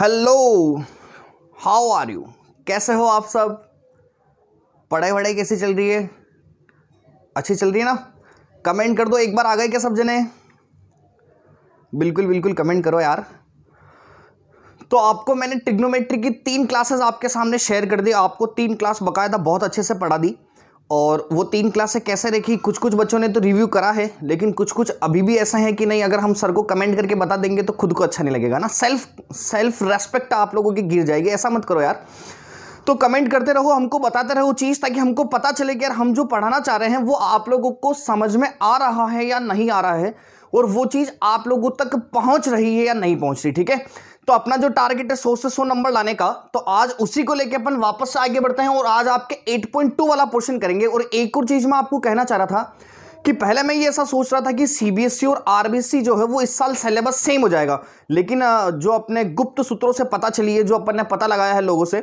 Hello how are you कैसे हो आप सब पढ़ाई वढ़ाई कैसी चल रही है अच्छी चल रही है ना कमेंट कर दो एक बार आ गए क्या सब जने बिल्कुल बिल्कुल कमेंट करो यार तो आपको मैंने टिग्नोमेट्री की तीन क्लासेस आपके सामने शेयर कर दी आपको तीन क्लास बकायदा बहुत अच्छे से पढ़ा दी और वो तीन क्लासें कैसे रखी कुछ कुछ बच्चों ने तो रिव्यू करा है लेकिन कुछ कुछ अभी भी ऐसा है कि नहीं अगर हम सर को कमेंट करके बता देंगे तो खुद को अच्छा नहीं लगेगा ना सेल्फ सेल्फ रेस्पेक्ट आप लोगों की गिर जाएगी ऐसा मत करो यार तो कमेंट करते रहो हमको बताते रहो चीज़ ताकि हमको पता चले कि यार हम जो पढ़ाना चाह रहे हैं वो आप लोगों को समझ में आ रहा है या नहीं आ रहा है और वो चीज़ आप लोगों तक पहुँच रही है या नहीं पहुँच रही ठीक है तो अपना जो टारगेट है सौ से सौ नंबर लाने का तो आज उसी को लेके अपन वापस से आगे बढ़ते हैं और आज आपके 8.2 वाला पोर्शन करेंगे और एक और चीज़ मैं आपको कहना चाह रहा था कि पहले मैं ये ऐसा सोच रहा था कि सीबीएसई e और आरबीसी जो है वो इस साल सिलेबस सेम हो जाएगा लेकिन जो अपने गुप्त सूत्रों से पता चली है जो अपन ने पता लगाया है लोगों से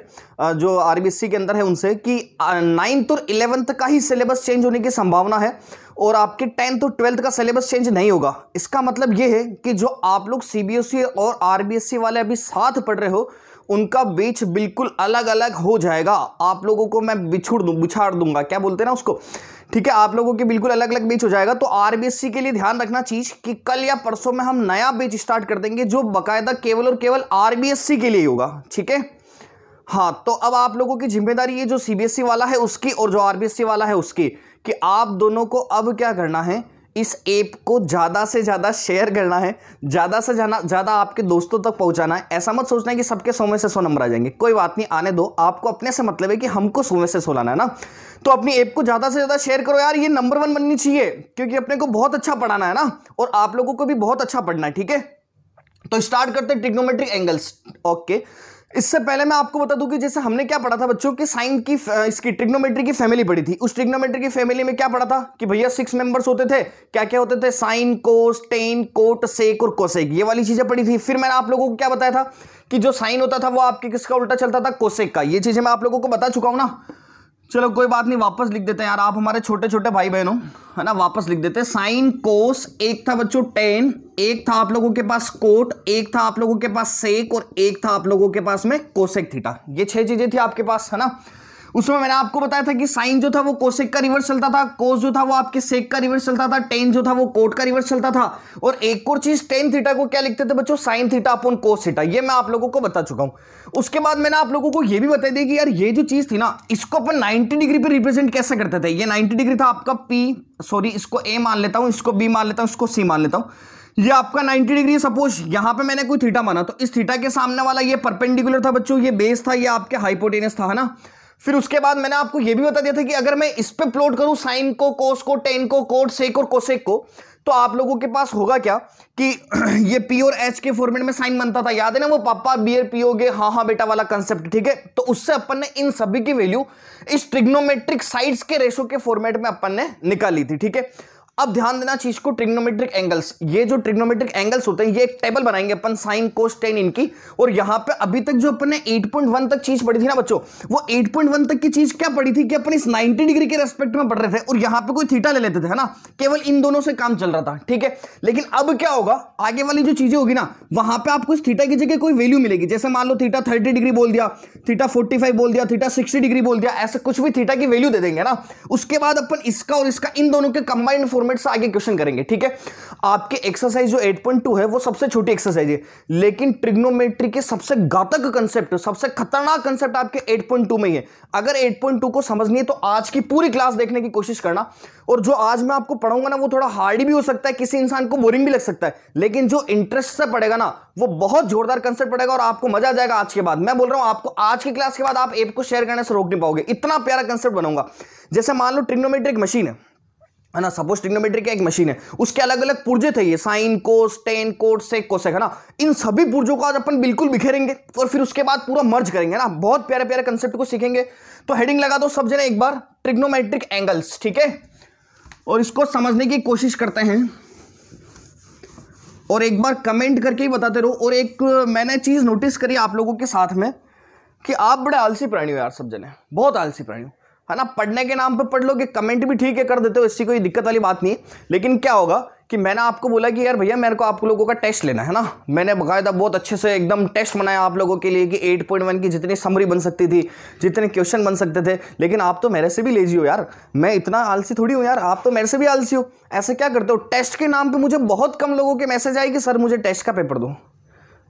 जो आरबीसी के अंदर है उनसे कि नाइन्थ और इलेवंथ का ही सिलेबस चेंज होने की संभावना है और आपके टेंथ और ट्वेल्थ का सिलेबस चेंज नहीं होगा इसका मतलब ये है कि जो आप लोग सी e और आर e वाले अभी साथ पढ़ रहे हो उनका बीच बिल्कुल अलग अलग हो जाएगा आप लोगों को मैं बिछुड़ दूँ बिछाड़ दूंगा क्या बोलते हैं ना उसको ठीक है आप लोगों के बिल्कुल अलग अलग बीच हो जाएगा तो आर e के लिए ध्यान रखना चीज कि कल या परसों में हम नया बीच स्टार्ट कर देंगे जो बकायदा केवल और केवल आर के लिए होगा ठीक है हाँ तो अब आप लोगों की जिम्मेदारी ये जो सी वाला है उसकी और जो आर वाला है उसकी कि आप दोनों को अब क्या करना है इस ऐप को ज़्यादा से ज़्यादा शेयर करना है ज़्यादा से ज़्यादा ज़्यादा आपके दोस्तों तक पहुंचाना है ऐसा मत सोचना है कि सबके सौ में से सौ नंबर आ जाएंगे कोई बात नहीं आने दो आपको अपने से मतलब है कि हमको सौ में से सौ लाना है ना तो अपनी ऐप को ज़्यादा से ज़्यादा शेयर करो यार ये नंबर वन बननी चाहिए क्योंकि अपने को बहुत अच्छा पढ़ाना है ना और आप लोगों को भी बहुत अच्छा पढ़ना है ठीक है तो स्टार्ट करते हैं ट्रिग्नोमेट्रिक एंगल्स ओके okay. इससे पहले मैं आपको बता दूं कि जैसे हमने क्या पढ़ा था बच्चों कि साइन की इसकी ट्रिग्नोमेट्री की फैमिली पढ़ी थी उस ट्रिग्नोमेट्री की फैमिली में क्या पढ़ा था कि भैया सिक्स मेंबर्स होते थे क्या क्या होते थे sine cos tan cot sec और कोसेक ये वाली चीजें पढ़ी थी फिर मैंने आप लोगों को क्या बताया था कि जो साइन होता था वो आपके किसका उल्टा चलता था कोसेक का ये चीजें मैं आप लोगों को बता चुका हूं ना चलो कोई बात नहीं वापस लिख देते हैं यार आप हमारे छोटे छोटे भाई बहनों है ना वापस लिख देते हैं साइन कोस एक था बच्चों टेन एक था आप लोगों के पास कोट एक था आप लोगों के पास सेक और एक था आप लोगों के पास में कोसेक थीटा ये छह चीजें थी आपके पास है ना उसमें मैंने आपको बताया था कि साइन जो था वो कोसेक का रिवर्स चलता था कोस जो था वो आपके सेक का रिवर्स चलता था टेन जो था वो कोट का रिवर्स चलता था और एक और चीज टेन थीटा को क्या लिखते थे बच्चों साइन थीटा अपन कोस थीटा ये मैं आप लोगों को बता चुका हूं उसके बाद मैंने आप लोगों को यह भी बता कि यार ये जो चीज थी ना इसको अपन नाइनटी डिग्री पर रिप्रेजेंट कैसे करते थे ये नाइनटी डिग्री था आपका पी सॉरी इसको ए मान लेता हूं इसको बी मान लेता हूं इसको सी मान लेता हूं ये आपका 90 डिग्री सपोज यहां पे मैंने कोई थीटा माना तो इस थीटा के सामने वाला ये परपेंडिकुलर था बच्चों ये बेस था ये आपके हाइपोटेनस था ना फिर उसके बाद मैंने आपको यह भी बता दिया था कि अगर मैं इस पर प्लॉट करूं साइन को कोस को टेन को कोट सेक और कोसेक को तो आप लोगों के पास होगा क्या कि ये पी और एच के फॉर्मेट में साइन बनता था याद है ना वो पापा बियर पियोगे हाँ हाँ बेटा वाला कंसेप्ट ठीक है तो उससे अपन ने इन सभी की वैल्यू इस ट्रिग्नोमेट्रिक साइड्स के रेशो के फॉर्मेट में अपन ने निकाली थी ठीक है अब ध्यान देना चीज को ट्रिग्नोमेट्रिक एंगल्स ये जो ट्रिग्नोमेट्रिक एंगल्स होते हैं ये एक टेबल बनाएंगे अपन साइन कोस टेन इनकी और यहां पे अभी तक जो अपन ने 8.1 तक चीज पढ़ी थी ना बच्चों वो 8.1 तक की चीज क्या पढ़ी थी कि अपन इस 90 डिग्री के रेस्पेक्ट में पढ़ रहे थे और यहां पर कोई थीटा ले लेते थे ना केवल इन दोनों से काम चल रहा था ठीक है लेकिन अब क्या होगा आगे वाली जो चीजें होगी ना वहां पर आपको इस थीटा की जगह कोई वैल्यू मिलेगी जैसे मान लो थीटा थर्टी डिग्री बोल दिया थीटा फोर्टी बोल दिया थीटा सिक्सटी डिग्री बोल दिया ऐसा कुछ भी थीटा की वैल्यू दे देंगे ना उसके बाद अपन इसका और इसका इन दोनों के कंबाइंड फॉर्म फॉर्मेट से आगे क्वेश्चन करेंगे ठीक है आपके एक्सरसाइज जो 8.2 है वो सबसे छोटी एक्सरसाइज है लेकिन ट्रिग्नोमेट्री के सबसे घातक कंसेप्ट सबसे खतरनाक कंसेप्ट आपके 8.2 में ही है अगर 8.2 को समझनी है तो आज की पूरी क्लास देखने की कोशिश करना और जो आज मैं आपको पढ़ाऊंगा ना वो थोड़ा हार्ड भी हो सकता है किसी इंसान को बोरिंग भी लग सकता है लेकिन जो इंटरेस्ट से पड़ेगा ना वो बहुत जोरदार कंसेप्ट पड़ेगा और आपको मजा आ जाएगा आज के बाद मैं बोल रहा हूं आपको आज की क्लास के बाद आप एप को शेयर करने से रोक नहीं पाओगे इतना प्यारा कंसेप्ट बनाऊंगा जैसे मान लो ट्रिग्नोमेट्रिक मशीन है है ना सपोज ट्रिग्नोमेट्री क्या एक मशीन है उसके अलग अलग पुर्जे थे ये sine cos tan cot sec cosec है ना इन सभी पुर्जों को आज अपन बिल्कुल बिखेरेंगे और फिर उसके बाद पूरा मर्ज करेंगे ना बहुत प्यारे प्यारे कंसेप्ट को सीखेंगे तो हेडिंग लगा दो सब जने एक बार ट्रिग्नोमेट्रिक एंगल्स ठीक है और इसको समझने की कोशिश करते हैं और एक बार कमेंट करके ही बताते रहो और एक मैंने चीज़ नोटिस करी आप लोगों के साथ में कि आप बड़े आलसी प्राणी हो यार सब जने बहुत आलसी प्राणी हो है ना पढ़ने के नाम पे पढ़ लो कि कमेंट भी ठीक है कर देते हो इसकी कोई दिक्कत वाली बात नहीं लेकिन क्या होगा कि मैंने आपको बोला कि यार भैया मेरे को आप लोगों का टेस्ट लेना है ना मैंने बकायदा बहुत अच्छे से एकदम टेस्ट बनाया आप लोगों के लिए कि वन की जितनी समरी बन सकती थी जितने क्वेश्चन बन सकते थे लेकिन आप तो मेरे से भी लेजी हो यार मैं इतना आलसी थोड़ी हूँ यार आप तो मेरे से भी आलसी हो ऐसे क्या करते हो टेस्ट के नाम पर मुझे बहुत कम लोगों के मैसेज आए कि सर मुझे टेस्ट का पेपर दो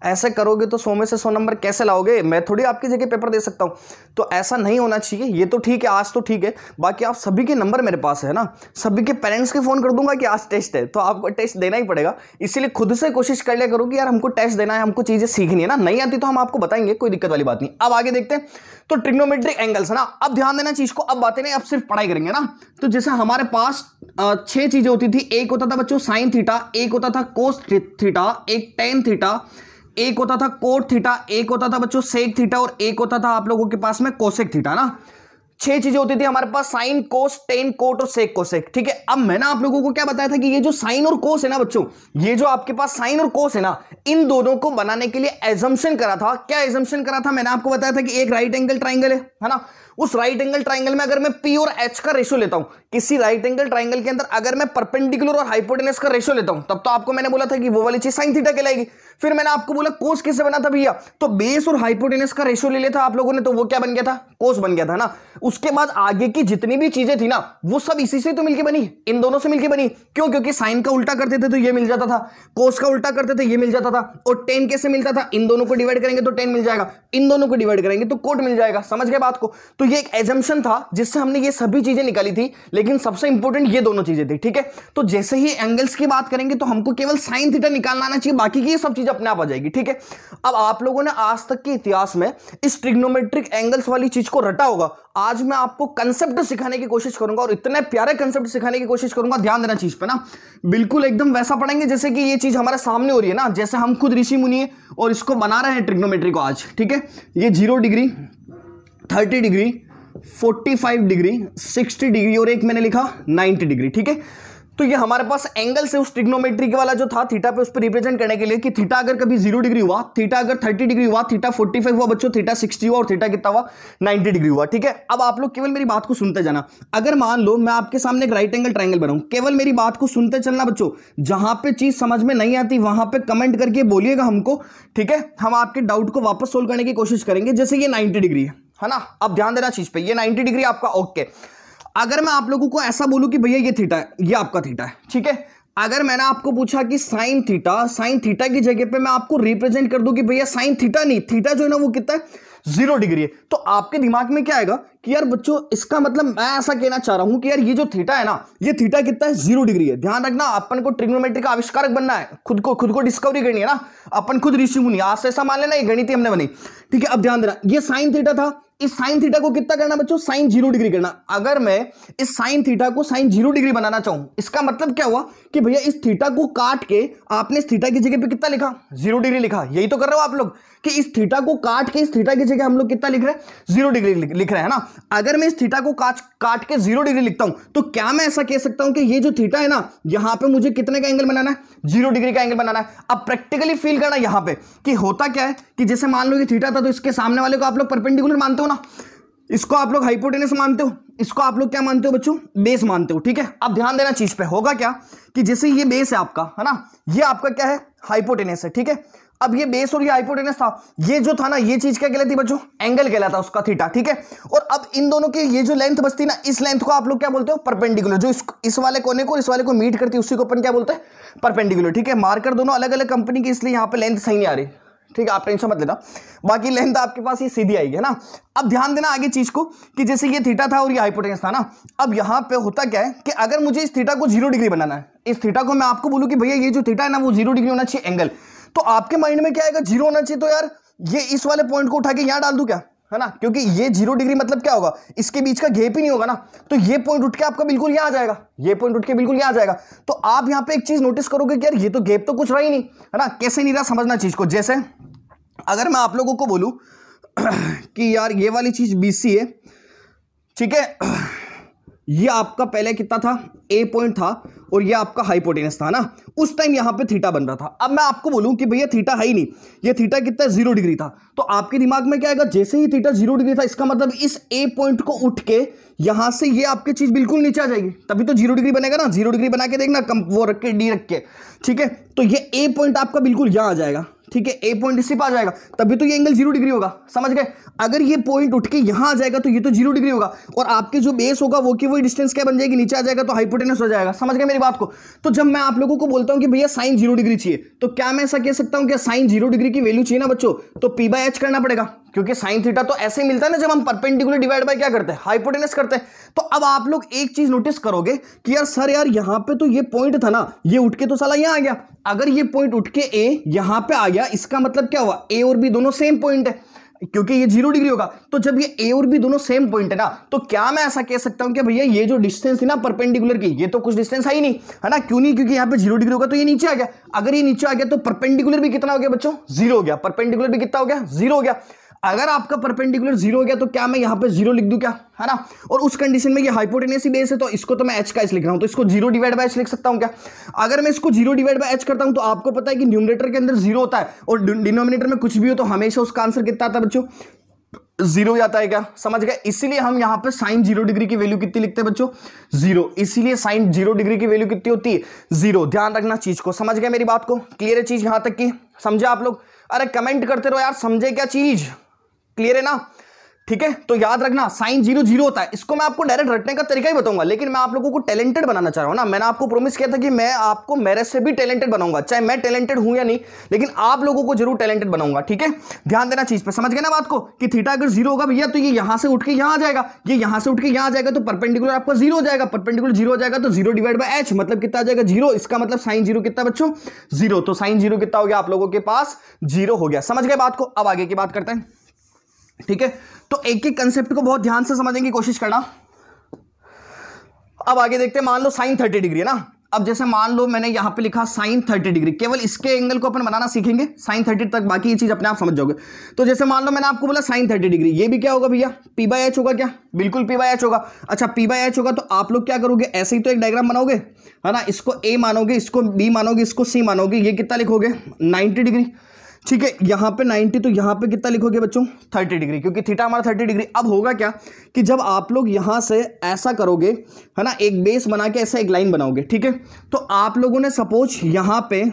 ऐसे करोगे तो सौ में से सौ नंबर कैसे लाओगे मैं थोड़ी आपकी जगह पेपर दे सकता हूँ तो ऐसा नहीं होना चाहिए ये तो ठीक है आज तो ठीक है बाकी आप सभी के नंबर मेरे पास है ना सभी के पेरेंट्स के फ़ोन कर दूंगा कि आज टेस्ट है तो आपको टेस्ट देना ही पड़ेगा इसीलिए खुद से कोशिश कर लिया करो कि यार हमको टेस्ट देना है हमको चीज़ें सीखनी है ना नहीं आती तो हम आपको बताएंगे कोई दिक्कत वाली बात नहीं अब आगे देखते हैं तो ट्रिग्नोमेट्रिक एंगल्स है ना अब ध्यान देना चीज़ को अब बातें नहीं अब सिर्फ पढ़ाई करेंगे ना तो जैसे हमारे पास छः चीज़ें होती थी एक होता था बच्चों साइन थीटा एक होता था कोस थीटा एक टेन थीटा एक होता था कोट थीटा एक होता था बच्चों सेक थीटा और एक होता था आप लोगों के पास में कोसेक थीटा ना छह चीजें होती थी हमारे पास साइन कोस टेन कोट और सेक कोसेक ठीक है अब मैंने आप लोगों को क्या बताया था कि ये जो साइन और कोस है ना बच्चों ये जो आपके पास साइन और कोस है ना इन दोनों को बनाने के लिए एजम्पन करा था क्या एजम्पन करा था मैंने आपको बताया था कि एक राइट एंगल ट्राइंगल है है ना उस राइट एंगल ट्राइंगल में अगर मैं पी और एच का रेशो लेता हूं किसी राइट एंगल ट्राइंगल के अंदर अगर मैं परपेंडिकुलर और हाइपोटेनस का रेशो लेता हूं तब तो आपको मैंने बोला था कि वो वाली चीज साइन थीटा कहलाएगी फिर मैंने आपको बोला कोस कैसे बना था भैया तो बेस और हाइपोटेनस का रेशियो ले लिया था आप लोगों ने तो वो क्या बन गया था कोस बन गया था ना उसके बाद आगे की जितनी भी चीजें थी ना वो सब इसी से तो मिलकर बनी इन दोनों से मिलकर बनी क्यों क्योंकि साइन का उल्टा करते थे तो ये मिल जाता था कोस का उल्टा करते थे ये मिल जाता था और टेन कैसे मिलता था इन दोनों को डिवाइड करेंगे तो टेन मिल जाएगा इन दोनों को डिवाइड करेंगे तो कोट मिल जाएगा समझ गए बात को तो ये एक एजम्पन था जिससे हमने ये सभी चीजें निकाली थी लेकिन सबसे इंपॉर्टेंट ये दोनों चीजें थी ठीक है तो जैसे ही एंगल्स की बात करेंगे तो हमको केवल साइन थीटा निकालना आना चाहिए बाकी की ये सब चीजें चीज़ अपने आप आ जाएगी ठीक है अब आप लोगों ने आज तक के इतिहास में इस ट्रिग्नोमेट्रिक एंगल्स वाली चीज़ को रटा होगा आज मैं आपको कंसेप्ट सिखाने की कोशिश करूंगा और इतने प्यारे कंसेप्ट सिखाने की कोशिश करूंगा ध्यान देना चीज़ पे ना बिल्कुल एकदम वैसा पढ़ेंगे जैसे कि ये चीज़ हमारे सामने हो रही है ना जैसे हम खुद ऋषि मुनि है और इसको बना रहे हैं ट्रिग्नोमेट्री को आज ठीक है ये zero degree thirty degree 45 degree 60 degree और एक मैंने लिखा 90 डिग्री ठीक है तो ये हमारे पास एंगल से उस ट्रिग्नोमेट्री वाला जो था थीटा पे उस पर रिप्रेजेंट करने के लिए कि थीटा अगर कभी जीरो डिग्री हुआ थीटा अगर थर्टी डिग्री हुआ थीटा फोर्टी फाइव हुआ बच्चों थीटा सिक्सटी हुआ और थीटा कितना हुआ नाइन्टी डिग्री हुआ ठीक है अब आप लोग केवल मेरी बात को सुनते जाना अगर मान लो मैं आपके सामने एक राइट एंगल ट्राइंगल बनाऊँ केवल मेरी बात को सुनते चलना बच्चों जहां पर चीज समझ में नहीं आती वहां पर कमेंट करके बोलिएगा हमको ठीक है हम आपके डाउट को वापस सोल्व करने की कोशिश करेंगे जैसे ये नाइन्टी डिग्री है है ना अब ध्यान देना चीज पे ये 90 डिग्री आपका ओके okay. अगर मैं आप लोगों को ऐसा बोलूं कि भैया ये थीटा है ये आपका थीटा है ठीक है अगर मैंने आपको पूछा कि साइन थीटा साइन थीटा की जगह पे मैं आपको रिप्रेजेंट कर दूं कि भैया साइन थीटा नहीं थीटा जो है ना वो कितना है जीरो डिग्री है तो आपके दिमाग में क्या आएगा कि यार बच्चों इसका मतलब मैं ऐसा कहना चाह रहा हूं कि यार ये जो थीटा है ना ये थीटा कितना है जीरो डिग्री है ध्यान रखना अपन को ट्रिग्नोमेट्री का आविष्कारक बनना है खुद को खुद को डिस्कवरी करनी है ना अपन खुद ऋषि मुनि आज से ऐसा मान लेना ये गणित हमने बनी ठीक है अब ध्यान देना यह साइन थीटा था इस साइन थीटा को कितना करना बच्चों साइन जीरो डिग्री करना अगर मैं इस साइन थीटा को साइन जीरो डिग्री बनाना चाहूं इसका मतलब क्या हुआ कि भैया इस थीटा को काट के आपने इस थीटा की जगह पे कितना लिखा जीरो डिग्री लिखा यही तो कर रहे हो आप लोग कि इस थीटा को काट के इस थीटा की जगह हम लोग कितना लिख रहे हैं जीरो डिग्री लिख रहे हैं ना अगर मैं इस थीटा को काट काट के जीरो डिग्री लिखता हूं तो क्या मैं ऐसा कह सकता हूं कि ये जो थीटा है ना यहां पे मुझे कितने का एंगल बनाना है जीरो डिग्री का एंगल बनाना है अब प्रैक्टिकली फील करना यहां पर कि होता क्या है कि जैसे मान लो कि थीटा था तो इसके सामने वाले को आप लोग परपेंडिकुलर मानते हो ना इसको आप लोग हाइपोटेनस मानते हो इसको आप लोग क्या मानते हो बच्चों बेस मानते हो ठीक है अब ध्यान देना चीज पे होगा क्या कि जैसे ये बेस है आपका है ना ये आपका क्या है हाइपोटेनस है ठीक है अब ये बेस और ये हाइपोटेनस था ये जो था ना ये चीज क्या कहलाती बच्चों एंगल कहलाता उसका थीटा ठीक है और अब इन दोनों की ये जो लेंथ बचती ना इस लेंथ को आप लोग क्या बोलते हो परपेंडिकुलर जो इस, इस वाले कोने को इस वाले को मीट करती है उसी को अपन क्या बोलते हैं परपेंडिकुलर ठीक है मार्कर दोनों अलग अलग कंपनी की इसलिए यहां पर लेंथ सही नहीं आ रही ठीक है आप टेंशन मत लेना बाकी लेंथ आपके पास ये सीधी आएगी है ना अब ध्यान देना आगे चीज को कि जैसे ये थीटा था और ये हाइपोटेंस था ना अब यहाँ पे होता क्या है कि अगर मुझे इस थीटा को जीरो डिग्री बनाना है इस थीटा को मैं आपको बोलूँ कि भैया ये जो थीटा है ना वो जीरो डिग्री होना चाहिए एंगल तो आपके माइंड में क्या आएगा जीरो होना चाहिए तो यार ये इस वाले पॉइंट को उठा के यहां डाल दू क्या है ना क्योंकि ये जीरो डिग्री मतलब क्या होगा इसके बीच का गेप ही नहीं होगा ना तो ये पॉइंट उठ के आपका बिल्कुल यहां आ जाएगा ये पॉइंट उठ के बिल्कुल यहां आ जाएगा तो आप यहां पे एक चीज नोटिस करोगे कि यार ये तो गेप तो कुछ रहा ही नहीं है ना कैसे नहीं रहा समझना चीज को जैसे अगर मैं आप लोगों को बोलू कि यार ये वाली चीज बी है ठीक है ये आपका पहले कितना था ए पॉइंट था और ये आपका हाइपोटेनस था ना उस टाइम यहाँ पे थीटा बन रहा था अब मैं आपको बोलूँ कि भैया थीटा है ही नहीं ये थीटा कितना जीरो डिग्री था तो आपके दिमाग में क्या आएगा जैसे ही थीटा जीरो डिग्री था इसका मतलब इस ए पॉइंट को उठ के यहाँ से ये आपकी चीज़ बिल्कुल नीचे आ जाएगी तभी तो जीरो डिग्री बनेगा ना जीरो डिग्री बना के देखना कम वो रख के डी रख के ठीक है तो ये ए पॉइंट आपका बिल्कुल यहाँ आ जाएगा ठीक है ए पॉइंट इससे पास जाएगा तभी तो ये एंगल जीरो डिग्री होगा समझ गए अगर ये पॉइंट उठ के यहाँ आ जाएगा तो ये तो जीरो डिग्री होगा और आपके जो बेस होगा वो की वही डिस्टेंस क्या बन जाएगी नीचे आ जाएगा तो हाइपोटेनस हो जाएगा समझ गए मेरी बात को तो जब मैं आप लोगों को बोलता हूँ कि भैया साइन जीरो डिग्री चाहिए तो क्या मैं ऐसा कह सकता हूँ कि साइन जीरो डिग्री की वैल्यू चाहिए ना बच्चों तो पी बाय एच करना पड़ेगा क्योंकि साइन थीटा तो ऐसे ही मिलता है ना जब हम परपेंडिकुलर डिवाइड बाय क्या करते हैं हाइपोटेनस करते हैं तो अब आप लोग एक चीज नोटिस करोगे कि यार सर यार यहां पे तो ये पॉइंट था ना ये उठ के तो साला यहां आ गया अगर ये पॉइंट उठ के ए यहां पे आ गया इसका मतलब क्या हुआ ए और बी दोनों सेम पॉइंट है क्योंकि ये जीरो डिग्री होगा तो जब ये ए और बी दोनों सेम पॉइंट है ना तो क्या मैं ऐसा कह सकता हूं कि भैया ये जो डिस्टेंस है ना परपेंडिकुलर की ये तो कुछ डिस्टेंस है ही नहीं है ना क्यों नहीं क्योंकि यहां पे जीरो डिग्री होगा तो ये नीचे आ गया अगर ये नीचे आ गया तो परपेंडिकुलर भी कितना हो गया बच्चों जीरो हो गया परपेंडिकुलर भी कितना हो गया जीरो हो गया अगर आपका परपेंडिकुलर जीरो हो गया तो क्या मैं यहाँ पे जीरो लिख दूँ क्या है ना और उस कंडीशन में ये हाइपोटेनस ही बेस है तो इसको तो मैं एच का एच लिख रहा हूँ तो इसको जीरो डिवाइड बाय एच लिख सकता हूँ क्या अगर मैं इसको जीरो डिवाइड बाय एच करता हूँ तो आपको पता है कि न्यूमिनेटर के अंदर जीरो होता है और डिनोमिनेटर में कुछ भी हो तो हमेशा उसका आंसर कितना आता है बच्चों जीरो आता है क्या समझ गए इसीलिए हम यहाँ पे साइन जीरो डिग्री की वैल्यू कितनी लिखते हैं बच्चों जीरो इसीलिए साइन जीरो डिग्री की वैल्यू कितनी होती है जीरो ध्यान रखना चीज को समझ गए मेरी बात को क्लियर है चीज यहाँ तक की समझे आप लोग अरे कमेंट करते रहो यार समझे क्या चीज़ क्लियर है ना ठीक है तो याद रखना साइन जीरो जीरो होता है इसको मैं आपको डायरेक्ट रटने का तरीका ही बताऊंगा लेकिन मैं आप लोगों को टैलेंटेड बनाना चाह रहा हूं ना मैंने आपको प्रॉमिस किया था कि मैं आपको मेरे से भी टैलेंटेड बनाऊंगा चाहे मैं टैलेंटेड हूं या नहीं लेकिन आप लोगों को जरूर टैलेंटेड बनाऊंगा ठीक है ध्यान देना चीज पर समझ गए ना बात को कि थीटा अगर जीरो होगा भैया तो ये यहां से उठ के यहां आ जाएगा ये यहां से उठ के यहां आ जाएगा तो परपेंडिकुलर आपका जीरो हो जाएगा परपेंडिकुलर जीरो हो जाएगा तो जीरो डिवाइड बाई एच मतलब कितना आ जाएगा जीरो इसका मतलब साइन जीरो कितना बच्चों जीरो तो साइन जीरो कितना हो गया आप लोगों के पास जीरो हो गया समझ गए बात को अब आगे की बात करते हैं ठीक है तो एक एक कंसेप्ट को बहुत ध्यान से समझने की कोशिश करना अब आगे देखते हैं मान लो साइन थर्टी डिग्री है ना अब जैसे मान लो मैंने यहां पे लिखा साइन थर्टी डिग्री केवल इसके एंगल को अपन बनाना सीखेंगे साइन थर्टी तक बाकी ये चीज़ अपने आप समझ जाओगे तो जैसे मान लो मैंने आपको बोला साइन थर्टी डिग्री ये भी क्या होगा भैया पी बाई एच होगा क्या बिल्कुल पी बाई एच होगा अच्छा पी बाई एच होगा तो आप लोग क्या करोगे ऐसे ही तो एक डायग्राम बनाओगे है ना इसको ए मानोगे इसको बी मानोगे इसको सी मानोगे ये कितना लिखोगे नाइन्टी डिग्री ठीक है यहां पे 90 तो यहाँ पे कितना लिखोगे बच्चों 30 डिग्री क्योंकि थीटा हमारा 30 डिग्री अब होगा क्या कि जब आप लोग यहां से ऐसा करोगे है ना एक बेस बना के ऐसा एक लाइन बनाओगे ठीक है तो आप लोगों ने सपोज यहां पे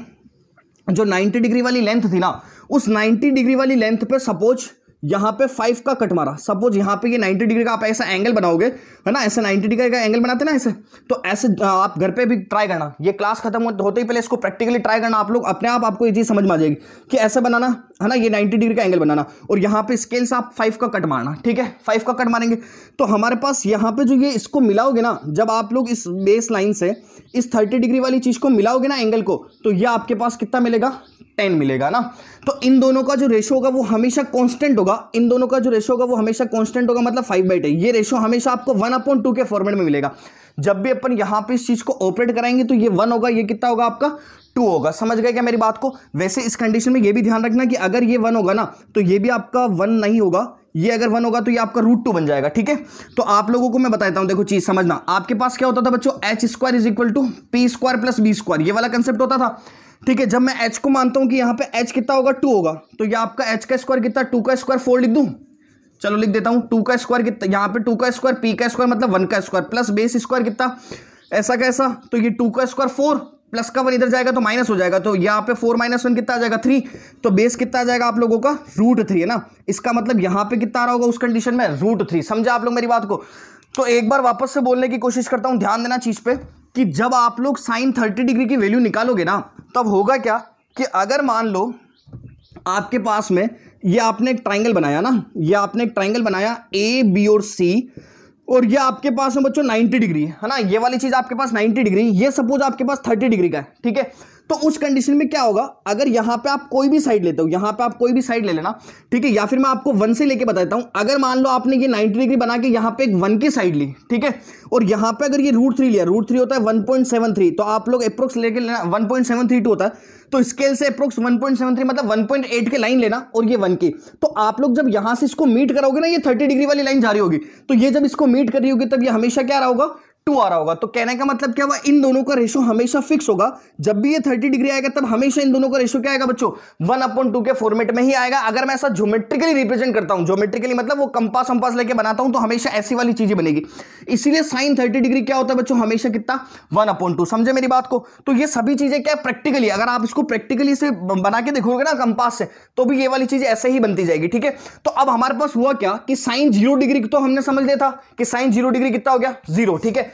जो 90 डिग्री वाली लेंथ थी ना उस 90 डिग्री वाली लेंथ पे सपोज यहाँ पे फाइव का कट मारा सपोज यहाँ पे ये नाइनटी डिग्री का आप ऐसा एंगल बनाओगे है ना ऐसे नाइनटी डिग्री का एंगल बनाते ना ऐसे तो ऐसे आप घर पे भी ट्राई करना ये क्लास खत्म होते ही पहले इसको प्रैक्टिकली ट्राई करना आप लोग अपने आप आपको ये चीज़ समझ में आ जाएगी कि ऐसे बनाना है ना ये 90 डिग्री का एंगल बनाना और यहाँ पे स्केल से आप फाइव का कट मारना ठीक है फाइव का कट मारेंगे तो हमारे पास यहाँ पे जो ये इसको मिलाओगे ना जब आप लोग इस बेस लाइन से इस 30 डिग्री वाली चीज़ को मिलाओगे ना एंगल को तो ये आपके पास कितना मिलेगा टेन मिलेगा ना तो इन दोनों का जो रेशो होगा वो हमेशा कांस्टेंट होगा इन दोनों का जो रेशो होगा वो हमेशा कांस्टेंट होगा मतलब फाइव बाई टेन ये रेशो हमेशा आपको वन अपॉइंट टू के फॉर्मेट में मिलेगा जब भी अपन यहाँ पे इस चीज़ को ऑपरेट कराएंगे तो ये वन होगा ये कितना होगा आपका टू होगा समझ गए क्या मेरी बात को वैसे इस कंडीशन में ये भी ध्यान रखना कि अगर ये वन होगा ना तो ये भी आपका वन नहीं होगा ये अगर वन होगा तो ये आपका रूट टू बन जाएगा ठीक है तो आप लोगों को मैं बताता हूं देखो चीज़ समझना आपके पास क्या होता था बच्चों H square is equal to P square plus B square ये वाला कंसेप्ट होता था ठीक है जब मैं एच को मानता हूं कि यहां पर एच कितना होगा टू होगा तो ये आपका एच का स्क्वायर कितना टू का स्क्वायर फोर लिख दू चलो लिख देता हूं टू का स्क्वायर कितना यहां पर टू का स्क्वायर पी का स्क्वायर मतलब वन का स्क्वायर प्लस बेस स्क्वायर कितना ऐसा कैसा तो ये टू का स्क्वायर फोर प्लस का वन इधर जाएगा तो माइनस हो जाएगा तो यहाँ पे फोर माइनस वन कितना आ जाएगा थ्री तो बेस कितना आ जाएगा आप लोगों का रूट थ्री है ना इसका मतलब यहाँ पे कितना आ रहा होगा उस कंडीशन में रूट थ्री समझा आप लोग मेरी बात को तो एक बार वापस से बोलने की कोशिश करता हूँ ध्यान देना चीज़ पे कि जब आप लोग साइन थर्टी डिग्री की वैल्यू निकालोगे ना तब होगा क्या कि अगर मान लो आपके पास में ये आपने एक ट्राइंगल बनाया ना ये आपने एक ट्राइंगल बनाया ए बी और सी और ये आपके पास है बच्चों 90 डिग्री है ना ये वाली चीज़ आपके पास 90 डिग्री ये सपोज आपके पास 30 डिग्री का है ठीक है तो उस कंडीशन में क्या होगा अगर यहां पे आप कोई भी साइड लेते हो यहां पे आप कोई भी साइड ले लेना ठीक है या फिर मैं आपको वन से लेके देता हूं अगर मान लो आपने ये 90 डिग्री बना के यहां पे एक वन की साइड ली ठीक है और यहां पे अगर ये रूट थ्री लिया रूट थ्री होता है वन पॉइंट सेवन थ्री तो आप लोग अप्रोक्स लेके लेना one point seven three two होता है तो स्केल से अप्रोक्स 1.73 मतलब 1.8 के लाइन लेना और ये 1 की तो आप लोग जब यहां से इसको मीट करोगे ना ये 30 डिग्री वाली लाइन जा रही होगी तो ये जब इसको मीट कर रही होगी तब ये हमेशा क्या रहा होगा टू आ रहा होगा तो कहने का मतलब क्या हुआ इन दोनों का रेशो हमेशा फिक्स होगा जब भी ये थर्टी डिग्री आएगा तब हमेशा इन दोनों का रेशो क्या आएगा बच्चों वन अपॉन टू के फॉर्मेट में ही आएगा अगर मैं ऐसा ज्योमेट्रिकली रिप्रेजेंट करता हूं ज्योमेट्रिकली मतलब वो कंपास वंपास लेके बनाता हूं तो हमेशा ऐसी वाली चीजें बनेगी इसीलिए साइन थर्टी डिग्री क्या होता है बच्चों हमेशा कितना वन अपॉन टू समझे मेरी बात को तो ये सभी चीजें क्या प्रैक्टिकली अगर आप इसको प्रैक्टिकली से बना के देखोगे ना कंपास से तो भी ये वाली चीज ऐसे ही बनती जाएगी ठीक है तो अब हमारे पास हुआ क्या कि साइन जीरो डिग्री तो हमने समझ लिया था कि साइन जीरो डिग्री कितना हो गया जीरो ठीक है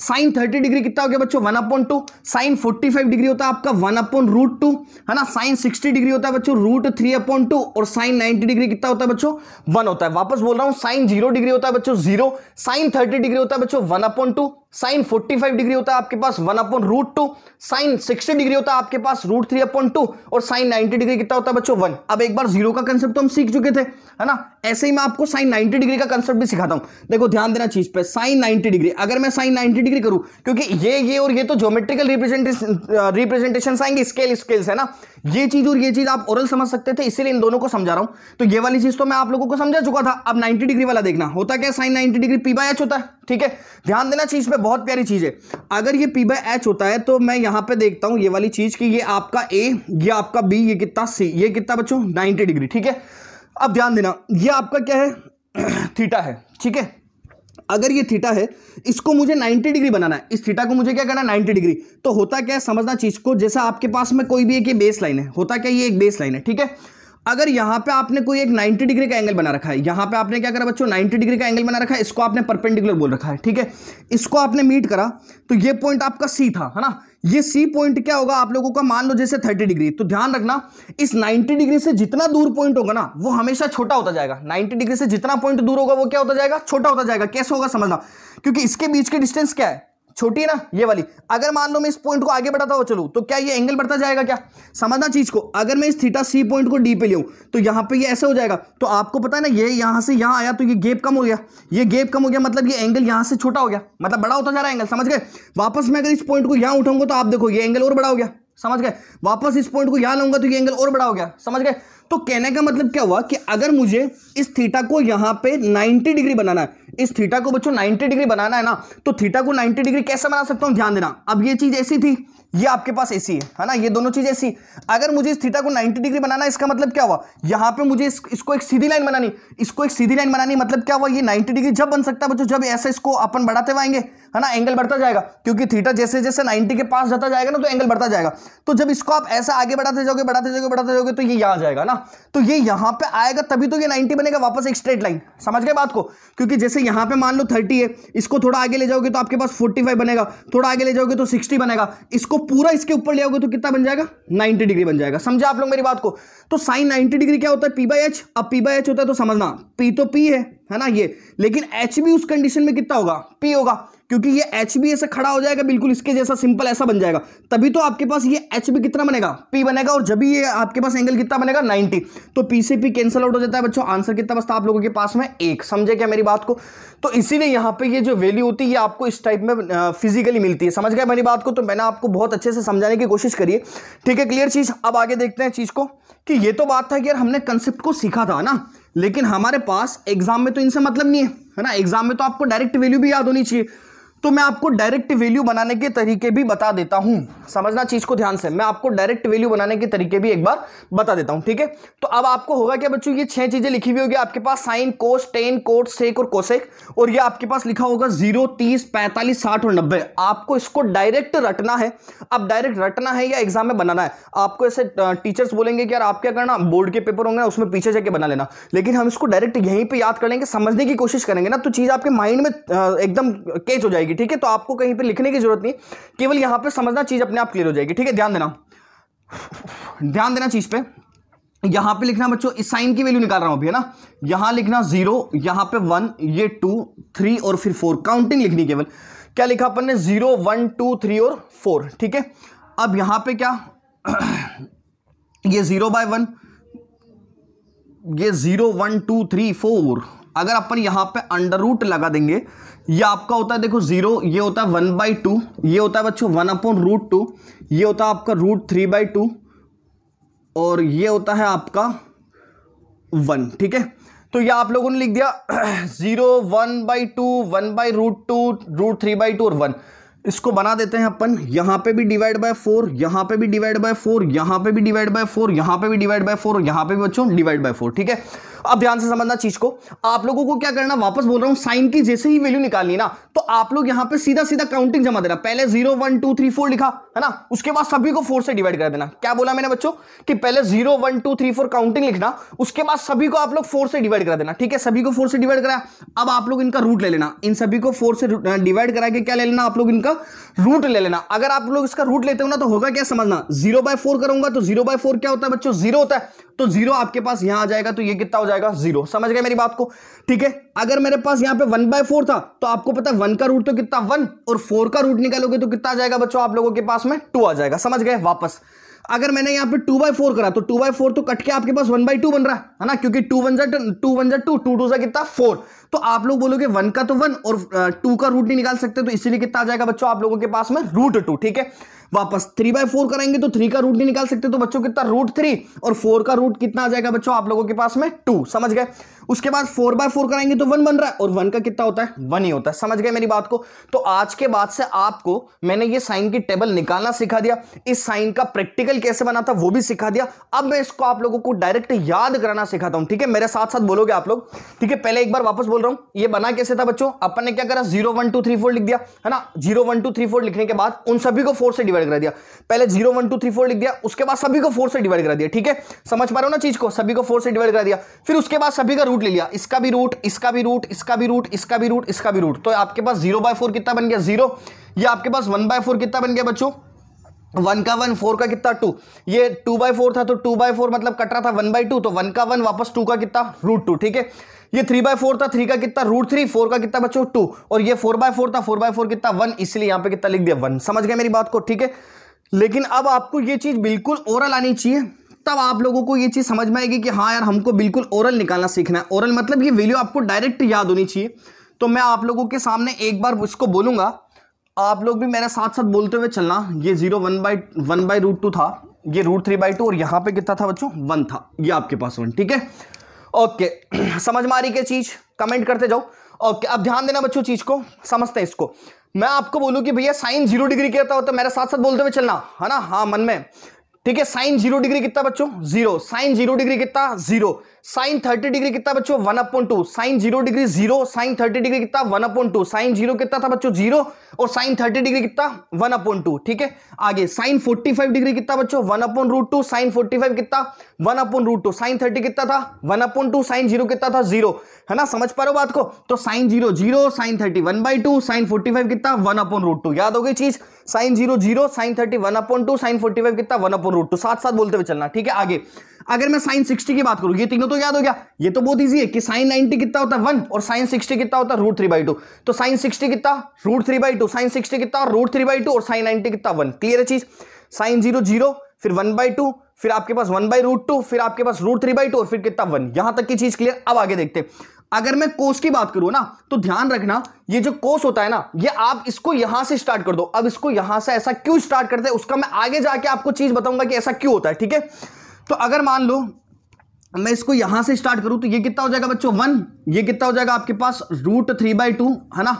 साइन थर्टी डिग्री कितना हो गया बच्चों one upon two sine forty five degree होता है आपका वन अपॉन रूट टू है ना साइन सिक्सटी डिग्री होता है बच्चों रूट थ्री अपॉन टू और साइन नाइन्टी डिग्री कितना होता है बच्चों वन होता है वापस बोल रहा हूँ साइन जीरो डिग्री होता है बच्चों जीरो साइन थर्टी डिग्री होता है बच्चों one upon two sine 45 degree होता है आपके पास one upon root two sine sixty degree होता है आपके पास रूट थ्री अपॉन टू और साइन नाइनटी डिग्री कितना होता है बच्चों वन अब एक बार जीरो का कंसेप्ट तो हम सीख चुके थे है ना ऐसे ही मैं आपको साइन नाइनटी डिग्री का कंसेप्ट भी सिखाता हूं देखो ध्यान देना चीज पे साइन नाइनटी डिग्री अगर मैं साइन नाइनटी डिग्री करूं क्योंकि ये ये और ये तो ज्योमेट्रिकल रिप्रेजेंटेशन रिप्रेजेंटेशन आएंगे स्केल स्केल्स है ना ये चीज़ और ये चीज़ आप ओरल समझ सकते थे इसीलिए इन दोनों को समझा रहा हूं तो ये वाली चीज़ तो मैं आप लोगों को समझा चुका था अब 90 डिग्री वाला देखना होता क्या sine 90 degree P by H होता है ठीक है ध्यान देना चीज़ पे बहुत प्यारी चीज़ है अगर ये पी बाय एच होता है तो मैं यहां पे देखता हूं ये वाली चीज़ कि ये आपका ए ये आपका बी ये कितना सी ये कितना बच्चों नाइन्टी डिग्री ठीक है अब ध्यान देना ये आपका क्या है थीटा है ठीक है अगर ये थीटा है इसको मुझे 90 डिग्री बनाना है इस थीटा को मुझे क्या करना है 90 डिग्री तो होता क्या है समझना चीज को जैसा आपके पास में कोई भी एक बेस लाइन है होता क्या ये एक बेस लाइन है ठीक है अगर यहां पे आपने कोई एक 90 डिग्री का एंगल बना रखा है यहां पे आपने क्या करा बच्चों 90 डिग्री का एंगल बना रखा है इसको आपने परपेंडिकुलर बोल रखा है ठीक है इसको आपने मीट करा तो ये पॉइंट आपका सी था है ना ये सी पॉइंट क्या होगा आप लोगों का मान लो जैसे 30 डिग्री तो ध्यान रखना इस 90 डिग्री से जितना दूर पॉइंट होगा ना वो हमेशा छोटा होता जाएगा 90 डिग्री से जितना पॉइंट दूर होगा वो क्या होता जाएगा छोटा होता जाएगा कैसे होगा समझना क्योंकि इसके बीच के डिस्टेंस क्या है छोटी है ना ये वाली अगर मान लो मैं इस पॉइंट को आगे बढ़ाता हुआ चलू तो क्या ये एंगल बढ़ता जाएगा क्या समझना चीज को अगर मैं इस थीटा सी पॉइंट को डी पे लू तो यहां पे ये ऐसे हो जाएगा तो आपको पता है ना ये यहां से यहां आया तो ये गेप कम हो गया ये गेप कम हो गया मतलब ये एंगल यहां से छोटा हो गया मतलब बड़ा होता जा रहा है एंगल समझ गए वापस मैं अगर इस पॉइंट को यहां उठाऊंगा तो आप देखो ये एंगल और बड़ा हो गया समझ गए वापस इस पॉइंट को यहां लूंगा तो ये एंगल और बड़ा हो गया समझ गए तो कहने का मतलब क्या हुआ कि अगर मुझे इस थीटा को यहाँ पे 90 डिग्री बनाना है इस थीटा को बच्चों 90 डिग्री बनाना है ना तो थीटा को 90 डिग्री कैसे बना सकता हूं ध्यान देना अब ये चीज ऐसी थी ये आपके पास एसी है है ना ये दोनों चीज़ ऐसी अगर मुझे इस थीटा को 90 डिग्री बनाना इसका मतलब क्या हुआ यहां पे मुझे इस, इसको एक सीधी लाइन बनानी इसको एक सीधी लाइन बनानी मतलब क्या हुआ ये 90 डिग्री जब बन सकता है बच्चों जब ऐसा इसको अपन बढ़ाते आएंगे है ना एंगल बढ़ता जाएगा क्योंकि थीटा जैसे जैसे नाइन्टी के पास जाता जाएगा ना तो एंगल बढ़ता जाएगा तो जब इसको आप ऐसा आगे बढ़ाते जाओगे बढ़ाते जाओगे बढ़ाते जाओगे तो ये यहाँ जाएगा ना तो ये यहाँ पे आएगा तभी तो ये नाइन्टी बनेगा वापस एक स्ट्रेट लाइन समझ गए बात को क्योंकि जैसे यहाँ पे मान लो थर्टी है इसको थोड़ा आगे ले जाओगे तो आपके पास फोर्टी बनेगा थोड़ा आगे ले जाओगे तो सिक्सटी बनेगा इसको इसको पूरा इसके ऊपर ले आओगे तो कितना बन जाएगा 90 डिग्री बन जाएगा समझा आप लोग मेरी बात को तो साइन 90 डिग्री क्या होता है पी बाई एच अब पी बाई एच होता है तो समझना पी तो पी है है ना ये लेकिन एच भी उस कंडीशन में कितना होगा पी होगा क्योंकि ये एच बी ऐसा खड़ा हो जाएगा बिल्कुल इसके जैसा सिंपल ऐसा बन जाएगा तभी तो आपके पास ये एच बी कितना बनेगा पी बनेगा और जब ये आपके पास एंगल कितना बनेगा 90 तो पी से पी कैंसल आउट हो जाता है बच्चों आंसर कितना बसता है आप लोगों के पास में एक समझे क्या मेरी बात को तो इसीलिए यहाँ पे ये जो वैल्यू होती है ये आपको इस टाइप में फिजिकली मिलती है समझ गया मेरी बात को तो मैंने आपको बहुत अच्छे से समझाने की कोशिश करी है ठीक है क्लियर चीज़ अब आगे देखते हैं चीज़ को कि ये तो बात था कि यार हमने कंसेप्ट को सीखा था ना लेकिन हमारे पास एग्जाम में तो इनसे मतलब नहीं है है ना एग्जाम में तो आपको डायरेक्ट वैल्यू भी याद होनी चाहिए तो मैं आपको डायरेक्ट वैल्यू बनाने के तरीके भी बता देता हूं समझना चीज को ध्यान से मैं आपको डायरेक्ट वैल्यू बनाने के तरीके भी एक बार बता देता हूं ठीक है तो अब आपको होगा क्या बच्चों ये छह चीजें लिखी हुई होगी आपके पास sine cos tan cot sec और कोसेक और ये आपके पास लिखा होगा जीरो तीस पैंतालीस साठ और नब्बे आपको इसको डायरेक्ट रटना है अब डायरेक्ट रटना है या एग्जाम में बनाना है आपको ऐसे टीचर्स बोलेंगे कि यार आप क्या करना बोर्ड के पेपर होंगे उसमें पीछे जाके बना लेना लेकिन हम इसको डायरेक्ट यहीं पर याद करेंगे समझने की कोशिश करेंगे ना तो चीज आपके माइंड में एकदम कैच हो जाएगी जाएगी ठीक है तो आपको कहीं पर लिखने की जरूरत नहीं केवल यहां पर समझना चीज़ अपने आप क्लियर हो जाएगी ठीक है ध्यान देना ध्यान देना चीज़ पे यहां पे लिखना बच्चों इस साइन की वैल्यू निकाल रहा हूं अभी है ना यहां लिखना जीरो यहां पे वन ये टू थ्री और फिर फोर काउंटिंग लिखनी केवल क्या लिखा अपन ने जीरो वन टू थ्री और फोर ठीक है अब यहां पे क्या ये जीरो बाय वन ये zero one two three four अगर अपन यहां पे अंडर रूट लगा देंगे ये आपका होता है देखो जीरो ये होता है वन बाई टू ये होता है बच्चों वन अपॉन रूट टू ये होता है आपका रूट थ्री बाई टू और ये होता है आपका वन ठीक है तो ये आप लोगों ने लिख दिया zero one by two one by root two root three by two और वन इसको बना देते हैं अपन यहाँ पे भी डिवाइड बाय फोर यहाँ पे भी डिवाइड बाय फोर यहाँ पे भी डिवाइड बाय फोर यहाँ पे भी डिवाइड बाय फोर यहां यहाँ पे भी बच्चों डिवाइड बाय फोर ठीक है अब ध्यान से समझना चीज को आप लोगों को क्या करना वापस बोल रहा हूं साइन की जैसे ही वैल्यू निकालनी ना तो आप लोग यहां पे सीधा सीधा काउंटिंग जमा देना पहले zero one two three four लिखा है ना उसके बाद सभी को फोर से डिवाइड कर देना क्या बोला मैंने बच्चों कि पहले zero one two three four counting लिखना उसके बाद सभी को आप लोग फोर से डिवाइड कर देना ठीक है सभी को फोर से डिवाइड कराया अब आप लोग इनका रूट ले लेना इन सभी को फोर से डिवाइड करा के क्या ले लेना आप लोग इनका रूट ले लेना अगर आप लोग इसका रूट लेते हो ना तो होगा क्या समझना जीरो बाय फोर करूंगा तो जीरो बाय फोर क्या होता है बच्चों जीरो होता है तो जीरो आपके पास यहां आ जाएगा तो ये कितना हो जाएगा जीरो समझ गए मेरी बात को ठीक है अगर मेरे पास यहां पे वन बाय फोर था तो आपको पता है वन का रूट तो कितना वन और फोर का रूट निकालोगे तो कितना आ जाएगा बच्चों आप लोगों के पास में टू आ जाएगा समझ गए वापस अगर मैंने यहां पे टू बाई फोर करा तो टू बाई फोर तो कट के आपके पास वन बाई टू बन रहा है ना क्योंकि टू वन जा टू वन जा टू टू टू जा कितना फोर तो आप लोग बोलोगे वन का तो वन और टू का रूट नहीं निकाल सकते तो इसीलिए कितना आ जाएगा बच्चों आप लोगों के पास में रूट टू ठीक है वापस थ्री बाय फोर करेंगे तो थ्री का रूट नहीं निकाल सकते तो बच्चों कितना रूट थ्री और फोर का रूट कितना आ जाएगा बच्चों आप लोगों के पास में टू समझ गए उसके बाद फोर बाय फोर करेंगे तो वन बन रहा है और वन का कितना होता है वन ही होता है समझ गए मेरी बात को तो आज के बाद से आपको मैंने ये साइन की टेबल निकालना सिखा दिया इस साइन का प्रैक्टिकल कैसे बना था वो भी सिखा दिया अब मैं इसको आप लोगों को डायरेक्ट याद कराना सिखाता हूं ठीक है मेरे साथ साथ बोलोगे आप लोग ठीक है पहले एक बार वापस बोल रहा हूं ये बना कैसे था बच्चों अपन ने क्या करा zero one two three four लिख दिया है ना zero one two three four लिखने के बाद उन सभी को फोर से डिवाइड करा दिया पहले zero one two three four लिख दिया उसके बाद सभी को फोर से डिवाइड करा दिया ठीक है समझ पा रहे हो ना चीज को सभी को फोर से डिवाइड करा दिया फिर उसके बाद सभी का रूट ले लिया इसका भी रूट इसका भी रूट इसका भी रूट इसका भी रूट इसका भी रूट तो आपके पास जीरो बाय फोर कितना बन गया जीरो या आपके पास वन बाय फोर कितना बन गया बच्चों वन का वन फोर का कितना टू ये टू बाय फोर था तो टू बाय फोर मतलब कट रहा था वन बाई टू तो वन का वन वापस टू का कितना रूट टू ठीक है ये थ्री बाय फोर था थ्री का कितना रूट थ्री फोर का कितना बच्चों टू और ये फोर बाय फोर था फोर बाय फोर कितना वन इसलिए यहां पे कितना लिख दिया वन समझ गए मेरी बात को ठीक है लेकिन अब आपको ये चीज बिल्कुल ओरल आनी चाहिए तब आप लोगों को ये चीज समझ में आएगी कि हाँ यार हमको बिल्कुल ओरल निकालना सीखना है ओरल मतलब ये वैल्यू आपको डायरेक्ट याद होनी चाहिए तो मैं आप लोगों के सामने एक बार इसको बोलूंगा आप लोग भी मेरे साथ साथ बोलते हुए चलना ये zero one by one by root two था ये रूट थ्री बाई टू और यहाँ पे कितना था बच्चों वन था ये आपके पास वन ठीक है ओके समझ में आ रही क्या चीज़ कमेंट करते जाओ ओके अब ध्यान देना बच्चों चीज़ को समझते हैं इसको मैं आपको बोलूं कि भैया साइन जीरो डिग्री कहता हो तो मेरे साथ साथ बोलते हुए चलना है ना हाँ मन में ठीक है साइन जीरो डिग्री कितना बच्चों जीरो साइन जीरो डिग्री कितना जीरो साइन थर्टी डिग्री कितना बच्चों one upon two sine zero degree zero sine thirty degree कितना one upon two sine zero कितना था बच्चों जीरो और साइन थर्टी डिग्री कितना वन अपॉइंट टू ठीक है आगे साइन फोर्टी फाइव डिग्री कितना बच्चों one upon root two sine forty five कितना one upon root two sine thirty कितना था one upon two sine zero कितना था जीरो है ना समझ पा रहे हो बात को तो sine zero zero sine thirty one by two sine forty five कितना वन अपॉइंट रूट टू याद हो गई चीज sine zero zero sine thirty one upon two sine forty five कितना वन अपॉइंट रूट टू साथ साथ बोलते हुए चलना ठीक है आगे अगर मैं साइन सिक्सटी की बात करूं ये तीनों तो याद हो गया ये तो बहुत ईजी है कि साइन नाइनटी कितना होता है वन और साइन सिक्सटी कितना होता है रूट थ्री बाई टू तो साइन सिक्सटी कितना root three by two sine sixty कितना रूट थ्री बाई टू और साइन नाइनटी कितना वन क्लियर है चीज साइन जीरो जीरो फिर वन बाई टू फिर आपके पास वन बाई रूट टू फिर आपके पास रूट थ्री बाई टू और फिर कितना वन यहां तक की चीज क्लियर अब आगे देखते अगर मैं कोस की बात करूं ना तो ध्यान रखना ये जो कोस होता है ना ये आप इसको यहां से स्टार्ट कर दो अब इसको यहां से ऐसा क्यों स्टार्ट करते हैं उसका मैं आगे जाके आपको चीज बताऊंगा कि ऐसा क्यों होता है ठीक है तो अगर मान लो मैं इसको यहां से स्टार्ट करूं तो ये कितना हो जाएगा बच्चों वन ये कितना हो जाएगा आपके पास रूट थ्री बाई टू है ना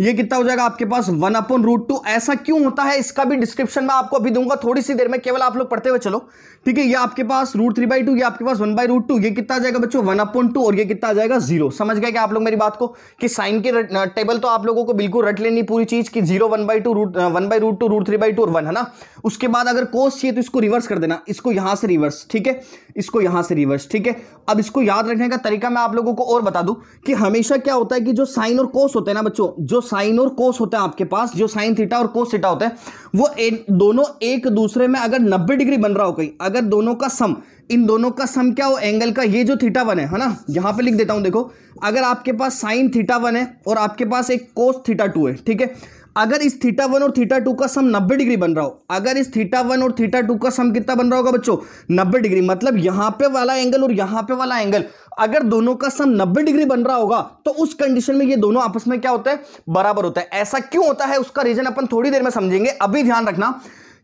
ये कितना हो जाएगा आपके पास वन अपन रूट टू ऐसा क्यों होता है इसका भी डिस्क्रिप्शन में आपको अभी दूंगा थोड़ी सी देर में केवल आप लोग पढ़ते हुए चलो ठीक है ये आपके पास रूट थ्री बाई टू ये आपके पास वन बाई रूट टू ये कितना आ जाएगा बच्चों वन अपन टू और ये कितना आ जाएगा जीरो समझ गए क्या आप लोग मेरी बात को कि साइन के टेबल तो आप लोगों को बिल्कुल रट लेनी पूरी चीज की zero one by two root one by root two root three by two और वन है ना उसके बाद अगर कोस चाहिए तो इसको रिवर्स कर देना इसको यहां से रिवर्स ठीक है इसको यहां से रिवर्स ठीक है अब इसको याद रखने का तरीका मैं आप लोगों को और बता दूं कि हमेशा क्या होता है कि जो साइन और कोस होते हैं ना बच्चों जो साइन और कोस होता है आपके पास जो साइन थीटा और कोस थीटा होते हैं वो ए, दोनों एक दूसरे में अगर 90 डिग्री बन रहा हो कहीं अगर दोनों का सम इन दोनों का सम क्या हो एंगल का ये जो थीटा वन है है ना यहाँ पे लिख देता हूँ देखो अगर आपके पास साइन थीटा वन है और आपके पास एक कोस थीटा टू है ठीक है अगर इस थीटा वन और थीटा टू का सम नब्बे डिग्री बन रहा हो अगर इस थीटा वन और थीटा टू का सम कितना बन रहा होगा बच्चों नब्बे डिग्री मतलब यहां पे वाला एंगल और यहां पे वाला एंगल अगर दोनों का सम 90 डिग्री बन रहा होगा तो उस कंडीशन में ये दोनों आपस में क्या होता है बराबर होता है ऐसा क्यों होता है उसका रीजन अपन थोड़ी देर में समझेंगे अभी ध्यान रखना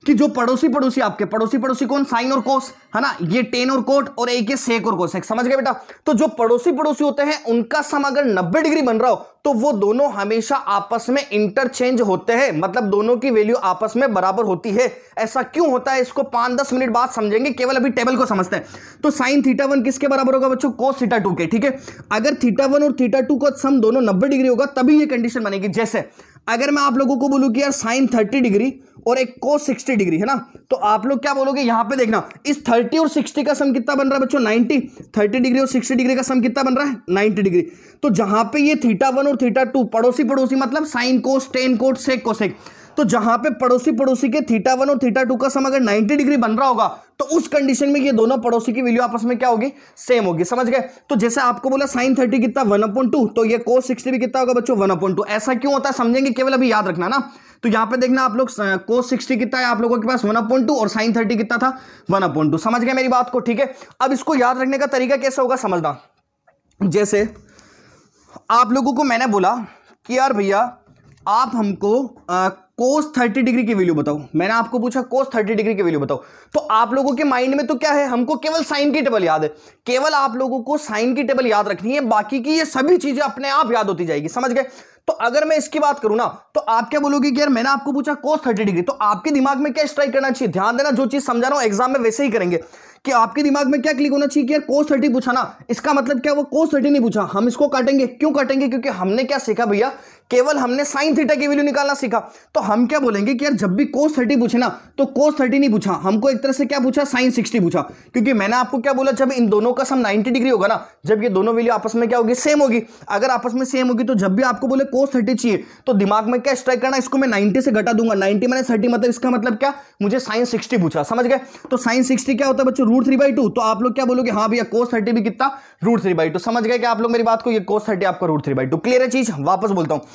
कि जो पड़ोसी पड़ोसी आपके पड़ोसी पड़ोसी कौन साइन और कोस है ना ये टेन और कोट और एक ये सेक और कोसेक समझ गए बेटा तो जो पड़ोसी पड़ोसी होते हैं उनका सम अगर नब्बे डिग्री बन रहा हो तो वो दोनों हमेशा आपस में इंटरचेंज होते हैं मतलब दोनों की वैल्यू आपस में बराबर होती है ऐसा क्यों होता है इसको पांच दस मिनट बाद समझेंगे केवल अभी टेबल को समझते हैं तो साइन थीटा वन किसके बराबर होगा बच्चों कोस थीटा टू के ठीक है अगर थीटा वन और थीटा टू का सम दोनों नब्बे डिग्री होगा तभी यह कंडीशन बनेगी जैसे अगर मैं आप लोगों को बोलूँ कि यार साइन थर्टी डिग्री और एक को 60 डिग्री है ना तो आप लोग क्या बोलोगे यहां पे देखना इस 30 और 60 का सम कितना बन रहा है बच्चों 90 30 डिग्री और 60 डिग्री का सम कितना बन रहा है 90 डिग्री तो जहां पे ये थीटा वन और थीटा टू पड़ोसी पड़ोसी मतलब sine cos tan cot sec cosec तो जहां पे पड़ोसी पड़ोसी के थीटा वन और थीटा टू का सम अगर 90 डिग्री बन रहा होगा तो उस कंडीशन में ये दोनों पड़ोसी की वैल्यू आपस में क्या होगी सेम होगी समझ गए तो जैसे आपको बोला साइन थर्टी कितना वन अपॉइंट टू तो ये कोस सिक्सटी भी कितना होगा बच्चों वन अपॉइंट टू ऐसा क्यों होता है समझेंगे केवल अभी याद रखना ना तो यहां पे देखना आप लोग कोस सिक्सटी कितना है आप लोगों के पास वन अपॉइंट टू और साइन थर्टी कितना था वन अपॉइंट टू समझ गए मेरी बात को ठीक है अब इसको याद रखने का तरीका कैसा होगा समझना जैसे आप लोगों को मैंने बोला कि यार भैया आप हमको कोस 30 डिग्री की वैल्यू बताओ मैंने आपको पूछा कोस 30 डिग्री की वैल्यू बताओ तो आप लोगों के माइंड में तो क्या है हमको केवल साइन की टेबल याद है केवल आप लोगों को साइन की टेबल याद रखनी है बाकी की ये सभी चीजें अपने आप याद होती जाएगी समझ गए तो अगर मैं इसकी बात करूं ना तो आप क्या बोलोगे कि यार मैंने आपको पूछा कोस थर्टी डिग्री तो आपके दिमाग में क्या स्ट्राइक करना चाहिए ध्यान देना जो चीज समझा रहा हूं एग्जाम में वैसे ही करेंगे कि आपके दिमाग में क्या क्लिक होना चाहिए कि यार कोस थर्टी पूछा ना इसका मतलब क्या वो कोस थर्टी नहीं पूछा हम इसको काटेंगे क्यों काटेंगे क्योंकि हमने क्या सीखा भैया केवल हमने साइन थीटा की वैल्यू निकालना सीखा तो हम क्या बोलेंगे कि यार जब भी कोस थर्टी पूछे ना तो कोस थर्टी नहीं पूछा हमको एक तरह से क्या पूछा साइन सिक्सटी पूछा क्योंकि मैंने आपको क्या बोला जब इन दोनों का सम नाइनटी डिग्री होगा ना जब ये दोनों वैल्यू आपस में क्या होगी सेम होगी अगर आपस में सेम होगी तो जब भी आपको बोले कोस थर्टी चाहिए तो दिमाग में क्या स्ट्राइक करना इसको मैं नाइनटी से घटा दूंगा नाइनटी माइनस थर्टी मतलब इसका मतलब क्या मुझे साइन सिक्सटी पूछा समझ गए तो साइन सिक्सटी क्या होता है बच्चों रूट थ्री बाई टू तो आप लोग क्या बोलोगे हाँ भैया कोस थर्टी भी कितना रूट थ्री बाई टू समझ गए कि आप लोग मेरी बात को ये कोस थर्टी आपका root three by two clear है चीज वापस बोलता हूँ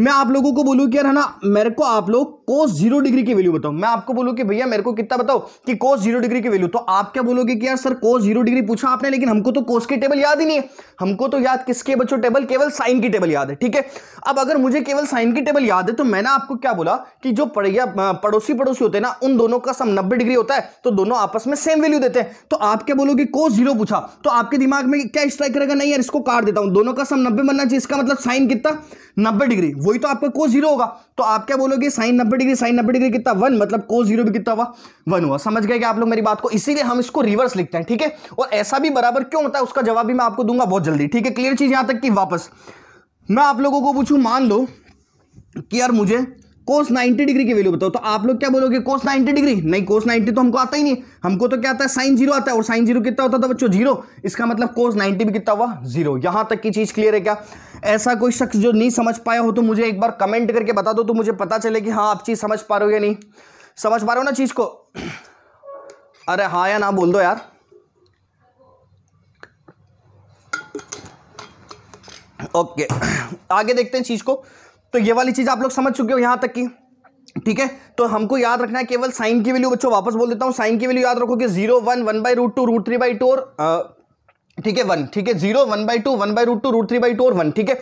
मैं आप लोगों को बोलूं कि यार है ना मेरे को आप लोग कोस जीरो डिग्री की वैल्यू बताओ मैं आपको बोलूं कि भैया मेरे को कितना बताओ कि कोस जीरो डिग्री की वैल्यू तो आप क्या बोलोगे कि यार सर कोस जीरो डिग्री पूछा आपने लेकिन हमको तो कोस की टेबल याद ही नहीं है हमको तो याद किसके बच्चों टेबल केवल साइन की टेबल याद है ठीक है अब अगर मुझे केवल साइन की टेबल याद है तो मैंने आपको क्या बोला कि जो पड़िया पड़ोसी पड़ोसी होते हैं ना उन दोनों का सम नब्बे डिग्री होता है तो दोनों आपस में सेम वैल्यू देते हैं तो आप क्या बोलोगे कोस जीरो पूछा तो आपके दिमाग में क्या स्ट्राइक करेगा नहीं यार इसको काट देता हूँ दोनों का सम नब्बे बनना चाहिए इसका मतलब साइन कितना नब्बे डिग्री वही तो आपका कोस जीरो होगा तो आप क्या बोलोगे साइन नब्बे डिग्री साइन नब्बे डिग्री कितना वन मतलब कोस जीरो भी कितना हुआ वन हुआ समझ गए कि आप लोग मेरी बात को इसीलिए हम इसको रिवर्स लिखते हैं ठीक है और ऐसा भी बराबर क्यों होता है उसका जवाब भी मैं आपको दूंगा बहुत जल्दी ठीक है क्लियर चीज यहां तक कि वापस मैं आप लोगों को पूछू मान लो कि यार मुझे कोस 90 डिग्री की वैल्यू बताओ तो आप लोग क्या बोलोगे कोस 90 डिग्री नहीं कोस 90 तो हमको आता ही नहीं हमको तो क्या आता है साइन जीरो आता है और साइन जीरो कितना होता था बच्चों जीरो इसका मतलब कोस 90 भी कितना हुआ जीरो यहां तक की चीज क्लियर है क्या ऐसा कोई शख्स जो नहीं समझ पाया हो तो मुझे एक बार कमेंट करके बता दो तो मुझे पता चले कि हाँ आप चीज समझ पा रहे हो या नहीं समझ पा रहे हो ना चीज को अरे हाँ या ना बोल दो यार ओके आगे देखते हैं चीज को तो ये वाली चीज़ आप लोग समझ चुके हो यहां तक की ठीक है तो हमको याद रखना है केवल साइन की वैल्यू बच्चों वापस बोल देता हूं साइन की वैल्यू याद रखो कि zero one one by root two root three by two और ठीक है वन ठीक है zero one by two one by root two root three by two और वन ठीक है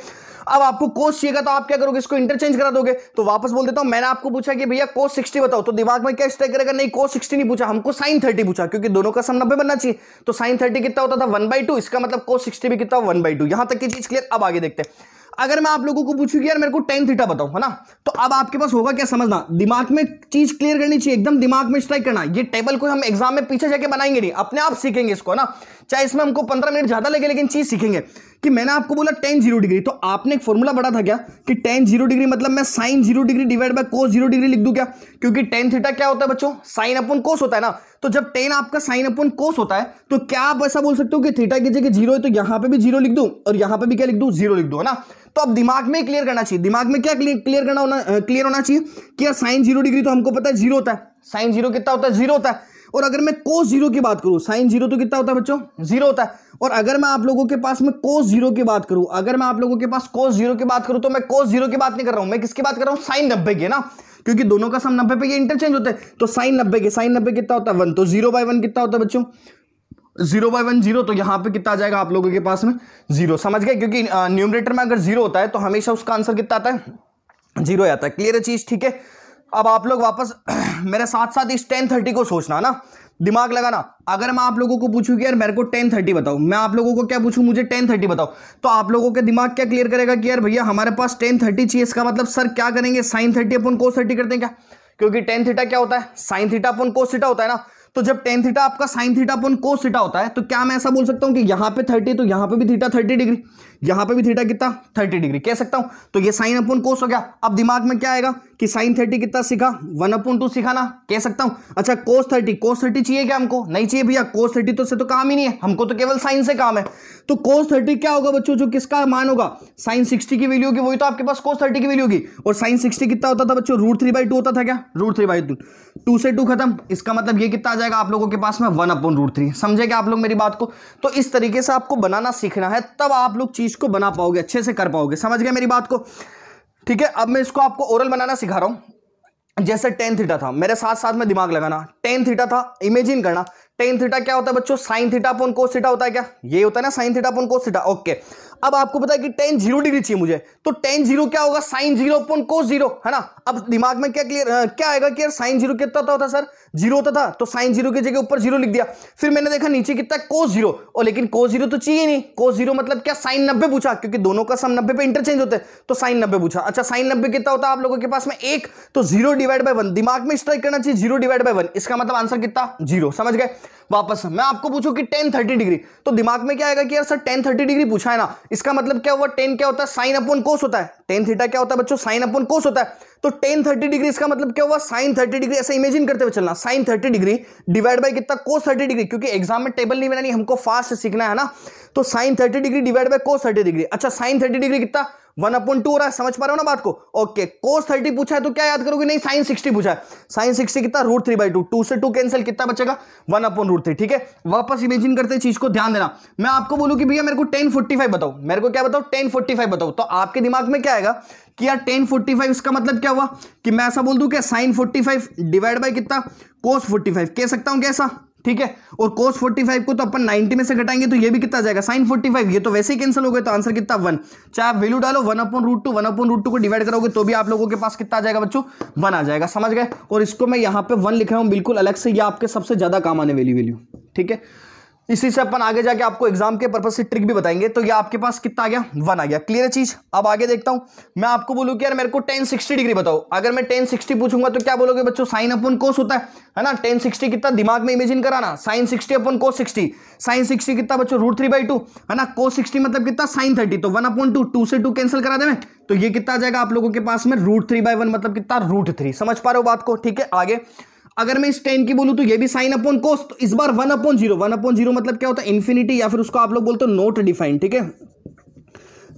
अब आपको कोस चाहिएगा तो आप क्या करोगे इसको इंटरचेंज करा दोगे तो वापस बोल देता हूं मैंने आपको पूछा कि भैया कोस 60 बताओ तो दिमाग में क्या स्ट्राइक करेगा नहीं कोस 60 नहीं पूछा हमको साइन 30 पूछा क्योंकि दोनों का सम नब्बे बनना चाहिए तो साइन 30 कितना होता था वन बाई टू इसका मतलब कोस सिक्सटी भी कितना वन बाई टू यहां तक की चीज क्लियर अब आगे देखते हैं अगर मैं आप लोगों को पूछूं कि यार मेरे को टेन थीटा बताओ है ना तो अब आपके पास होगा क्या समझना दिमाग में चीज क्लियर करनी चाहिए एकदम दिमाग में स्ट्राइक करना ये टेबल को हम एग्जाम में पीछे जाके बनाएंगे नहीं अपने आप सीखेंगे इसको ना चाहे इसमें हमको पंद्रह मिनट ज़्यादा लगे लेकिन चीज़ सीखेंगे कि मैंने आपको बोला टेन जीरो डिग्री तो आपने एक फॉर्मूला बढ़ा था क्या कि टेन जीरो डिग्री मतलब मैं sine zero degree divide by cos zero degree लिख दू क्या क्योंकि टेन थीटा क्या होता है बच्चों साइन अपन कोस होता है ना तो जब टेन आपका साइन अपन कोस होता है तो क्या आप ऐसा बोल सकते हो कि थीटा की जगह जीरो है तो यहाँ पे भी जीरो लिख दू और यहां पर भी क्या लिख दू जीरो लिख दो है ना तो अब दिमाग में क्लियर करना चाहिए दिमाग में क्या क्लियर करना होना क्लियर होना चाहिए कि यार साइन जीरो डिग्री तो हमको पता है जीरो होता है साइन जीरो कितना होता है जीरो होता है और अगर मैं कोस जीरो की बात करूं साइन जीरो तो कितना होता है बच्चों जीरो होता है और अगर मैं आप लोगों के पास में कोस जीरो की बात करूं अगर मैं आप लोगों के पास कोस जीरो की बात करूं तो मैं कोस जीरो की बात नहीं कर रहा हूं मैं किसकी बात कर रहा हूं साइन नब्बे की ना क्योंकि दोनों का सम नब्बे पे ये इंटरचेंज होते हैं तो साइन नब्बे के साइन नब्बे कितना होता है वन तो जीरो बाय वन कितना होता है बच्चों जीरो बाय वन जीरो तो यहां पे कितना आ जाएगा आप लोगों के पास में जीरो समझ गए क्योंकि न्यूमरेटर में अगर जीरो होता है तो हमेशा उसका आंसर कितना आता है जीरो आता है क्लियर है चीज़ ठीक है अब आप लोग वापस मेरे साथ साथ इस टेन थर्टी को सोचना ना दिमाग लगाना अगर मैं आप लोगों को पूछूं कि यार मेरे को टेन थर्टी बताओ मैं आप लोगों को क्या पूछूं मुझे टेन थर्टी बताओ तो आप लोगों के दिमाग क्या क्लियर करेगा कि यार भैया हमारे पास टेन थर्टी चाहिए इसका मतलब सर क्या करेंगे साइन थर्टी अपन को थर्टी करते हैं क्या क्योंकि टेन थीटा क्या होता है साइन थीटा अपन को सीटा होता है ना तो जब टेन थीटा आपका साइन थीटा अपन को सीटा होता है तो क्या मैं ऐसा बोल सकता हूँ कि यहाँ पे थर्टी तो यहाँ पे भी थीटा थर्टी डिग्री यहां पे भी थीटा कितना थर्टी डिग्री कह सकता हूं तो ये साइन अपन कोस हो गया अब दिमाग में क्या आएगा कि साइन थर्टी कितना सीखा वन अपन टू सीखा ना कह सकता हूं अच्छा कोस थर्टी कोस थर्टी चाहिए क्या हमको नहीं चाहिए भैया कोस थर्टी तो से तो काम ही नहीं है हमको तो केवल साइन से काम है तो कोस थर्टी क्या होगा बच्चों जो किसका मान होगा साइन सिक्सटी की वैल्यू होगी वही तो आपके पास कोस थर्टी की वैल्यू होगी और साइन सिक्सटी कितना होता था बच्चों रूट थ्री बाई टू होता था क्या root three by two two से टू खत्म इसका मतलब ये कितना आ जाएगा आप लोगों के पास में वन अपन रूट थ्री समझे क्या आप लोग मेरी बात को तो इस तरीके से आपको बनाना सीखना है तब आप लोग चीज चीज़ को बना पाओगे अच्छे से कर पाओगे समझ गए मेरी बात को ठीक है अब मैं इसको आपको ओरल बनाना सिखा रहा हूं जैसे टेन थीटा था मेरे साथ साथ में दिमाग लगाना टेन थीटा था इमेजिन करना टेन थीटा क्या होता है बच्चों साइन थीटा अपन कोस थीटा होता है क्या ये होता है ना साइन थीटा अपन कोस थीटा ओके अब आपको पता है कि टेन जीरो डिग्री चाहिए मुझे तो टेन जीरो क्या होगा साइन जीरो अपन को जीरो है ना अब दिमाग में क्या क्लियर क्या आएगा कि यार साइन जीरो कितना होता सर जीरो होता था तो साइन जीरो की जगह ऊपर जीरो लिख दिया फिर मैंने देखा नीचे कितना को जीरो और लेकिन को जीरो तो चाहिए नहीं को जीरो मतलब क्या साइन नब्बे पूछा क्योंकि दोनों का सम नब्बे पे इंटरचेंज होते तो साइन नब्बे पूछा अच्छा साइन नब्बे कितना होता आप लोगों के पास में एक तो जीरो डिवाइड बाय वन दिमाग में स्ट्राइक करना चाहिए जीरो डिवाइड बाय वन इसका मतलब आंसर कितना जीरो समझ गए वापस मैं आपको पूछूं कि टेन थर्टी डिग्री तो दिमाग में क्या आएगा कि यार सर टेन थर्टी डिग्री पूछा है ना इसका मतलब क्या हुआ टेन क्या होता है साइन अपॉन कोस होता है टेन थीटा क्या होता है बच्चों साइन अपॉन कोस होता है तो टेन थर्टी डिग्री इसका मतलब क्या हुआ साइन थर्टी डिग्री ऐसा इमेजिन करते हुए चलना sine thirty degree divide by कितना कोस थर्टी डिग्री क्योंकि एग्जाम में टेबल नहीं बनानी हमको फास्ट सीखना है ना तो sine thirty degree divide by cos thirty degree अच्छा साइन थर्टी डिग्री कितना वन अपॉइंट टू हो रहा है समझ पा रहे हो ना बात को ओके कोस थर्टी पूछा है तो क्या याद करोगे नहीं साइन सिक्सटी पूछा है साइन सिक्सटी कितना root three by two two से टू कैंसिल कितना बचेगा वन अपॉइंट रूट थ्री ठीक है वापस इमेजिन करते चीज को ध्यान देना मैं आपको बोलूँ कि भैया मेरे को टेन फोर्टी फाइव बताओ मेरे को क्या बताओ टेन फोर्टी फाइव बताओ तो आपके दिमाग में क्या आएगा कि यार टेन फोर्टी फाइव इसका मतलब क्या हुआ कि मैं ऐसा बोल दूँ क्या sine forty five divide by कितना कोस फोर्टी फाइव कह सकता हूँ कैसा ठीक है और कोस 45 को तो अपन 90 में से घटाएंगे तो ये भी कितना जाएगा साइन 45 ये तो वैसे ही कैंसिल हो गए तो आंसर कितना वन चाहे आप वैल्यू डालो one upon root two one upon root two को डिवाइड करोगे तो भी आप लोगों के पास कितना आ जाएगा बच्चों वन आ जाएगा समझ गए और इसको मैं यहाँ पे वन लिखा हूँ बिल्कुल अलग से यह आपके सबसे ज़्यादा काम आने वाली वैल्यू ठीक है इसी से अपन आगे जाके आपको एग्जाम के पर्पज से ट्रिक भी बताएंगे तो ये आपके पास कितना आ गया वन आ गया क्लियर है चीज अब आगे देखता हूं मैं आपको बोलूँ कि यार मेरे को टेन सिक्सटी डिग्री बताओ अगर मैं टेन सिक्सटी पूछूंगा तो क्या बोलोगे बच्चों साइन अपन कोस होता है है ना टेन सिक्सटी कितना दिमाग में इमेजिन कराना sine sixty upon cos sixty sine sixty कितना बच्चों रूट थ्री बाई टू है ना कोस सिक्सटी मतलब कितना साइन थर्टी तो वन अपॉइंट टू टू से टू कैंसिल करा दे मैं तो ये कितना आ जाएगा आप लोगों के पास में रूट थ्री बाई वन मतलब कितना रूट थ्री समझ पा रहे हो बात को ठीक है आगे अगर मैं इस टेन की बोलूं तो ये भी साइन अपॉन कोस तो इस बार one upon zero one upon zero मतलब क्या होता है इन्फिनिटी या फिर उसको आप लोग बोलते हो नोट डिफाइंड ठीक है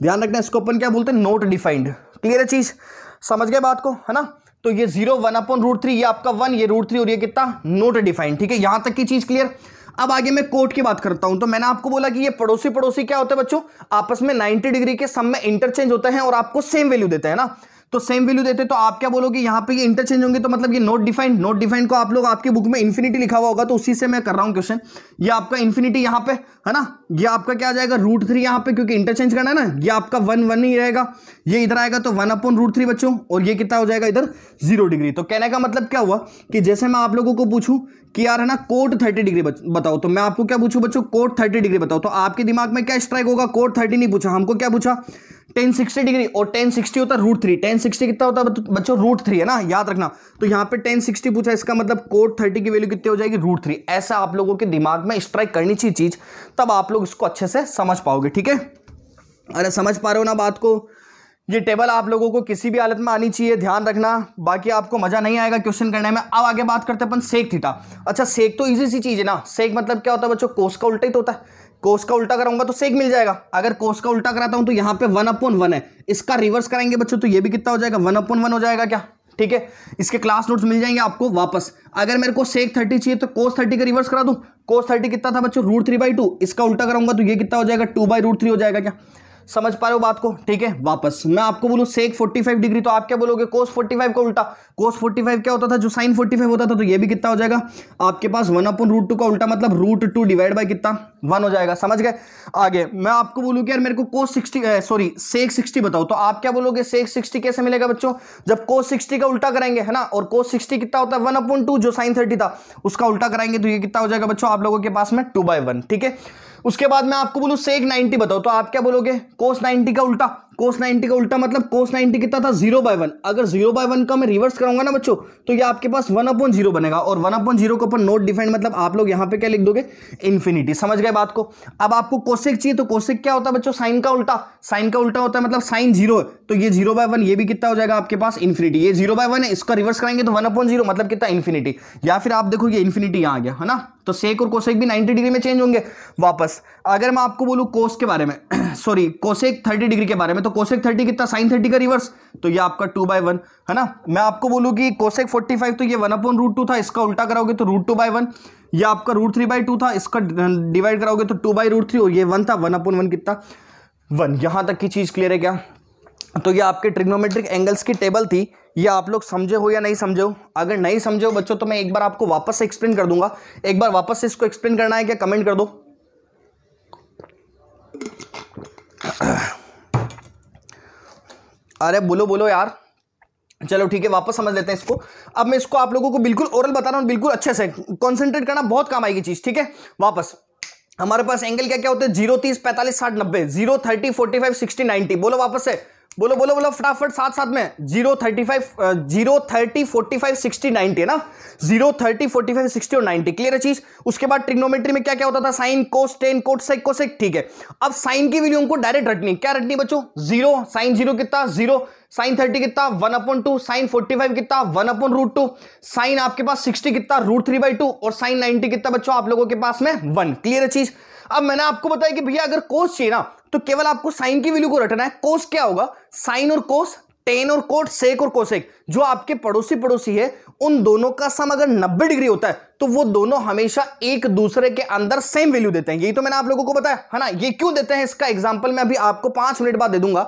ध्यान रखना इसको अपन क्या बोलते हैं नोट डिफाइंड क्लियर है चीज समझ गए बात को है ना तो ये zero one upon root three ये आपका वन ये रूट थ्री और ये कितना नोट डिफाइंड ठीक है यहां तक की चीज क्लियर अब आगे मैं कोट की बात करता हूं तो मैंने आपको बोला कि ये पड़ोसी पड़ोसी क्या होते हैं बच्चों आपस में 90 डिग्री के सम में इंटरचेंज होते हैं और आपको सेम वैल्यू देते हैं ना तो सेम वैल्यू देते तो आप क्या बोलोगे यहाँ पे ये इंटरचेंज होंगे तो मतलब ये नोट डिफाइंड नोट डिफाइंड को आप लोग आपकी बुक में इन्फिनिटी लिखा हुआ होगा तो उसी से मैं कर रहा हूँ क्वेश्चन ये आपका इन्फिनिटी यहाँ पे है ना ये आपका क्या जाएगा रूट थ्री यहाँ पे क्योंकि इंटरचेंज करना है ना ये आपका वन वन ही रहेगा ये इधर आएगा तो वन अपॉन रूट थ्री बच्चों और ये कितना हो जाएगा इधर जीरो डिग्री तो कहने का मतलब क्या हुआ कि जैसे मैं आप लोगों को पूछूँ कि यार है ना कोट थर्टी डिग्री बताओ तो मैं आपको क्या पूछू बच्चों कोट थर्टी डिग्री बताओ तो आपके दिमाग में क्या स्ट्राइक होगा कोट थर्टी नहीं पूछा हमको क्या पूछा टेन सिक्सटी डिग्री और टेन सिक्सटी होता है रूट थ्री टेन सिक्सटी कितना होता है बच्चों रूट थ्री है ना याद रखना तो यहाँ पे टेन सिक्सटी पूछा इसका मतलब कोट थर्टी की वैल्यू कितनी हो जाएगी रूट थ्री ऐसा आप लोगों के दिमाग में स्ट्राइक करनी चाहिए चीज तब आप लोग इसको अच्छे से समझ पाओगे ठीक है अरे समझ पा रहे हो ना बात को ये टेबल आप लोगों को किसी भी हालत में आनी चाहिए ध्यान रखना बाकी आपको मज़ा नहीं आएगा क्वेश्चन करने में अब आगे बात करते हैं अपन सेक थीटा अच्छा सेक तो इजी सी चीज़ है ना सेक मतलब क्या होता है बच्चों कोस का उल्टा ही तो होता है कोस का उल्टा कराऊंगा तो सेक मिल जाएगा अगर कोस का उल्टा कराता हूं तो यहाँ पे वन अपॉन वन है इसका रिवर्स कराएंगे बच्चों तो ये भी कितना हो जाएगा वन अपॉन वन हो जाएगा क्या ठीक है इसके क्लास नोट्स मिल जाएंगे आपको वापस अगर मेरे को सेक थर्टी चाहिए तो कोस थर्टी का रिवर्स करा दू कोस थर्टी कितना था बच्चों रूट थ्री बाई टू इसका उल्टा कराऊंगा तो ये कितना हो जाएगा टू बाई रूट थ्री हो जाएगा क्या समझ पा रहे हो बात को ठीक है वापस मैं आपको बोलूँ सेक 45 डिग्री तो आप क्या बोलोगे कोस 45 का उल्टा कोस 45 क्या होता था जो साइन 45 होता था तो ये भी कितना हो जाएगा आपके पास वन अपन रूट टू का उल्टा मतलब रूट टू डिवाइड बाई कितना वन हो जाएगा समझ गए आगे मैं आपको बोलूँ कि यार मेरे को cos sixty sorry sec sixty बताओ तो आप क्या बोलोगे सेक सिक्सटी कैसे मिलेगा बच्चों जब कोस सिक्सटी का उल्टा करेंगे है ना और कोस सिक्सटी कितना होता है वन टू जो साइन थर्टी था उसका उल्टा कराएंगे तो ये कितना हो जाएगा बच्चों आप लोगों के पास में टू बाय वन ठीक है उसके बाद मैं आपको बोलूं सेक नाइन्टी बताओ तो आप क्या बोलोगे कोस नाइन्टी का उल्टा कोस 90 का उल्टा मतलब कोस 90 कितना था जीरो बाय वन अगर जीरो बाय वन का मैं रिवर्स करूंगा ना बच्चों तो ये आपके पास वन अपॉन जीरो बनेगा और वन अपॉन जीरो को अपन नोट डिफाइंड मतलब आप लोग यहाँ पे क्या लिख दोगे इन्फिनिटी समझ गए बात को अब आपको कोसेक चाहिए तो कोसेक क्या होता है बच्चों साइन का उल्टा साइन का उल्टा होता है मतलब साइन जीरो है तो ये जीरो बाय वन ये भी कितना हो जाएगा आपके पास इन्फिनिटी ये जीरो बाय वन है इसका रिवर्स कराएंगे तो वन अपॉन जीरो मतलब कितना इन्फिनिटी या फिर आप देखो ये इन्फिनिटी यहाँ आ गया है ना तो सेक और कोसेक भी 90 डिग्री में चेंज होंगे वापस अगर मैं आपको बोलूँ कोस के बारे में सॉरी कोसेक 30 डिग्री के बारे में तो तो कोसेक थर्टी कितना साइन थर्टी का रिवर्स तो ये आपका टू बाय वन है ना मैं आपको बोलूँ कि कोसेक फोर्टी फाइव तो ये वन अपॉन रूट टू था इसका उल्टा कराओगे तो रूट टू बाय वन ये आपका रूट थ्री बाई टू था इसका डिवाइड कराओगे तो टू बाई रूट थ्री और ये वन था वन अपॉन वन कितना वन यहाँ तक की चीज़ क्लियर है क्या तो ये आपके ट्रिग्नोमेट्रिक एंगल्स की टेबल थी ये आप लोग समझे हो या नहीं समझे हो अगर नहीं समझे हो बच्चों तो मैं एक बार आपको वापस से एक्सप्लेन कर दूंगा एक बार वापस से इसको एक्सप्लेन करना है क्या कमेंट कर दो अरे बोलो बोलो यार चलो ठीक है वापस समझ लेते हैं इसको अब मैं इसको आप लोगों को बिल्कुल ओरल बता रहा हूँ बिल्कुल अच्छे से कॉन्सेंट्रेट करना बहुत काम आएगी चीज़ ठीक है वापस हमारे पास एंगल क्या क्या होते हैं जीरो तीस पैंतालीस साठ नब्बे zero thirty forty five sixty ninety बोलो वापस है बोलो बोलो बोलो फटाफट साथ साथ में zero thirty five zero thirty forty five sixty ninety है ना zero thirty forty five sixty और नाइनटी क्लियर है चीज उसके बाद ट्रिग्नोमेट्री में क्या क्या होता था sine cos tan cot sec sec ठीक है अब साइन की वैल्यू हमको डायरेक्ट रटनी क्या रटनी बच्चों जीरो साइन जीरो कितना जीरो साइन थर्टी कितना one upon two sine forty five कितना one upon root two sine आपके पास सिक्सटी कितना रूट थ्री बाई टू और साइन नाइनटी कितना बच्चों आप लोगों के पास में वन क्लियर है चीज अब मैंने आपको बताया कि भैया अगर कोस चाहिए ना तो केवल आपको साइन की वैल्यू को रटना है कोस क्या होगा साइन और कोस टेन और कोट सेक और कोसेक जो आपके पड़ोसी पड़ोसी है उन दोनों का सम अगर 90 डिग्री होता है तो वो दोनों हमेशा एक दूसरे के अंदर सेम वैल्यू देते हैं यही तो मैंने आप लोगों को बताया है ना ये क्यों देते हैं इसका एग्जाम्पल मैं अभी आपको पांच मिनट बाद दे दूंगा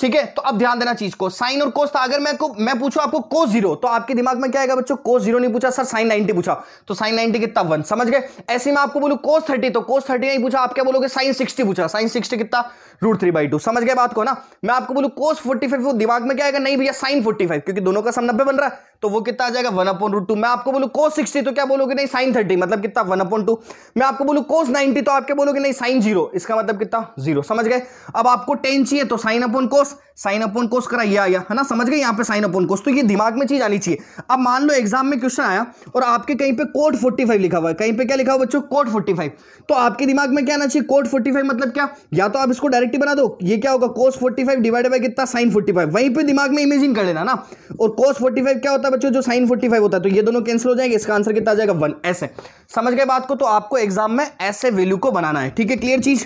ठीक है तो अब ध्यान देना चीज को साइन और कोस था अगर मैं को मैं पूछू आपको कोस जीरो तो आपके दिमाग में क्या आएगा बच्चों कोस जीरो नहीं पूछा सर साइन नाइनटी पूछा तो साइन नाइनटी कितना वन समझ गए ऐसे में आपको बोलूँ कोस थर्टी तो कोस थर्टी नहीं पूछा आप क्या बोलोगे साइन सिक्सटी पूछा साइन सिक्सटी कितना रूट थ्री बाई टू समझ गए बात को ना मैं आपको बोलू कोस फोर्टी फाइव दिमाग में क्या आएगा नहीं भैया साइन फोर्टी फाइव क्योंकि दोनों का सब नब्बे बन रहा है तो वो कितना आ जाएगा वन अपॉन रूट टू मैं आपको बोलू कोस सिक्सटी तो क्या बोलोगे नहीं साइन थर्टी मतलब कितना वन अपॉन टू मैं आपको बोलू कोस नाइनटी तो आपके बोलोगे नहीं साइन जीरो इसका मतलब कितना जीरो समझ गए अब आपको टेन चाहिए तो sine upon cos sine upon cos करा ये आया है ना समझ गए यहाँ पे साइन अपॉन कोस तो ये दिमाग में चीज आनी चाहिए अब मान लो एग्जाम में क्वेश्चन आया और आपके कहीं पे कोड 45 लिखा हुआ है कहीं पे क्या लिखा हुआ बच्चों कोड 45 तो आपके दिमाग में क्या आना चाहिए कोड 45 मतलब क्या या तो आप इसको डायरेक्टली बना दो ये क्या होगा कोस 45 डिवाइड बाई कितना साइन 45 वहीं पर दिमाग में इमेजिन कर लेना ना और कोस 45 क्या होता है बच्चों जो साइन फोर्टी फाइव होता है तो ये दोनों कैंसिल हो जाएंगे इसका आंसर कितना आ जाएगा वन ऐसे समझ गए बात को तो आपको एग्जाम में ऐसे वैल्यू को बनाना है ठीक है क्लियर चीज़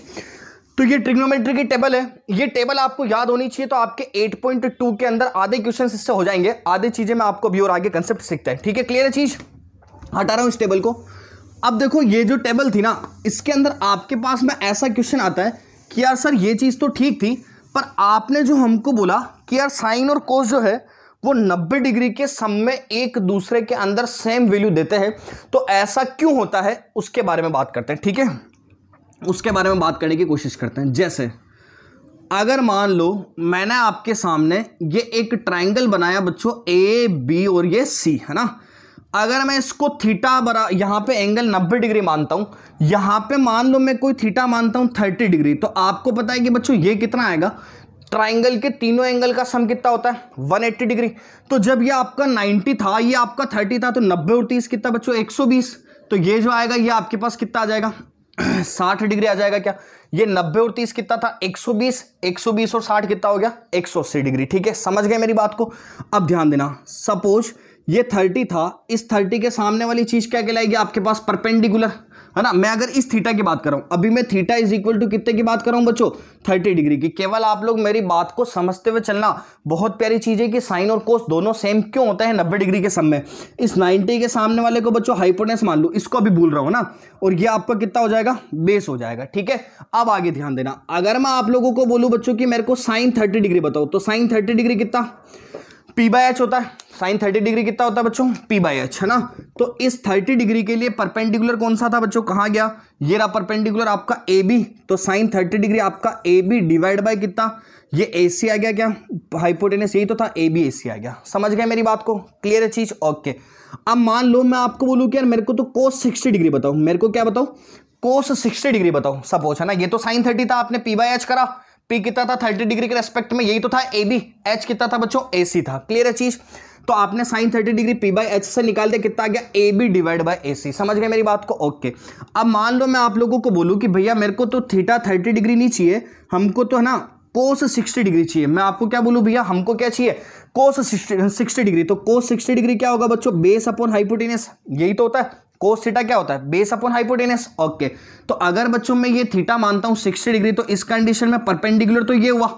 तो ये ट्रिग्नोमेट्री की टेबल है ये टेबल आपको याद होनी चाहिए तो आपके 8.2 के अंदर आधे क्वेश्चन इससे हो जाएंगे आधे चीज़ें मैं आपको अभी और आगे कंसेप्ट सीखता है ठीक है क्लियर है चीज़ हटा रहा हूँ इस टेबल को अब देखो ये जो टेबल थी ना इसके अंदर आपके पास में ऐसा क्वेश्चन आता है कि यार सर ये चीज़ तो ठीक थी पर आपने जो हमको बोला कि यार साइन और कोस जो है वो 90 डिग्री के सम में एक दूसरे के अंदर सेम वैल्यू देते हैं तो ऐसा क्यों होता है उसके बारे में बात करते हैं ठीक है उसके बारे में बात करने की कोशिश करते हैं जैसे अगर मान लो मैंने आपके सामने ये एक ट्राइंगल बनाया बच्चों ए बी और ये सी है ना अगर मैं इसको थीटा बरा यहाँ पे एंगल 90 डिग्री मानता हूँ यहाँ पे मान लो मैं कोई थीटा मानता हूँ 30 डिग्री तो आपको पता है कि बच्चों ये कितना आएगा ट्राइंगल के तीनों एंगल का सम कितना होता है 180 डिग्री तो जब ये आपका 90 था ये आपका 30 था तो 90 और 30 कितना बच्चों 120 तो ये जो आएगा ये आपके पास कितना आ जाएगा 60 डिग्री आ जाएगा क्या ये 90 और 30 कितना था 120 120 और 60 कितना हो गया 180 डिग्री ठीक है समझ गए मेरी बात को अब ध्यान देना सपोज ये थर्टी था इस थर्टी के सामने वाली चीज़ क्या कहलाएगी आपके पास परपेंडिकुलर है ना मैं अगर इस थीटा की बात कर रहा हूं अभी मैं थीटा इज इक्वल टू कितने की बात कर रहा हूँ बच्चों थर्टी डिग्री की केवल आप लोग मेरी बात को समझते हुए चलना बहुत प्यारी चीज़ है कि साइन और कोस दोनों सेम क्यों होता है नब्बे डिग्री के समय इस नाइनटी के सामने वाले को बच्चों हाइपोनेस मान लो इसको अभी भूल रहा हूं ना और ये आपका कितना हो जाएगा बेस हो जाएगा ठीक है अब आगे ध्यान देना अगर मैं आप लोगों को बोलूँ बच्चों की मेरे को साइन थर्टी डिग्री बताओ तो साइन थर्टी डिग्री कितना पी बाय एच होता है साइन थर्टी डिग्री कितना होता है बच्चों पी बाई एच है ना तो इस थर्टी डिग्री के लिए परपेंडिकुलर कौन सा था बच्चों कहा गया ये रहा परपेंडिकुलर आपका ए बी तो साइन थर्टी डिग्री आपका ए बी डिवाइड बाई कितना ये ए सी आ गया क्या हाइपोटेनस यही तो था ए बी ए सी आ गया समझ गया मेरी बात को क्लियर है चीज़ ओके अब मान लो मैं आपको बोलूँ कि यार मेरे को तो कोस सिक्सटी डिग्री बताओ मेरे को क्या बताओ कोस सिक्सटी डिग्री बताओ सपोज है ना ये तो साइन थर्टी था आपने पी बाई एच करा पी कितना था थर्टी डिग्री के रेस्पेक्ट में यही तो था ए बी एच कितना था बच्चों ए सी था क्लियर है चीज़ तो आपने sine thirty degree P by H से निकाल दिया कितना आ गया A B divide by A C समझ गए मेरी बात को ओके अब मान लो मैं आप लोगों को बोलूँ कि भैया मेरे को तो थीटा थर्टी डिग्री नहीं चाहिए हमको तो है ना कोस सिक्सटी डिग्री चाहिए मैं आपको क्या बोलूँ भैया हमको क्या चाहिए कोस सिक्सटी डिग्री तो कोस सिक्सटी डिग्री क्या होगा बच्चों बेस अपॉन हाइपोटेनियस यही तो होता है कोस थीटा क्या होता है बेस अपॉन हाइपोटेनियस ओके तो अगर बच्चों में ये थीटा मानता हूँ सिक्सटी डिग्री तो इस कंडीशन में परपेंडिकुलर तो ये हुआ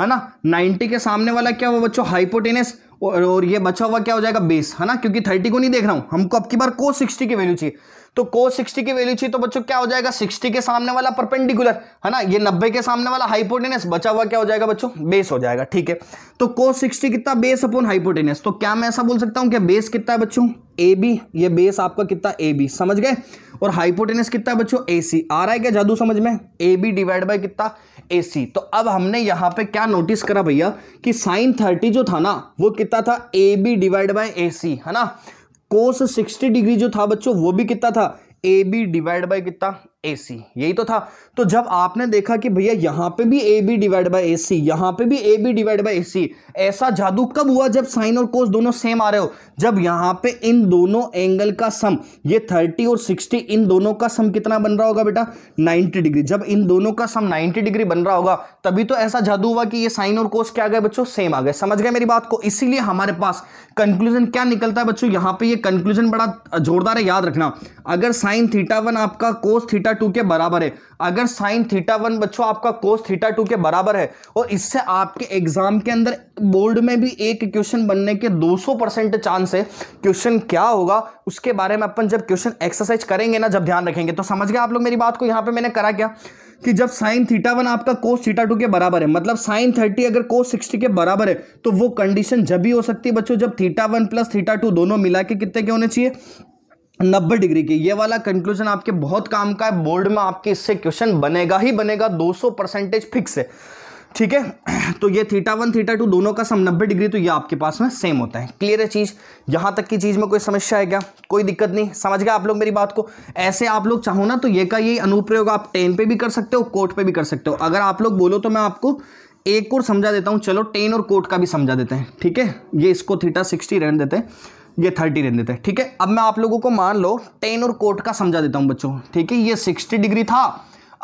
है ना नाइनटी के सामने वाला क्या हुआ बच्चों हाइपोटेनियस और, और ये बचा हुआ क्या हो जाएगा बेस है ना क्योंकि थर्टी को नहीं देख रहा हूं हमको अब की बार को सिक्सटी की वैल्यू चाहिए तो को सिक्सटी की वैल्यू चाहिए तो बच्चों क्या हो जाएगा सिक्सटी के सामने वाला परपेंडिकुलर है ना ये नब्बे के सामने वाला हाइपोटेनियस बचा हुआ क्या हो जाएगा बच्चों बेस हो जाएगा ठीक है तो को सिक्सटी कितना बेस अपॉन हाइपोटेनियस तो क्या मैं ऐसा बोल सकता हूँ कि बेस कितना है बच्चों ए बी ये बेस आपका कितना ए बी समझ गए और हाइपोटेनियस कितना है बच्चों ए सी आ रहा है क्या जादू समझ में ए बी डिवाइड बाई कितना ए सी तो अब हमने यहां पे क्या नोटिस करा भैया कि साइन थर्टी जो था ना वो कितना था A B divide by A C है ना कोस सिक्सटी डिग्री जो था बच्चों वो भी कितना था ए बी डिवाइड बाई कितना ए सी यही तो था तो जब आपने देखा कि भैया यहां पे भी A B divide by A C यहां पे भी A B divide by A C ऐसा जादू कब हुआ जब साइन और कोस दोनों सेम आ रहे हो जब यहां पे इन दोनों एंगल का सम ये थर्टी और सिक्सटी इन दोनों का सम कितना बन रहा होगा बेटा 90 डिग्री जब इन दोनों का सम नाइन्टी डिग्री बन रहा होगा तभी तो ऐसा जादू हुआ कि ये साइन और कोस क्या गए बच्चों सेम आ गए समझ गए मेरी बात को इसीलिए हमारे पास कंक्लूजन क्या निकलता है बच्चों यहाँ पे ये कंक्लूजन बड़ा जोरदार है याद रखना अगर साइन थीटा वन आपका कोस थीटा टू के बराबर है अगर साइन थीटा वन बच्चों आपका कोस थीटा टू के बराबर है और इससे आपके एग्जाम के अंदर बोर्ड में भी एक क्वेश्चन बनने के 200 परसेंट चांस है क्वेश्चन क्या होगा उसके बारे में अपन जब क्वेश्चन एक्सरसाइज करेंगे ना जब ध्यान रखेंगे तो समझ गए आप लोग मेरी बात को यहाँ पे मैंने करा क्या कि जब साइन थीटा वन आपका कोस थीटा टू के बराबर है मतलब साइन थर्टी अगर कोस सिक्सटी के बराबर है तो वो कंडीशन जब भी हो सकती है बच्चों जब theta one plus theta two दोनों मिला के कितने के होने चाहिए नब्बे डिग्री की ये वाला कंक्लूजन आपके बहुत काम का है बोर्ड में आपके इससे क्वेश्चन बनेगा ही बनेगा 200 परसेंटेज फिक्स है ठीक है तो ये थीटा वन थीटा टू दोनों का सम नब्बे डिग्री तो ये आपके पास में सेम होता है क्लियर है चीज़ यहां तक की चीज़ में कोई समस्या है क्या कोई दिक्कत नहीं समझ गए आप लोग मेरी बात को ऐसे आप लोग चाहो ना तो ये का ये अनुप्रयोग आप टेन पे भी कर सकते हो कोर्ट पर भी कर सकते हो अगर आप लोग बोलो तो मैं आपको एक और समझा देता हूँ चलो टेन और कोर्ट का भी समझा देते हैं ठीक है ये इसको थीटा सिक्सटी रहने देते हैं ये थर्टी रहने देते हैं ठीक है अब मैं आप लोगों को मान लो टेन और कोट का समझा देता हूँ बच्चों ठीक है ये सिक्सटी डिग्री था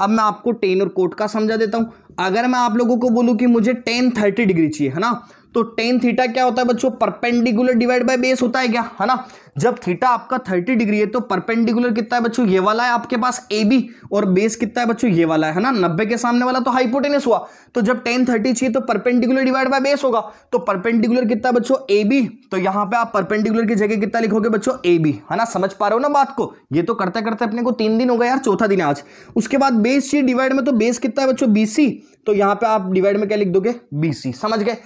अब मैं आपको टेन और कोट का समझा देता हूँ अगर मैं आप लोगों को बोलूँ कि मुझे टेन थर्टी डिग्री चाहिए है ना तो टेन थीटा क्या होता है बच्चों परपेंडिकुलर डिवाइड बाय बेस होता है क्या है ना जब थीटा आपका थर्टी डिग्री है तो परपेंडिकुलर कितना है बच्चों ये वाला है आपके पास ए बी और बेस कितना है बच्चों ये वाला है ना नब्बे के सामने वाला तो हाइपोटेनस हुआ तो जब टेन थर्टी चाहिए तो परपेंडिकुलर डिवाइड बाय बेस होगा तो परपेंडिकुलर कितना बच्चों ए बी तो यहाँ पे आप परपेंडिकुलर की जगह कितना लिखोगे बच्चों ए बी है ना समझ पा रहे हो ना बात को ये तो करते करते अपने को तीन दिन हो गया यार चौथा दिन आज उसके बाद बेस चाहिए डिवाइड में तो बेस कितना है बच्चों बी सी तो यहाँ पे आप डिवाइड में क्या लिख दोगे बीसी समझ गए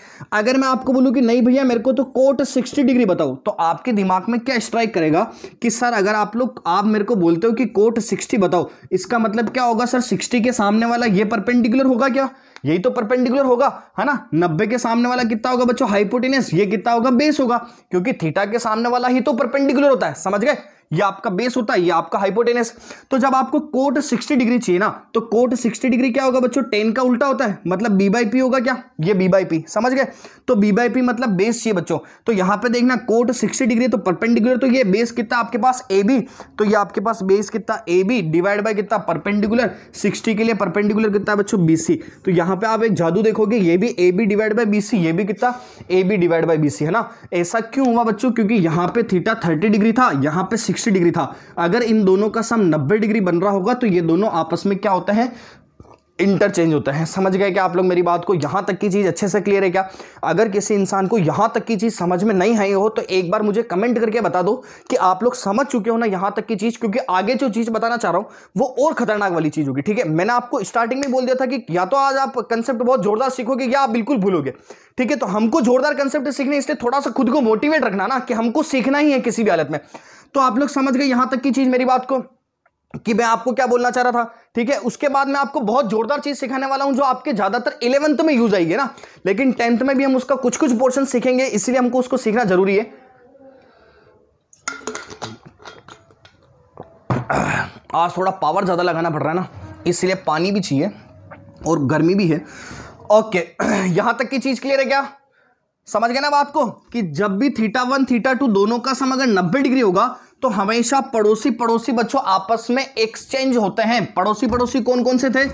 अगर मैं आपको बोलूँ कि नहीं भैया मेरे को तो कोट सिक्सटी डिग्री बताओ तो आपके दिमाग में क्या स्ट्राइक करेगा कि सर अगर आप लोग आप मेरे को बोलते हो कि कोट सिक्सटी बताओ इसका मतलब क्या होगा सर सिक्सटी के सामने वाला ये परपेंडिकुलर होगा क्या यही तो परपेंडिकुलर होगा है ना नब्बे के सामने वाला कितना होगा बच्चों हाइपोटिनियस ये कितना होगा बेस होगा क्योंकि थीटा के सामने वाला ही तो परपेंडिकुलर होता है समझ गए ये आपका बेस होता है ये आपका हाइपोटेनस तो जब आपको कोट 60 डिग्री चाहिए ना तो कोट 60 डिग्री क्या होगा बच्चों टेन का उल्टा होता है मतलब बी बाई पी होगा क्या ये बी बाई पी समझ गए तो बी बाई पी मतलब बेस चाहिए बच्चों तो यहां पे देखना कोट सिक्सटी डिग्री तो परपेंडिकुलर तो ये बेस कितना आपके पास ए बी तो ये आपके पास बेस कितना ए बी डिवाइड बाई कितना परपेंडिकुलर सिक्सटी के लिए परपेंडिकुलर कितना बच्चों बी सी तो यहाँ पे आप एक जादू देखोगे ये भी A B divide by B C ये भी कितना A B divide by B C है ना ऐसा क्यों हुआ बच्चों क्योंकि यहाँ पे थीटा थर्टी डिग्री था यहाँ पे सिक्स 160 डिग्री था अगर इन दोनों का सम 90 डिग्री बन रहा होगा तो ये दोनों आपस में क्या होता है इंटरचेंज होता है समझ गए क्या आप लोग मेरी बात को यहां तक की चीज़ अच्छे से क्लियर है क्या अगर किसी इंसान को यहां तक की चीज़ समझ में नहीं आई हो तो एक बार मुझे कमेंट करके बता दो कि आप लोग समझ चुके हो ना यहां तक की चीज़ क्योंकि आगे जो चीज़ बताना चाह रहा हूं वो और खतरनाक वाली चीज़ होगी ठीक है मैंने आपको स्टार्टिंग में बोल दिया था कि या तो आज आप कंसेप्ट बहुत जोरदार सीखोगे या आप बिल्कुल भूलोगे ठीक है तो हमको जोरदार कंसेप्ट सीखने इसलिए थोड़ा सा खुद को मोटिवेट रखना ना कि हमको सीखना ही है किसी भी हालत में तो आप लोग समझ गए यहां तक की चीज़ मेरी बात को कि मैं आपको क्या बोलना चाह रहा था ठीक है उसके बाद मैं आपको बहुत जोरदार चीज सिखाने वाला हूं जो आपके ज्यादातर इलेवंथ में यूज आई है ना लेकिन टेंथ में भी हम उसका कुछ कुछ पोर्शन सीखेंगे इसलिए हमको उसको सीखना जरूरी है आज थोड़ा पावर ज़्यादा लगाना पड़ रहा है ना इसलिए पानी भी चाहिए और गर्मी भी है ओके यहां तक की चीज़ क्लियर है क्या समझ गए ना अब आपको कि जब भी थीटा वन थीटा टू दोनों का सम अगर नब्बे डिग्री होगा तो हमेशा पड़ोसी पड़ोसी बच्चों आपस में एक्सचेंज होते हैं पड़ोसी पड़ोसी कौन कौन से थे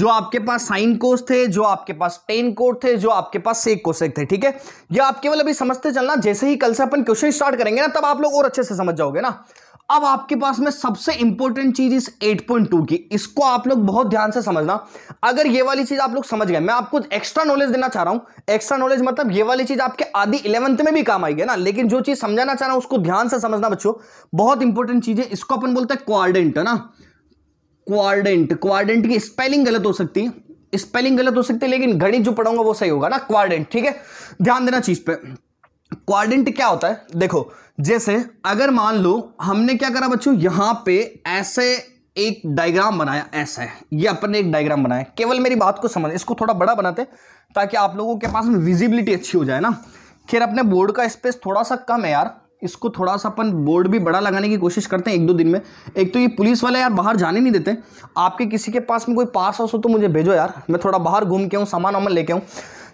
जो आपके पास साइन कोस थे जो आपके पास टेन कोड थे जो आपके पास सेक कोसेक थे ठीक है ये आप केवल अभी समझते चलना जैसे ही कल से अपन क्वेश्चन स्टार्ट करेंगे ना तब आप लोग और अच्छे से समझ जाओगे ना अब आपके पास में सबसे इंपॉर्टेंट चीज इस 8.2 की इसको आप लोग बहुत ध्यान से समझना अगर ये वाली चीज आप लोग समझ गए मैं आपको एक्स्ट्रा नॉलेज देना चाह रहा हूं एक्स्ट्रा नॉलेज मतलब ये वाली चीज आपके आदि इलेवंथ में भी काम आएगी ना लेकिन जो चीज समझाना चाह रहा हूं उसको ध्यान से समझना बच्चों बहुत इंपॉर्टेंट चीज है इसको अपन बोलते हैं क्वारडेंट है ना क्वारडेंट क्वारडेंट की स्पेलिंग गलत हो सकती है स्पेलिंग गलत हो सकती है लेकिन गणित जो पढ़ाऊंगा वो सही होगा ना क्वारडेंट ठीक है ध्यान देना चीज पे क्वाड्रेंट क्या होता है देखो जैसे अगर मान लो हमने क्या करा बच्चों यहां पे ऐसे एक डायग्राम बनाया ऐसा है ये अपन ने एक डायग्राम बनाया केवल मेरी बात को समझ इसको थोड़ा बड़ा बनाते ताकि आप लोगों के पास में विजिबिलिटी अच्छी हो जाए ना खैर अपने बोर्ड का स्पेस थोड़ा सा कम है यार इसको थोड़ा सा अपन बोर्ड भी बड़ा लगाने की कोशिश करते हैं एक दो दिन में एक तो ये पुलिस वाले यार बाहर जाने नहीं देते आपके किसी के पास में कोई पास हाउस हो तो मुझे भेजो यार मैं थोड़ा बाहर घूम के हूँ सामान वामान लेके आऊँ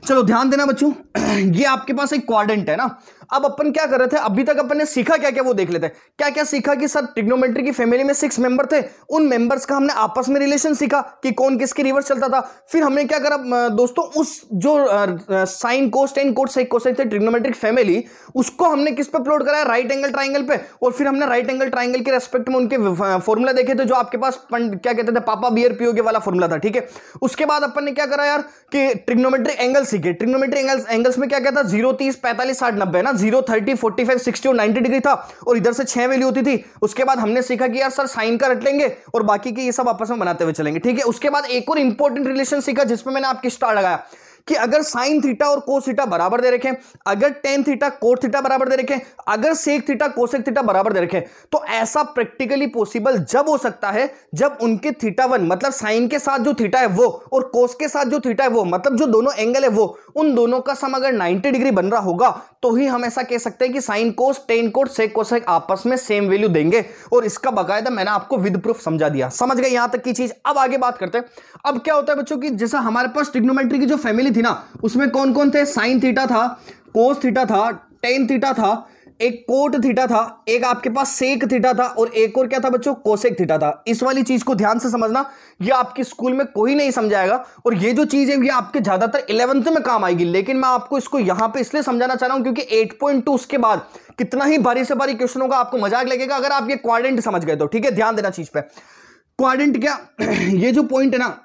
चलो ध्यान देना बच्चों ये आपके पास एक क्वाड्रेंट है ना अब अपन क्या कर रहे थे अभी तक अपन ने सीखा क्या क्या वो देख लेते हैं क्या क्या सीखा कि सर ट्रिग्नोमेट्री की फैमिली में सिक्स मेंबर थे उन मेंबर्स का हमने आपस में रिलेशन सीखा कि कौन किसके रिवर्स चलता था फिर हमने क्या करा दोस्तों उस जो साइन कोस टेन कोर्स साइक कोसाइन थे ट्रिग्नोमेट्रिक फैमिली उसको हमने किस पे अपलोड कराया राइट एंगल ट्राइंगल पे और फिर हमने राइट एंगल ट्राइंगल के रेस्पेक्ट में उनके फॉर्मूला देखे थे जो आपके पास क्या कहते थे पापा बियर के वाला फॉर्मूला था ठीक है उसके बाद अपन ने क्या करा यार कि ट्रिग्नोमेट्रिक एंगल सीखे ट्रिग्नोमेट्रिक एंगल्स एंगल्स में क्या कहता जीरो तीस पैंतालीस साठ नब्बे ना zero thirty forty five sixty और नाइनटी डिग्री था और इधर से छह वैल्यू होती थी उसके बाद हमने सीखा कि यार सर साइन का रट लेंगे और बाकी के ये सब आपस में बनाते हुए चलेंगे ठीक है उसके बाद एक और इंपॉर्टेंट रिलेशन सीखा जिसमें मैंने आपकी स्टार लगाया कि अगर साइन थीटा और कोस थीटा बराबर दे रखें अगर टेन थीटा कोर थीटा बराबर दे रखें अगर सेक थीटा कोसेक थीटा बराबर दे रखें तो ऐसा प्रैक्टिकली पॉसिबल जब हो सकता है जब उनके थीटा वन मतलब साइन के साथ जो थीटा है वो और कोस के साथ जो थीटा है वो मतलब जो दोनों एंगल है वो उन दोनों का सम अगर नाइन्टी डिग्री बन रहा होगा तो ही हम ऐसा कह सकते हैं कि sine cos tan cot sec cosec आपस में सेम वैल्यू देंगे और इसका बकायदा मैंने आपको विद प्रूफ समझा दिया समझ गए यहां तक की चीज अब आगे बात करते हैं अब क्या होता है बच्चों की जैसा हमारे पास टिग्नोमेट्री की जो फैमिली थी ना उसमें कौन कौन थे साइन थीटा था कोस थीटा था टेन थीटा था एक कोट थीटा था एक आपके पास सेक थीटा था और एक और क्या था बच्चों कोसेक थीटा था इस वाली चीज को ध्यान से समझना ये आपके स्कूल में कोई नहीं समझाएगा और ये जो चीज है ये आपके ज्यादातर इलेवंथ में काम आएगी लेकिन मैं आपको इसको यहां पे इसलिए समझाना चाह रहा हूं क्योंकि एट पॉइंट टू उसके बाद कितना ही भारी से भारी क्वेश्चन होगा आपको मजाक लगेगा अगर आप ये क्वारेंट समझ गए तो ठीक है ध्यान देना चीज पर क्वारेंट क्या ये जो पॉइंट है ना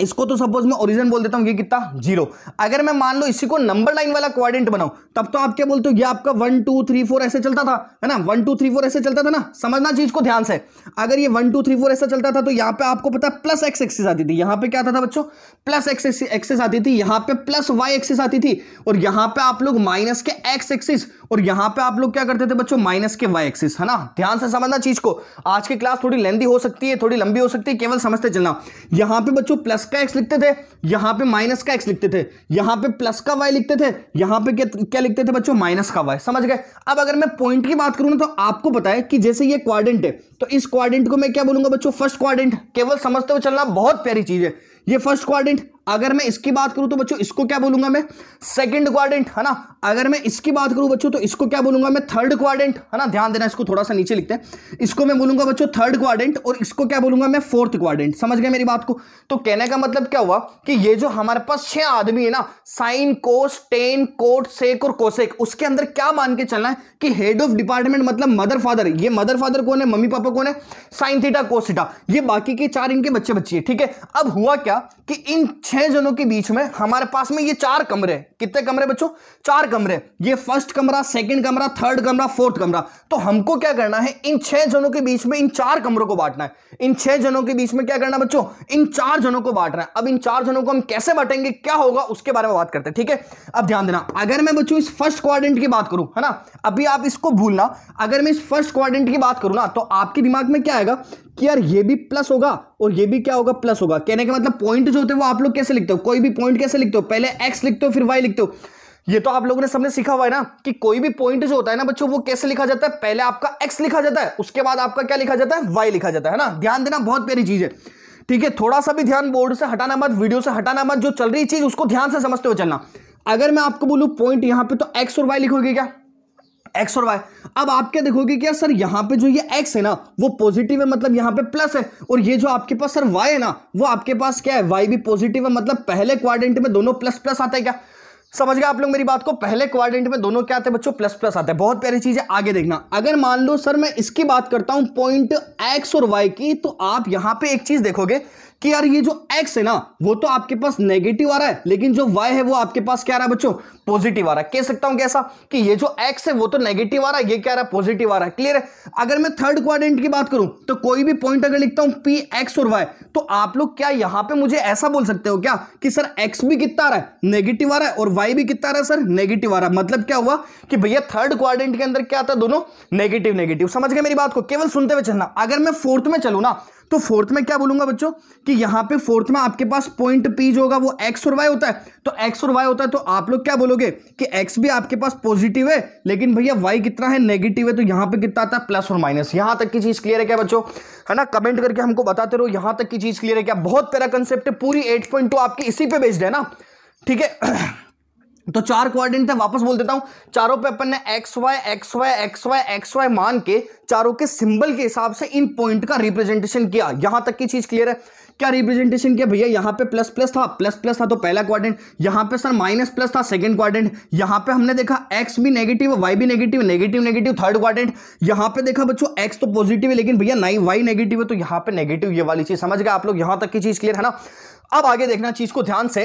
इसको तो सपोज मैं ओरिजिन बोल देता हूं ये कितना जीरो अगर मैं मान लो इसी को नंबर लाइन वाला क्वाड्रेंट बनाऊं तब तो आप क्या बोलते हो ये आपका वन टू थ्री फोर ऐसे चलता था है ना वन टू थ्री फोर ऐसे चलता था ना समझना चीज को ध्यान से अगर ये वन टू थ्री फोर ऐसा चलता था तो यहां पे आपको पता प्लस एक्स एक्सेस आती थी यहां पर क्या था बच्चों प्लस एक्स एक्सेस आती थी यहां पर प्लस वाई एक्सेस आती थी और यहां पर आप लोग माइनस के एक्स एक्सिस और यहां पर आप लोग क्या करते थे बच्चों माइनस के वाई एक्सिस है ना ध्यान से समझना चीज को आज की क्लास थोड़ी लेंदी हो सकती है थोड़ी लंबी हो सकती है केवल समझते चलना यहाँ पे बच्चों प्लस प्लस का एक्स लिखते थे यहां पे माइनस का एक्स लिखते थे यहां पे प्लस का वाई लिखते थे यहां पे क्या क्या लिखते थे बच्चों माइनस का वाई समझ गए अब अगर मैं पॉइंट की बात करूं ना तो आपको बताए कि जैसे ये क्वारेंट है तो इस क्वारेंट को मैं क्या बोलूंगा बच्चों फर्स्ट क्वारेंट केवल समझते हुए चलना बहुत प्यारी चीज है ये फर्स्ट क्वारेंट अगर मैं इसकी बात करूं तो बच्चों इसको क्या बोलूंगा मैं सेकंड क्वाड्रेंट है ना अगर मैं इसकी बात करूं बच्चों तो इसको क्या बोलूंगा मैं थर्ड क्वाड्रेंट है ना ध्यान देना इसको थोड़ा सा नीचे लिखते हैं इसको मैं बोलूंगा बच्चों थर्ड क्वाड्रेंट और इसको क्या बोलूंगा मैं फोर्थ क्वाड्रेंट समझ गए मेरी बात को तो कहने का मतलब क्या हुआ कि ये जो हमारे पास छह आदमी है ना sine cos tan cot sec और कोसेक उसके अंदर क्या मान के चलना है कि हेड ऑफ डिपार्टमेंट मतलब मदर फादर ये मदर फादर कौन है मम्मी पापा कौन है साइन थीटा कोसिटा ये बाकी के चार इनके बच्चे बच्चे ठीक है अब हुआ क्या कि इन छह जनों के बीच में हमारे पास में ये चार कमरे कितने कमरे बच्चों चार कमरे ये फर्स्ट कमरा सेकंड कमरा थर्ड कमरा फोर्थ कमरा तो हमको क्या करना है इन छह जनों के बीच में इन चार कमरों को बांटना है इन छह जनों के बीच में क्या करना बच्चों इन चार जनों को बांटना है अब इन चार जनों को हम कैसे बांटेंगे क्या होगा उसके बारे में बात करते हैं ठीक है अब ध्यान देना अगर मैं बच्चों इस फर्स्ट क्वारेंट की बात करूं है ना अभी आप इसको भूलना अगर मैं इस फर्स्ट क्वारेंट की बात करूं ना तो आपके दिमाग में क्या आएगा कि यार ये भी प्लस होगा और ये भी क्या होगा प्लस होगा कहने का मतलब पॉइंट जो होते हैं वो आप लोग कैसे लिखते हो कोई भी पॉइंट कैसे लिखते हो पहले एक्स लिखते हो फिर वाई लिखते हो ये तो आप लोगों ने सबने सीखा हुआ है ना कि कोई भी पॉइंट जो होता है ना बच्चों वो कैसे लिखा जाता है पहले आपका एक्स लिखा जाता है उसके बाद आपका क्या लिखा जाता है वाई लिखा जाता है ना ध्यान देना बहुत प्यारी चीज है ठीक है थोड़ा सा भी ध्यान बोर्ड से हटाना मत वीडियो से हटाना मत जो चल रही चीज उसको ध्यान से समझते हो चलना अगर मैं आपको बोलूँ पॉइंट यहाँ पे तो एक्स और वाई लिखोगे क्या एक्स और वाई अब क्या देखोगे कि यार सर यहाँ पे जो ये एक्स है ना वो पॉजिटिव है मतलब यहाँ पे प्लस है और ये जो आपके पास सर वाई है ना वो आपके पास क्या है वाई भी पॉजिटिव है मतलब पहले क्वारेंट में दोनों प्लस प्लस आता है क्या समझ गए आप लोग मेरी बात को पहले क्वारेंट में दोनों क्या आते हैं बच्चों प्लस प्लस आते हैं बहुत प्यारी चीज है आगे देखना अगर मान लो सर मैं इसकी बात करता हूं पॉइंट एक्स और वाई की तो आप यहां पे एक चीज देखोगे कि यार ये जो x है ना वो तो आपके पास नेगेटिव आ रहा है लेकिन जो y है वो आपके पास क्या आ रहा है बच्चों पॉजिटिव आ रहा है कह सकता हूं कैसा कि ये जो x है वो तो नेगेटिव आ रहा है ये क्या रहा है पॉजिटिव आ रहा है क्लियर है अगर मैं थर्ड क्वाड्रेंट की बात करूं तो कोई भी पॉइंट अगर लिखता हूं पी एक्स और वाई तो आप लोग क्या यहां पर मुझे ऐसा बोल सकते हो क्या कि सर एक्स भी कितना आ रहा है नेगेटिव आ रहा है और वाई भी कितना आ रहा है सर नेगेटिव आ रहा है मतलब क्या हुआ कि भैया थर्ड क्वाड्रेंट के अंदर क्या आता है दोनों नेगेटिव नेगेटिव समझ गए मेरी बात को केवल सुनते हुए चलना अगर मैं फोर्थ में चलू ना तो फोर्थ में क्या बोलूंगा बच्चों कि यहां पे फोर्थ में आपके पास पॉइंट पी जो होगा वो एक्स और वाई होता है तो एक्स और वाई होता है तो आप लोग क्या बोलोगे कि एक्स भी आपके पास पॉजिटिव है लेकिन भैया वाई कितना है नेगेटिव है तो यहां पे कितना आता है प्लस और माइनस यहां तक की चीज क्लियर है क्या बच्चों है ना कमेंट करके हमको बताते रहो यहां तक की चीज क्लियर है क्या बहुत प्यारा कंसेप्ट है पूरी एट आपकी इसी पे बेस्ड है ना ठीक है तो चार क्वाड्रेंट थे वापस बोल देता हूं चारों पे अपन ने X Y X Y X Y X Y मान के चारों के सिंबल के हिसाब से इन पॉइंट का रिप्रेजेंटेशन किया यहां तक की चीज क्लियर है क्या रिप्रेजेंटेशन किया भैया यहां पे प्लस प्लस था प्लस प्लस था तो पहला क्वाड्रेंट यहां पे सर माइनस प्लस था सेकंड क्वाड्रेंट यहां पे हमने देखा एक्स भी नेगेटिव वाई भी negative negative negative third quadrant यहां पे देखा बच्चों एक्स तो पॉजिटिव है लेकिन भैया नहीं वाई नेगेटिव है तो यहाँ पे नेगेटिव ये वाली चीज समझ गया आप लोग यहां तक की चीज क्लियर है ना अब आगे देखना चीज को ध्यान से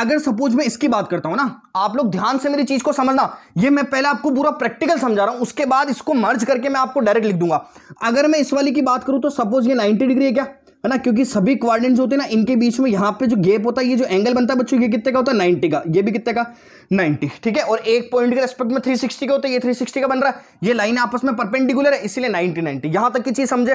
अगर सपोज मैं इसकी बात करता हूं ना आप लोग ध्यान से मेरी चीज़ को समझना ये मैं पहले आपको पूरा प्रैक्टिकल समझा रहा हूं उसके बाद इसको मर्ज करके मैं आपको डायरेक्ट लिख दूंगा अगर मैं इस वाली की बात करूं तो सपोज ये 90 डिग्री है क्या है ना क्योंकि सभी क्वारेंट होते हैं ना इनके बीच में यहां पर जो गेप होता है ये जो एंगल बनता है बच्चों ये कितने का होता है नाइन्टी का ये भी कितने का नाइन्टी ठीक है और एक पॉइंट के रेस्पेक्ट में थ्री सिक्सटी का होता है ये थ्री सिक्सटी का बन रहा है ये लाइन आपस में परपेंडिकुलर है इसलिए नाइनटी नाइनटी यहां तक की चीज़ समझे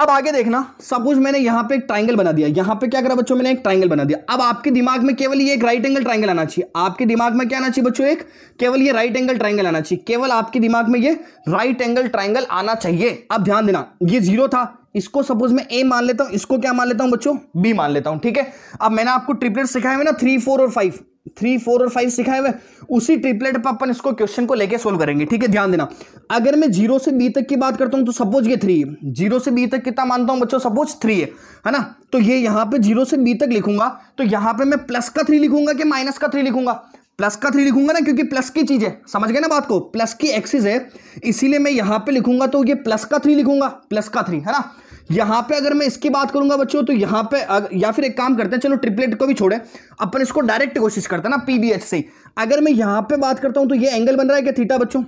अब आगे देखना सपोज मैंने यहां पे एक ट्राइंगल बना दिया यहां पे क्या करा बच्चों मैंने एक ट्राइंगल बना दिया अब आपके दिमाग में केवल ये एक राइट एंगल ट्राइंगल आना चाहिए आपके दिमाग में क्या आना चाहिए बच्चों एक केवल ये राइट एंगल ट्राइंगल आना चाहिए केवल आपके दिमाग में ये राइट एंगल ट्राइंगल आना चाहिए अब ध्यान देना ये जीरो था इसको सपोज मैं ए मान लेता हूं इसको क्या मान लेता हूं बच्चों बी मान लेता हूं ठीक है अब मैंने आपको ट्रिपलेट सिखाया हुआ ना थ्री फोर और फाइव थ्री फोर और फाइव सिखाए हुए उसी ट्रिपलेट पर अपन इसको क्वेश्चन को लेके सोल्व करेंगे ठीक है ध्यान देना अगर मैं जीरो से बी तक की बात करता हूं तो सपोज ये थ्री है जीरो से बी तक कितना मानता हूं बच्चों सपोज थ्री है है ना तो ये यहां पे जीरो से बी तक लिखूंगा तो यहां पे मैं प्लस का थ्री लिखूंगा कि माइनस का थ्री लिखूंगा प्लस का थ्री लिखूंगा ना क्योंकि प्लस की चीज है समझ गए ना बात को प्लस की एक्सिस है इसीलिए मैं यहां पर लिखूंगा तो ये प्लस का थ्री लिखूंगा प्लस का थ्री है ना यहां पे अगर मैं इसकी बात करूंगा बच्चों तो यहां पे अग, या फिर एक काम करते हैं चलो ट्रिपलेट को भी छोड़े अपन इसको डायरेक्ट कोशिश करते हैं ना पीबीएच से अगर मैं यहां पे बात करता हूं तो ये एंगल बन रहा है क्या थीटा बच्चों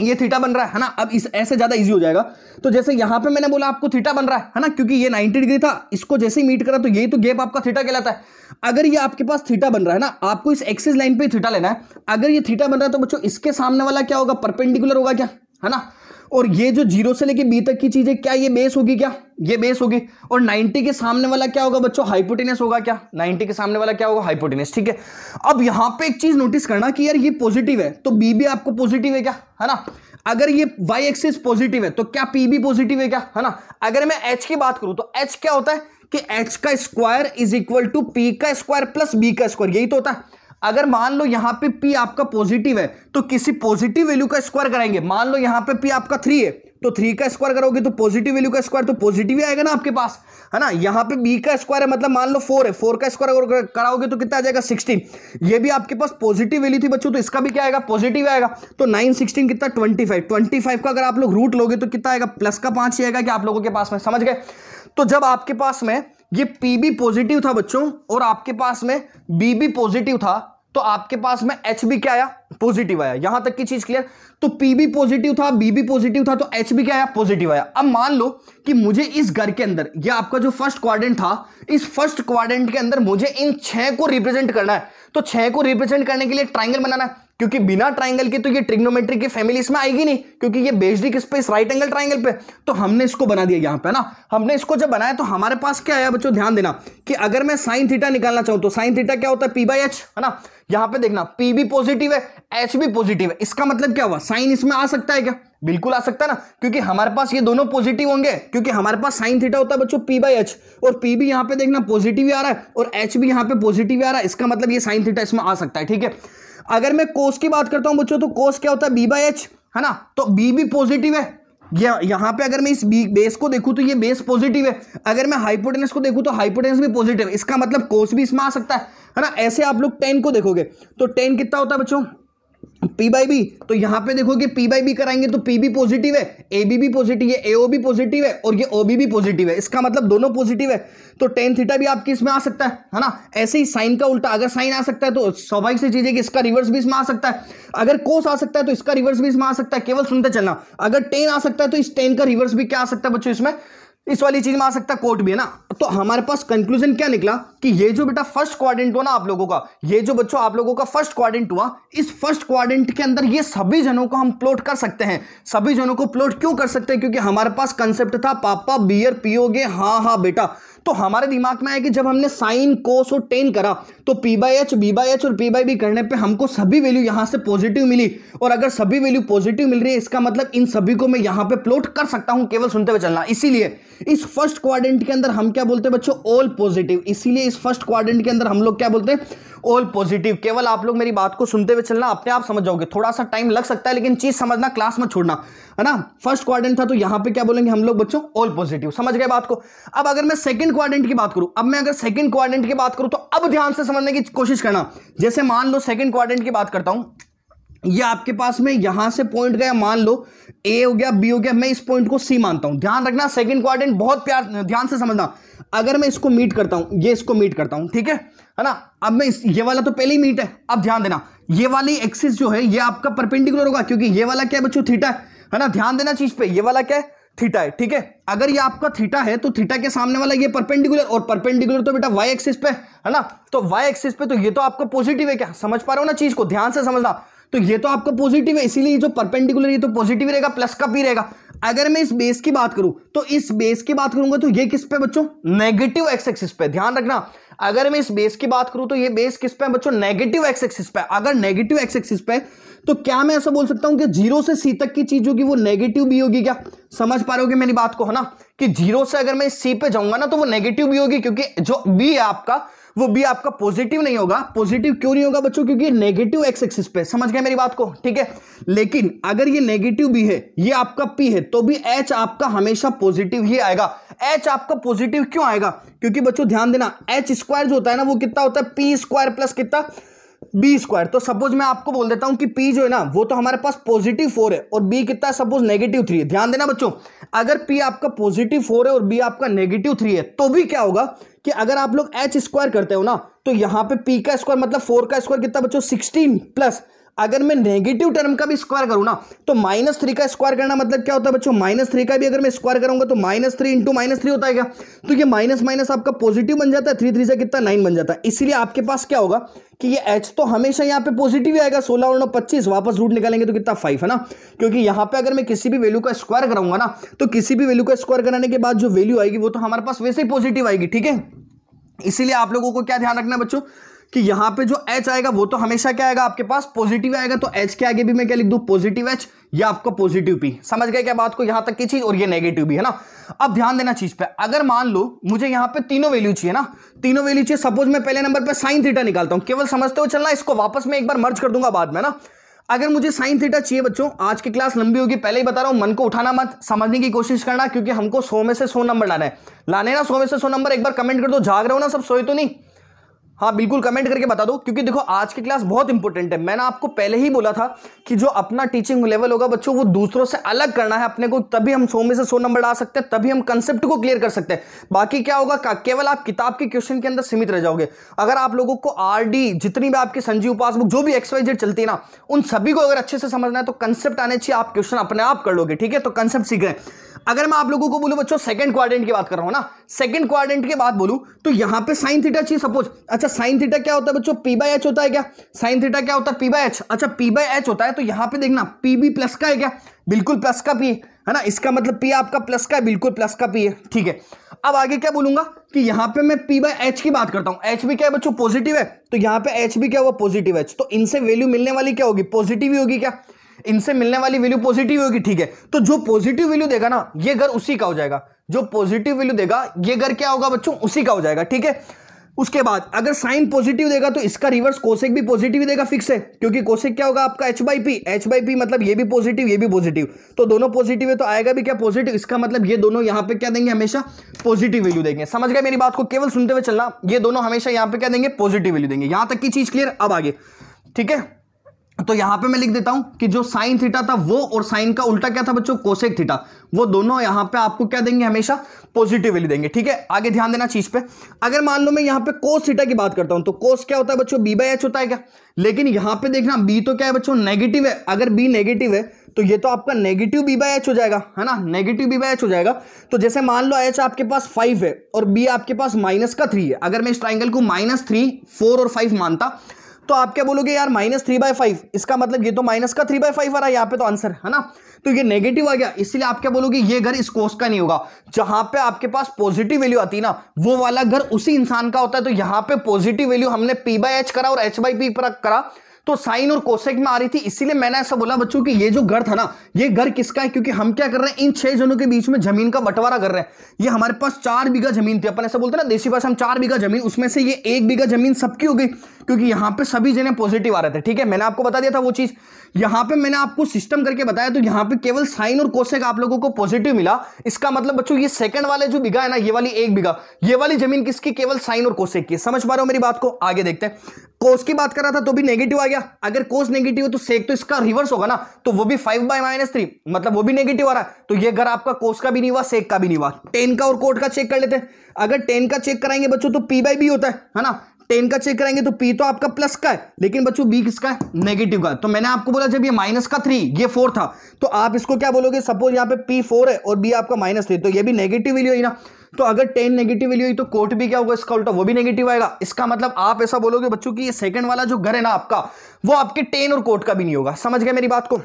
ये थीटा बन रहा है ना अब इस ऐसे ज्यादा इजी हो जाएगा तो जैसे यहां पे मैंने बोला आपको थीटा बन रहा है ना क्योंकि ये 90 डिग्री था इसको जैसे ही मीट करा तो यही तो गैप आपका थीटा कहलाता है अगर ये आपके पास थीटा बन रहा है ना आपको इस एक्सिस लाइन पे थीटा लेना है अगर ये थीटा बन रहा है तो बच्चों इसके सामने वाला क्या होगा परपेंडिकुलर होगा क्या है ना और ये जो जीरो से लेके बी तक की चीज है क्या ये बेस होगी क्या ये बेस होगी और 90 के सामने वाला क्या होगा बच्चों हाइपोटेनस होगा क्या 90 के सामने वाला क्या होगा हाइपोटेनस ठीक है अब यहां पे एक चीज नोटिस करना कि यार ये पॉजिटिव है तो बी भी आपको पॉजिटिव है क्या है ना अगर ये वाई एक्सिस पॉजिटिव है तो क्या पी भी पॉजिटिव है क्या है ना अगर मैं एच की बात करूं तो एच क्या होता है कि एच का square is equal to P का स्क्वायर प्लस बी का स्क्वायर यही तो होता है अगर मान लो यहां पे पी आपका पॉजिटिव है तो किसी पॉजिटिव वैल्यू का स्क्वायर कराएंगे मान लो यहां पे पी आपका थ्री है तो थ्री का स्क्वायर करोगे तो पॉजिटिव वैल्यू का स्क्वायर तो पॉजिटिव ही आएगा ना आपके पास है ना यहाँ पे बी का स्क्वायर है मतलब मान लो फोर है फोर का स्क्वायर कराओगे तो कितना आ जाएगा सिक्सटीन ये भी आपके पास पॉजिटिव वैल्यू थी बच्चों तो इसका भी क्या आएगा पॉजिटिव आएगा तो नाइन सिक्सटीन कितना ट्वेंटी फाइव ट्वेंटी फाइव का अगर आप लोग रूट लोगे तो कितना आएगा प्लस का पांच ही आएगा कि आप लोगों के पास में समझ गए तो जब आपके पास में ये पीबी पॉजिटिव था बच्चों और आपके पास में बीबी पॉजिटिव था तो आपके पास में एच बी क्या आया पॉजिटिव आया यहां तक की चीज क्लियर तो पीबी पॉजिटिव था बीबी पॉजिटिव था तो एच बी क्या आया पॉजिटिव आया अब मान लो कि मुझे इस घर के अंदर या आपका जो फर्स्ट क्वाड्रेंट था इस फर्स्ट क्वाड्रेंट के अंदर मुझे इन छह को रिप्रेजेंट करना है तो छह को रिप्रेजेंट करने के लिए ट्राइंगल बनाना है क्योंकि बिना ट्राइंगल के तो ये ट्रिग्नोमेट्री की फैमिली इसमें आएगी नहीं क्योंकि ये पे इस राइट एंगल ट्राइंगल पे तो हमने इसको बना दिया यहाँ पे ना हमने इसको जब बनाया तो हमारे पास क्या आया बच्चों ध्यान देना कि अगर मैं साइन थीटा निकालना चाहूँ तो साइन थीटा क्या होता है पी बाई एच है ना यहाँ पे देखना पी भी पॉजिटिव है एच भी पॉजिटिव है इसका मतलब क्या हुआ साइन इसमें आ सकता है क्या बिल्कुल आ सकता है ना क्योंकि हमारे पास ये दोनों पॉजिटिव होंगे क्योंकि हमारे पास साइन थीटा होता है बच्चों पी बाई एच और पी भी यहाँ पे देखना पॉजिटिव आ रहा है और एच भी यहाँ पे पॉजिटिव आ रहा है इसका मतलब ये साइन थीटा इसमें आ सकता है ठीक है अगर मैं कोस की बात करता हूं बच्चों तो कोस क्या होता है बी बाई एच है ना तो बी भी पॉजिटिव है यह यहाँ पे अगर मैं इस बी बेस को देखूँ तो ये बेस पॉजिटिव है अगर मैं हाइपोटेनस को देखूँ तो हाइपोटेनस भी पॉजिटिव है इसका मतलब कोस भी इसमें आ सकता है है ना ऐसे आप लोग टेन को देखोगे तो टेन कितना होता है बच्चों पी बाई बी तो यहां पे देखो कि पी बाई बी कराएंगे तो पी बी पॉजिटिव है ए बी भी पॉजिटिव है ए भी पॉजिटिव है और ये ओ बी भी पॉजिटिव है इसका मतलब दोनों पॉजिटिव है तो टेन थीटा भी आपकी इसमें आ सकता है है ना ऐसे ही साइन का उल्टा अगर साइन आ सकता है तो स्वाभाविक से चीज है कि इसका रिवर्स भी इसमें आ सकता है अगर कोस आ सकता है तो इसका रिवर्स भी इसमें आ सकता है केवल सुनते चलना अगर टेन आ सकता है तो इस टेन का रिवर्स भी क्या आ सकता है बच्चों इसमें इस वाली चीज में आ सकता कोट भी है ना तो हमारे पास कंक्लूजन क्या निकला कि ये जो बेटा फर्स्ट क्वारेंट हुआ ना आप लोगों का ये जो बच्चों आप लोगों का फर्स्ट क्वारेंट हुआ इस फर्स्ट क्वारेंट के अंदर ये सभी जनों को हम प्लॉट कर सकते हैं सभी जनों को प्लॉट क्यों कर सकते हैं क्योंकि हमारे पास कंसेप्ट था पापा बियर पियोगे हाँ हाँ बेटा तो हमारे दिमाग में आया कि जब हमने साइन कोस और टेन करा तो P by H B by H और पी बाई बी करने पे हमको सभी वैल्यू यहाँ से पॉजिटिव मिली और अगर सभी वैल्यू पॉजिटिव मिल रही है इसका मतलब इन सभी को मैं यहाँ पे प्लॉट कर सकता हूँ केवल सुनते हुए चलना इसीलिए इस फर्स्ट क्वाड्रेंट के अंदर हम क्या बोलते हैं बच्चों ऑल पॉजिटिव इसीलिए इस फर्स्ट क्वाड्रेंट के अंदर हम लोग क्या बोलते हैं ऑल पॉजिटिव केवल आप लोग मेरी बात को सुनते हुए चलना अपने आप समझ जाओगे थोड़ा सा टाइम लग सकता है लेकिन चीज समझना क्लास में छोड़ना है ना फर्स्ट क्वारेंट था तो यहाँ पे क्या बोलेंगे हम लोग बच्चों ऑल पॉजिटिव समझ गए बात को अब अगर मैं सेकंड क्वारेंट की बात करूं अब मैं अगर सेकंड क्वार्डेंट की बात करूं तो अब ध्यान से समझने की कोशिश करना जैसे मान लो सेकंड क्वाड्रेंट की बात करता हूं ये आपके पास में यहां से पॉइंट गया मान लो ए हो गया बी हो गया मैं इस पॉइंट को सी मानता हूं ध्यान रखना सेकंड क्वारेंट बहुत प्यार ध्यान से समझना अगर मैं इसको मीट करता हूं ये इसको मीट करता हूं ठीक है है ना अब मैं इस ये वाला तो पहले ही मीट है अब ध्यान देना ये वाली एक्सिस जो है ये आपका परपेंडिकुलर होगा क्योंकि ये वाला क्या है बच्चों थीटा है है ना ध्यान देना चीज पे ये वाला क्या है थीटा है ठीक है अगर ये आपका थीटा है तो थीटा के सामने वाला ये परपेंडिकुलर और परपेंडिकुलर तो बेटा वाई एक्सिस पे है ना तो वाई एक्सिस पे तो ये तो आपका पॉजिटिव है क्या समझ पा रहे हो ना चीज को ध्यान से समझना तो ये तो आपका पॉजिटिव है इसीलिए जो परपेंडिकुलर ये तो पॉजिटिव रहेगा प्लस का भी रहेगा अगर मैं इस बेस की बात करूं तो इस बेस की बात करूंगा तो ये किस पे बच्चों नेगेटिव एक्स एक्सिस पे ध्यान रखना अगर मैं इस बेस की बात करूं तो ये बेस किस पे बच्चों नेगेटिव एक्स एक्सिस पे अगर नेगेटिव एक्स एक्सिस पे तो क्या मैं ऐसा बोल सकता हूं कि जीरो से सी तक की चीज होगी वो नेगेटिव भी होगी क्या समझ पा रहे हो मेरी बात को है ना कि जीरो से अगर मैं सी पे जाऊंगा ना तो वो नेगेटिव भी होगी क्योंकि जो बी है आपका वो भी आपका पॉजिटिव नहीं होगा पॉजिटिव क्यों नहीं होगा बच्चों क्योंकि नेगेटिव एक्स एक्सिस पे समझ गए मेरी बात को ठीक है लेकिन अगर ये नेगेटिव भी है ये आपका पी है तो भी एच आपका हमेशा पॉजिटिव ही आएगा एच आपका पॉजिटिव क्यों आएगा क्योंकि बच्चों ध्यान देना एच स्क्वायर जो होता है ना वो कितना होता है पी स्क्वायर प्लस कितना बी स्क्वायर तो सपोज मैं आपको बोल देता हूं कि पी जो है ना वो तो हमारे पास पॉजिटिव फोर है और बी कितना है सपोज नेगेटिव थ्री है ध्यान देना बच्चों अगर पी आपका पॉजिटिव फोर है और बी आपका नेगेटिव थ्री है तो भी क्या होगा कि अगर आप लोग एच स्क्वायर करते हो ना तो यहां पे पी का स्क्वायर मतलब फोर का स्क्वायर कितना बच्चों सिक्सटीन प्लस अगर मैं नेगेटिव टर्म का भी स्क्वायर करूँ ना तो माइनस थ्री का स्क्वायर करना मतलब क्या होता है बच्चों माइनस थ्री का भी अगर मैं स्क्वायर करूँगा तो minus three into minus three होता है क्या तो ये माइनस माइनस आपका पॉजिटिव बन जाता है थ्री थ्री से कितना नाइन बन जाता है इसलिए आपके पास क्या होगा कि ये एच तो हमेशा यहाँ पे पॉजिटिव ही आएगा सोलह और नौ पच्चीस वापस रूट निकालेंगे तो कितना फाइव है ना क्योंकि यहाँ पे अगर मैं किसी भी वैल्यू का स्क्वायर कराऊंगा ना तो किसी भी वैल्यू का स्क्वायर कराने के बाद जो वैल्यू आएगी वो तो हमारे पास वैसे ही पॉजिटिव आएगी ठीक है इसीलिए आप लोगों को क्या ध्यान रखना है बच्चों कि यहां पे जो एच आएगा वो तो हमेशा क्या आएगा आपके पास पॉजिटिव आएगा तो एच के आगे भी मैं क्या लिख दू पॉजिटिव एच या आपको पॉजिटिव पी समझ गए क्या बात को यहां तक की चीज़ और ये नेगेटिव भी है ना अब ध्यान देना चीज़ पे अगर मान लो मुझे यहां पे तीनों वैल्यू चाहिए ना तीनों वैल्यू चाहिए सपोज मैं पहले नंबर पर साइन थीटा निकालता हूं केवल समझते हो चलना इसको वापस मैं एक बार मर्ज कर दूंगा बाद में ना अगर मुझे साइन थीटा चाहिए बच्चों आज की क्लास लंबी होगी पहले ही बता रहा हूँ मन को उठाना मत समझने की कोशिश करना क्योंकि हमको सौ में से सौ नंबर लाना है लाने ना सौ में से सौ नंबर एक बार कमेंट कर दो जाग रहे हो ना सब सोए तो नहीं हाँ बिल्कुल कमेंट करके बता दो क्योंकि देखो आज की क्लास बहुत इंपॉर्टेंट है मैंने आपको पहले ही बोला था कि जो अपना टीचिंग लेवल होगा बच्चों वो दूसरों से अलग करना है अपने को तभी हम सौ में से सौ नंबर ला सकते हैं तभी हम कंसेप्ट को क्लियर कर सकते हैं बाकी क्या होगा केवल आप किताब के क्वेश्चन के अंदर सीमित रह जाओगे अगर आप लोगों को आर जितनी भी आपकी संजीव पासबुक जो भी एक्सवाइजेड चलती है ना उन सभी को अगर अच्छे से समझना है तो कंसेप्ट आने चाहिए आप क्वेश्चन अपने आप कर लोगे ठीक है तो कंसेप्ट सीख रहे अगर मैं आप लोगों को बोलूँ बच्चों सेकंड क्वाड्रेंट की बात कर रहा हूँ ना सेकंड क्वाड्रेंट की बात बोलूँ तो यहाँ पे साइन थीटा चाहिए सपोज अच्छा अच्छा साइन थीटा क्या होता है बच्चों पी बाई एच होता है क्या साइन थीटा क्या होता है पी बाई एच अच्छा पी बाई एच होता है तो यहाँ पे देखना पी बी प्लस का है क्या बिल्कुल प्लस का पी है ना इसका मतलब पी आपका प्लस का है बिल्कुल प्लस का पी है ठीक है अब आगे क्या बोलूंगा कि यहाँ पे मैं पी बाई एच की बात करता हूँ एच भी क्या है बच्चों पॉजिटिव है तो यहाँ पे एच भी क्या हुआ पॉजिटिव एच तो इनसे वैल्यू मिलने वाली क्या होगी पॉजिटिव ही होगी क्या इनसे मिलने वाली वैल्यू पॉजिटिव होगी ठीक है तो जो पॉजिटिव वैल्यू देगा ना ये घर उसी का हो जाएगा जो पॉजिटिव वैल्यू देगा ये घर क्या होगा बच्चों उसी का हो जाएगा ठीक है उसके बाद अगर साइन पॉजिटिव देगा तो इसका रिवर्स कोसेक भी पॉजिटिव देगा फिक्स है क्योंकि कोसेक क्या होगा आपका H by P H by P मतलब ये भी पॉजिटिव ये भी पॉजिटिव तो दोनों पॉजिटिव है तो आएगा भी क्या पॉजिटिव इसका मतलब ये दोनों यहाँ पे क्या देंगे हमेशा पॉजिटिव वैल्यू देंगे समझ गए मेरी बात को केवल सुनते हुए चलना ये दोनों हमेशा यहाँ पे क्या देंगे पॉजिटिव वैल्यू देंगे यहाँ तक की चीज क्लियर अब आगे ठीक है तो यहां पे मैं लिख देता हूं कि जो साइन थीटा था वो और साइन का उल्टा क्या था बच्चों कोसेक थीटा वो दोनों यहां पे आपको क्या देंगे हमेशा पॉजिटिव वैल्यू देंगे ठीक है आगे ध्यान देना चीज पे अगर मान लो मैं यहां पे कोस थीटा की बात करता हूं तो कोस क्या होता है बच्चों बी बाई एच होता है क्या लेकिन यहां पर देखना बी तो क्या है बच्चों नेगेटिव है अगर बी नेगेटिव है तो ये तो आपका नेगेटिव बी बाई एच हो जाएगा है ना नेगेटिव बी बाई एच हो जाएगा तो जैसे मान लो एच आपके पास फाइव है और बी आपके पास माइनस का थ्री है अगर मैं इस ट्राइंगल को माइनस थ्री फोर और फाइव मानता तो आप क्या बोलोगे यार माइनस थ्री बाय फाइव इसका मतलब ये तो माइनस का थ्री बाय फाइव आ रहा है यहाँ पे तो आंसर है ना तो ये नेगेटिव आ गया इसलिए आप क्या बोलोगे ये घर इस कोर्स का नहीं होगा जहां पे आपके पास पॉजिटिव वैल्यू आती है ना वो वाला घर उसी इंसान का होता है तो यहाँ पे पॉजिटिव वैल्यू हमने पी बाय एच करा और एच बाई पी करा तो साइन और कोसेक में आ रही थी इसीलिए मैंने ऐसा बोला बच्चों कि ये जो घर था ना ये घर किसका है क्योंकि हम क्या कर रहे हैं इन छह जनों के बीच में जमीन का बंटवारा कर रहे हैं ये हमारे पास चार बीघा जमीन थी अपन ऐसा बोलते ना देसी भाषा हम चार बीघा जमीन उसमें से ये एक बीघा जमीन सबकी हो गई क्योंकि यहां पर सभी जने पॉजिटिव आ रहे थे ठीक है मैंने आपको बता दिया था वो चीज़ यहां पे मैंने आपको सिस्टम करके बताया तो यहां पे केवल साइन और कोसेक आप लोगों को पॉजिटिव मिला इसका मतलब बच्चों ये सेकंड वाले जो बिगा है ना ये वाली एक बिगा ये वाली जमीन किसकी केवल साइन और कोसेक की समझ पा रहे हो मेरी बात को आगे देखते हैं कोस की बात कर रहा था तो भी नेगेटिव आ गया अगर कोस नेगेटिव है तो सेक तो इसका रिवर्स होगा ना तो वो भी फाइव बाय माइनस थ्री मतलब वो भी नेगेटिव आ रहा है तो ये घर आपका कोस का भी नहीं हुआ सेक का भी नहीं हुआ टेन का और कोट का चेक कर लेते हैं अगर टेन का चेक कराएंगे बच्चों तो पी बाई बी होता है ना टेन का चेक करेंगे तो पी तो आपका प्लस का है लेकिन बच्चों बी किसका है नेगेटिव का तो मैंने आपको बोला जब ये माइनस का थ्री ये फोर था तो आप इसको क्या बोलोगे सपोज यहाँ पे पी फोर है और बी आपका माइनस थ्री तो ये भी नेगेटिव वैल्यू है ना तो अगर टेन नेगेटिव वैल्यू हुई तो कोट भी क्या होगा इसका उल्टा वो भी नेगेटिव आएगा इसका मतलब आप ऐसा बोलोगे बच्चों की ये सेकंड वाला जो घर है ना आपका वो आपके टेन और कोट का भी नहीं होगा समझ गए मेरी बात को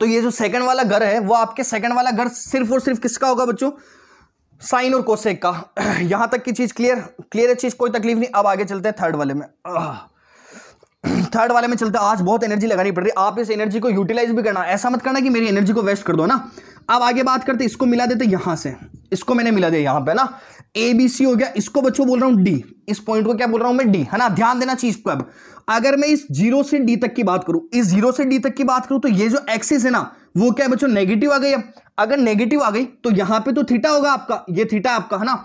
तो ये जो सेकंड वाला घर है वो आपके सेकंड वाला घर सिर्फ और सिर्फ किसका होगा बच्चों साइन और कोसेक का यहां तक की चीज़ क्लियर क्लियर है चीज़ कोई तकलीफ नहीं अब आगे चलते हैं थर्ड वाले में थर्ड वाले में चलते आज बहुत एनर्जी लगानी पड़ रही है आप इस एनर्जी को यूटिलाइज भी करना ऐसा मत करना कि मेरी एनर्जी को वेस्ट कर दो ना अब आगे बात करते इसको मिला देते यहां से इसको मैंने मिला दिया यहां पर ना ए बी सी हो गया इसको बच्चों बोल रहा हूँ डी इस पॉइंट को क्या बोल रहा हूं मैं डी है ना ध्यान देना चीज को अब अगर मैं इस जीरो से डी तक की बात करूं इस जीरो से डी तक की बात करूं तो ये जो एक्सिस है ना वो क्या बच्चों नेगेटिव आ गई अब अगर नेगेटिव आ गई तो यहां पे तो थीटा होगा आपका ये थीटा आपका है ना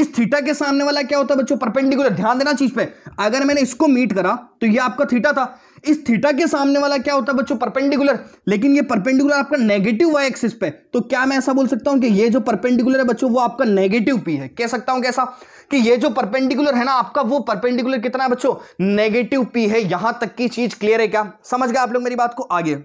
इस थीटा के सामने वाला क्या होता है बच्चों परपेंडिकुलर ध्यान देना चीज पे अगर मैंने इसको मीट करा तो ये आपका थीटा था इस थीटा के सामने वाला क्या होता है बच्चों परपेंडिकुलर लेकिन ये परपेंडिकुलर आपका नेगेटिव वाई एक्सिस पे तो क्या मैं ऐसा बोल सकता हूं कि ये जो परपेंडिकुलर है बच्चों वो आपका नेगेटिव पी है कह सकता हूं कैसा कि ये जो परपेंडिकुलर है ना आपका वो परपेंडिकुलर कितना है बच्चों नेगेटिव पी है यहां तक की चीज क्लियर है क्या समझ गया आप लोग मेरी बात को आगे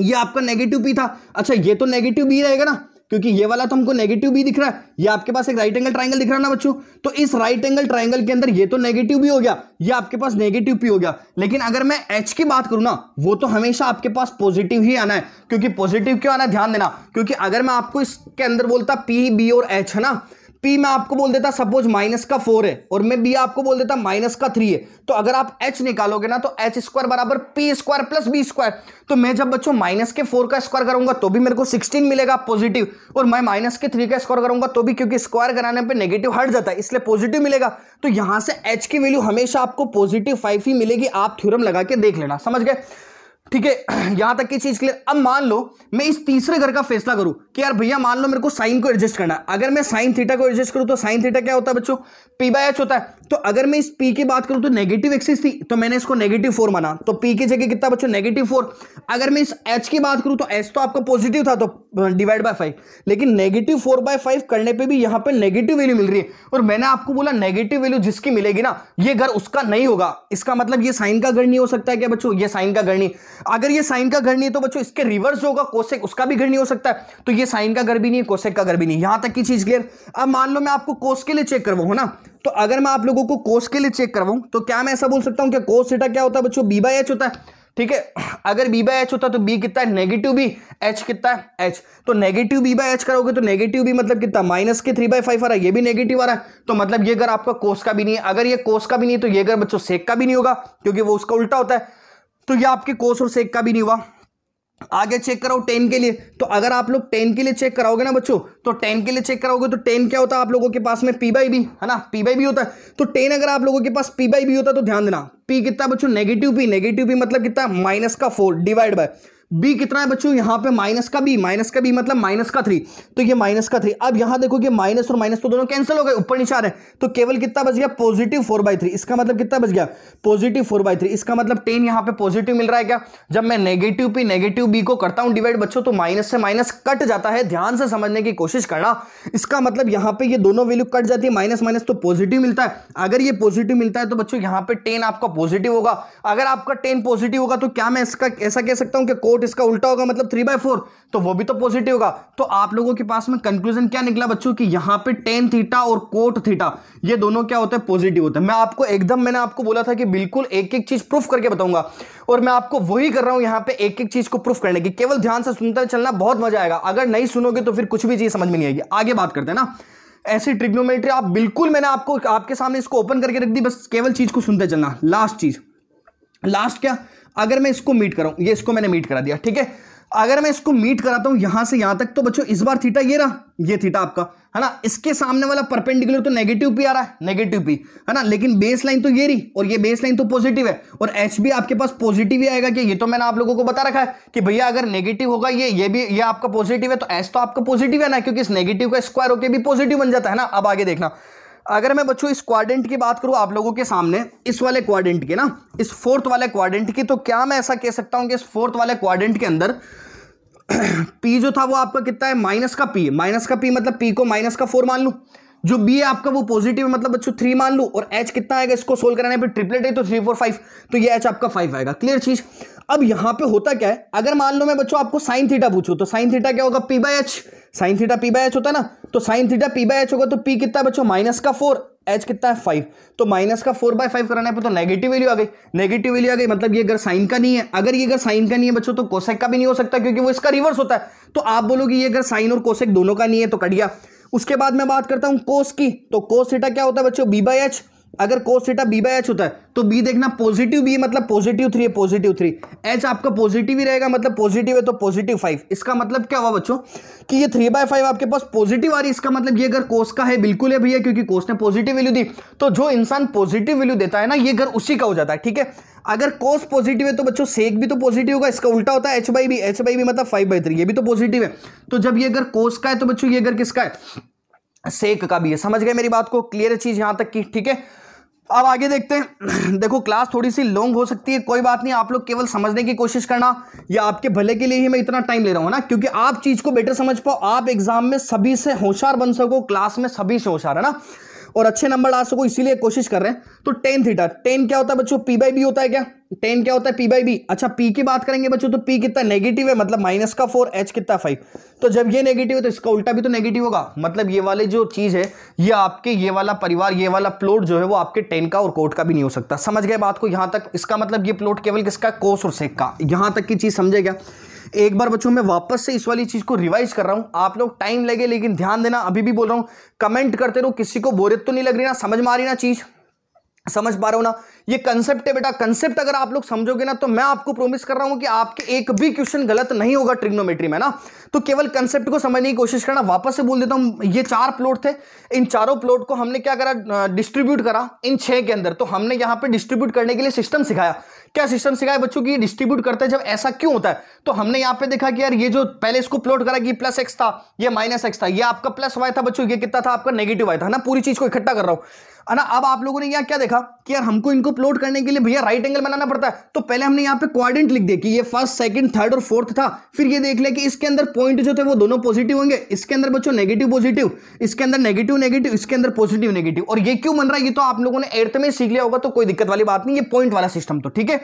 ये आपका नेगेटिव भी था अच्छा ये तो नेगेटिव भी रहेगा ना क्योंकि ये वाला तो हमको नेगेटिव भी दिख रहा है ये आपके पास एक राइट एंगल ट्राइंगल दिख रहा है ना बच्चों तो इस राइट एंगल ट्राइंगल के अंदर ये तो नेगेटिव भी हो गया ये आपके पास नेगेटिव भी हो गया लेकिन अगर मैं एच की बात करूं ना वो तो हमेशा आपके पास पॉजिटिव ही आना है क्योंकि पॉजिटिव क्यों आना ध्यान देना क्योंकि अगर मैं आपको इसके अंदर बोलता पी बी और एच है ना पी मैं आपको बोल देता सपोज माइनस का फोर है और मैं बी आपको बोल देता माइनस का थ्री है तो अगर आप एच निकालोगे ना तो एच स्क्वायर बराबर P square plus B square तो मैं जब बच्चों माइनस के फोर का स्क्वायर करूंगा तो भी मेरे को सिक्सटीन मिलेगा पॉजिटिव और मैं माइनस के थ्री का स्क्वायर करूंगा तो भी क्योंकि स्क्वायर कराने पर नेगेटिव हट जाता है इसलिए पॉजिटिव मिलेगा तो यहां से एच की वैल्यू हमेशा आपको पॉजिटिव फाइव ही मिलेगी आप थ्योरम लगा के देख लेना समझ गए ठीक है यहां तक की चीज क्लियर अब मान लो मैं इस तीसरे घर का फैसला करूं कि यार भैया मान लो मेरे को साइन को एडजस्ट करना है अगर मैं साइन थीटा को एडजस्ट करूं तो साइन थीटा क्या होता है बच्चों पी बाय एच होता है तो अगर मैं इस पी की बात करूं तो नेगेटिव एक्सिस थी तो मैंने इसको नेगेटिव फोर माना तो पी की जगह कितना बच्चों नेगेटिव फोर अगर मैं इस एच की बात करूं तो एच तो आपका पॉजिटिव था तो डिवाइड बाय फाइव लेकिन नेगेटिव फोर बाय फाइव करने पर भी यहां पर नेगेटिव वैल्यू मिल रही है और मैंने आपको बोला नेगेटिव वैल्यू जिसकी मिलेगी ना ये घर उसका नहीं होगा इसका मतलब ये साइन का घर नहीं हो सकता है क्या बच्चों ये साइन का घर नहीं अगर ये साइन का घर नहीं है तो बच्चों इसके रिवर्स जो होगा कोसेक उसका भी घर नहीं हो सकता है तो ये साइन का घर भी नहीं है कोसेक का घर भी नहीं यहां तक की चीज क्लियर अब मान लो मैं आपको कोस के लिए चेक करवाऊँ ना तो अगर मैं आप लोगों को कोस के लिए चेक करवाऊं तो क्या मैं ऐसा बोल सकता हूं कि कोस सीटा क्या होता है बच्चों बी बाई होता है ठीक है अगर बी बाई एच होता तो बी कितना है नेगेटिव बी एच कितना है एच तो नेगेटिव बी बाई एच करोगे तो नेगेटिव बी मतलब कितना माइनस के थ्री बाई फाइव आ रहा है ये भी नेगेटिव आ रहा है तो मतलब ये अगर आपका कोस का भी नहीं है अगर ये कोस का भी नहीं है तो ये अगर बच्चों सेक का भी नहीं होगा क्योंकि वो उसका उल्टा होता है तो ये आपके कोस और सेक का भी नहीं हुआ आगे चेक कराओ टेन के लिए तो अगर आप लोग टेन के लिए चेक कराओगे ना बच्चों तो टेन के लिए चेक कराओगे तो टेन क्या होता है आप लोगों के पास में पी बाई भी है ना पी बाई भी होता है तो टेन अगर आप लोगों के पास पी बाई भी होता है तो ध्यान देना पी कितना बच्चों नेगेटिव पी नेगेटिव पी मतलब कितना माइनस का फोर डिवाइड बाय बी कितना है बच्चों यहाँ पे माइनस का बी माइनस का बी मतलब माइनस का थ्री तो ये माइनस का थ्री अब यहाँ देखो कि माइनस और माइनस तो दोनों कैंसिल हो गए ऊपर निशान है तो केवल कितना बच गया पॉजिटिव फोर बाई थ्री इसका मतलब कितना बच गया पॉजिटिव फोर बाई थ्री इसका मतलब टेन यहाँ पे पॉजिटिव मिल रहा है क्या जब मैं नेगेटिव पी नेगेटिव बी को करता हूँ डिवाइड बच्चों तो माइनस से माइनस कट जाता है ध्यान से समझने की कोशिश करना इसका मतलब यहाँ पे ये दोनों वैल्यू कट जाती है माइनस माइनस तो पॉजिटिव मिलता है अगर ये पॉजिटिव मिलता है तो बच्चों यहाँ पे टेन आपका पॉजिटिव होगा अगर आपका टेन पॉजिटिव होगा तो क्या मैं इसका ऐसा कह सकता हूँ कि कोट रूट इसका उल्टा होगा मतलब थ्री बाय फोर तो वो भी तो पॉजिटिव होगा तो आप लोगों के पास में कंक्लूजन क्या निकला बच्चों कि यहाँ पे टेन थीटा और कोट थीटा ये दोनों क्या होते हैं पॉजिटिव होते हैं मैं आपको एकदम मैंने आपको बोला था कि बिल्कुल एक एक चीज प्रूफ करके बताऊंगा और मैं आपको वही कर रहा हूं यहाँ पे एक एक चीज को प्रूफ करने की केवल ध्यान से सुनते चलना बहुत मजा आएगा अगर नहीं सुनोगे तो फिर कुछ भी चीज समझ में नहीं आएगी आगे बात करते हैं ना ऐसी ट्रिग्नोमेट्री आप बिल्कुल मैंने आपको आपके सामने इसको ओपन करके रख दी बस केवल चीज को सुनते चलना लास्ट चीज लास्ट क्या अगर मैं इसको मीट कराऊं ये इसको मैंने मीट करा दिया ठीक है अगर मैं इसको मीट कराता हूं यहां से यहां तक तो बच्चों इस बार थीटा ये रहा ये थीटा आपका है ना इसके सामने वाला परपेंडिकुलर तो नेगेटिव पी आ रहा है नेगेटिव पी है ना लेकिन बेस लाइन तो ये रही और ये बेस लाइन तो पॉजिटिव है और एच भी आपके पास पॉजिटिव ही आएगा कि ये तो मैंने आप लोगों को बता रखा है कि भैया अगर नेगेटिव होगा ये ये भी ये आपका पॉजिटिव है तो एच तो आपका पॉजिटिव है ना क्योंकि इस नेगेटिव का स्क्वायर होकर भी पॉजिटिव बन जाता है ना अब आगे देखना अगर मैं बच्चों इस क्वाड्रेंट की बात करूं आप लोगों के सामने इस वाले क्वाड्रेंट की ना इस फोर्थ वाले क्वाड्रेंट की तो क्या मैं ऐसा कह सकता हूं कि इस फोर्थ वाले क्वाड्रेंट के अंदर पी जो था वो आपका कितना है माइनस का पी माइनस का पी मतलब पी को माइनस का फोर मान लू जो बी है आपका वो पॉजिटिव है मतलब बच्चों थ्री मान लू और एच कितना आएगा इसको सोल्व कराने पर ट्रिपलेट है तो थ्री फोर फाइव तो ये एच आपका फाइव आएगा क्लियर चीज अब यहां पे होता क्या है अगर मान लो मैं बच्चों आपको साइन थीटा पूछू तो साइन थीटा क्या होगा P by H sine theta P by H होता है ना तो sine theta P by H होगा तो पी कितना बच्चों माइनस का फोर एच कितना है फाइव तो माइनस का फोर बाय फाइव कराना है तो नेगेटिव वैल्यू आ गई नेगेटिव वैल्यू आ गई मतलब ये अगर साइन का नहीं है अगर ये अगर साइन का नहीं है बच्चों तो कोसेक का भी नहीं हो सकता क्योंकि वो इसका रिवर्स होता है तो आप बोलोगे ये अगर साइन और कोसेक दोनों का नहीं है तो कट गया उसके बाद मैं बात करता हूँ कोस की तो कोस थीटा क्या होता है बच्चों बी बाई एच अगर cos theta B by H होता है तो बी देखना पॉजिटिव बी मतलब पॉजिटिव थ्री है पॉजिटिव थ्री एच आपका पॉजिटिव ही रहेगा मतलब पॉजिटिव है तो पॉजिटिव फाइव इसका मतलब क्या हुआ बच्चों कि ये थ्री बाय फाइव आपके पास पॉजिटिव आ रही है इसका मतलब ये अगर कोस का है बिल्कुल है भैया क्योंकि कोस ने पॉजिटिव वैल्यू दी तो जो इंसान पॉजिटिव वैल्यू देता है ना ये घर उसी का हो जाता है ठीक है अगर कोस पॉजिटिव है तो बच्चों सेक भी तो पॉजिटिव होगा इसका उल्टा होता है H by B H by B मतलब फाइव बाई थ्री ये भी तो पॉजिटिव है तो जब ये अगर कोस का है तो बच्चों ये घर किसका है सेक का भी है समझ गए मेरी बात को क्लियर चीज़ यहाँ तक की ठीक है अब आगे देखते हैं देखो क्लास थोड़ी सी लॉन्ग हो सकती है कोई बात नहीं आप लोग केवल समझने की कोशिश करना या आपके भले के लिए ही मैं इतना टाइम ले रहा हूँ ना क्योंकि आप चीज़ को बेटर समझ पाओ आप एग्जाम में सभी से होशियार बन सको क्लास में सभी से होशियार है ना और अच्छे नंबर ला सको इसीलिए कोशिश कर रहे हैं तो टेन थीटा टेन क्या होता है बच्चों पी बाई बी होता है क्या टेन क्या होता है पी बाई बी अच्छा पी की बात करेंगे बच्चों तो पी कितना नेगेटिव है मतलब माइनस का फोर एच कितना फाइव तो जब ये नेगेटिव है तो इसका उल्टा भी तो नेगेटिव होगा मतलब ये वाले जो चीज़ है ये आपके ये वाला परिवार ये वाला प्लॉट जो है वो आपके टेन का और कोट का भी नहीं हो सकता समझ गए बात को यहां तक इसका मतलब ये प्लॉट केवल किसका कोस और सेक का यहां तक की चीज़ समझे गया एक बार बच्चों मैं वापस से इस वाली चीज़ को रिवाइज कर रहा हूँ आप लोग टाइम लगे लेकिन ध्यान देना अभी भी बोल रहा हूँ कमेंट करते रहो किसी को बोरियत तो नहीं लग रही ना समझ में आ रही ना चीज़ समझ पा रहे हो ना ये कंसेप्ट है बेटा कंसेप्ट अगर आप लोग समझोगे ना तो मैं आपको प्रॉमिस कर रहा हूं कि आपके एक भी क्वेश्चन गलत नहीं होगा ट्रिग्नोमेट्री में ना तो केवल कंसेप्ट को समझने की कोशिश करना वापस से बोल देता हूं ये चार प्लॉट थे इन चारों प्लॉट को हमने क्या करा डिस्ट्रीब्यूट करा इन छह के अंदर तो हमने यहां पर डिस्ट्रीब्यूट करने के लिए सिस्टम सिखाया क्या सिस्टम सिखाया बच्चों की डिस्ट्रीब्यूट करते हैं जब ऐसा क्यों होता है तो हमने यहां पर देखा कि यार ये जो पहले इसको प्लॉट करा कि प्लस एक्स था यह माइनस एक्स था यह आपका प्लस वाई था बच्चों ये कितना था आपका नेगेटिव आया था ना पूरी चीज को इकट्ठा कर रहा हूँ ना अब आप लोगों ने यहाँ क्या देखा कि यार हमको इनको प्लॉट करने के लिए भैया राइट एंगल बनाना पड़ता है तो पहले हमने यहाँ पे क्वाड्रेंट लिख दिया कि ये फर्स्ट सेकंड थर्ड और फोर्थ था फिर ये देख लिया कि इसके अंदर पॉइंट जो थे वो दोनों पॉजिटिव होंगे इसके अंदर बच्चों नेगेटिव पॉजिटिव इसके अंदर नेगेटिव नेगेटिव इसके अंदर पॉजिटिव नेगेटिव और ये क्यों बन रहा है ये तो आप लोगों ने एर्थ में सीख लिया होगा तो कोई दिक्कत वाली बात नहीं ये पॉइंट वाला सिस्टम तो ठीक है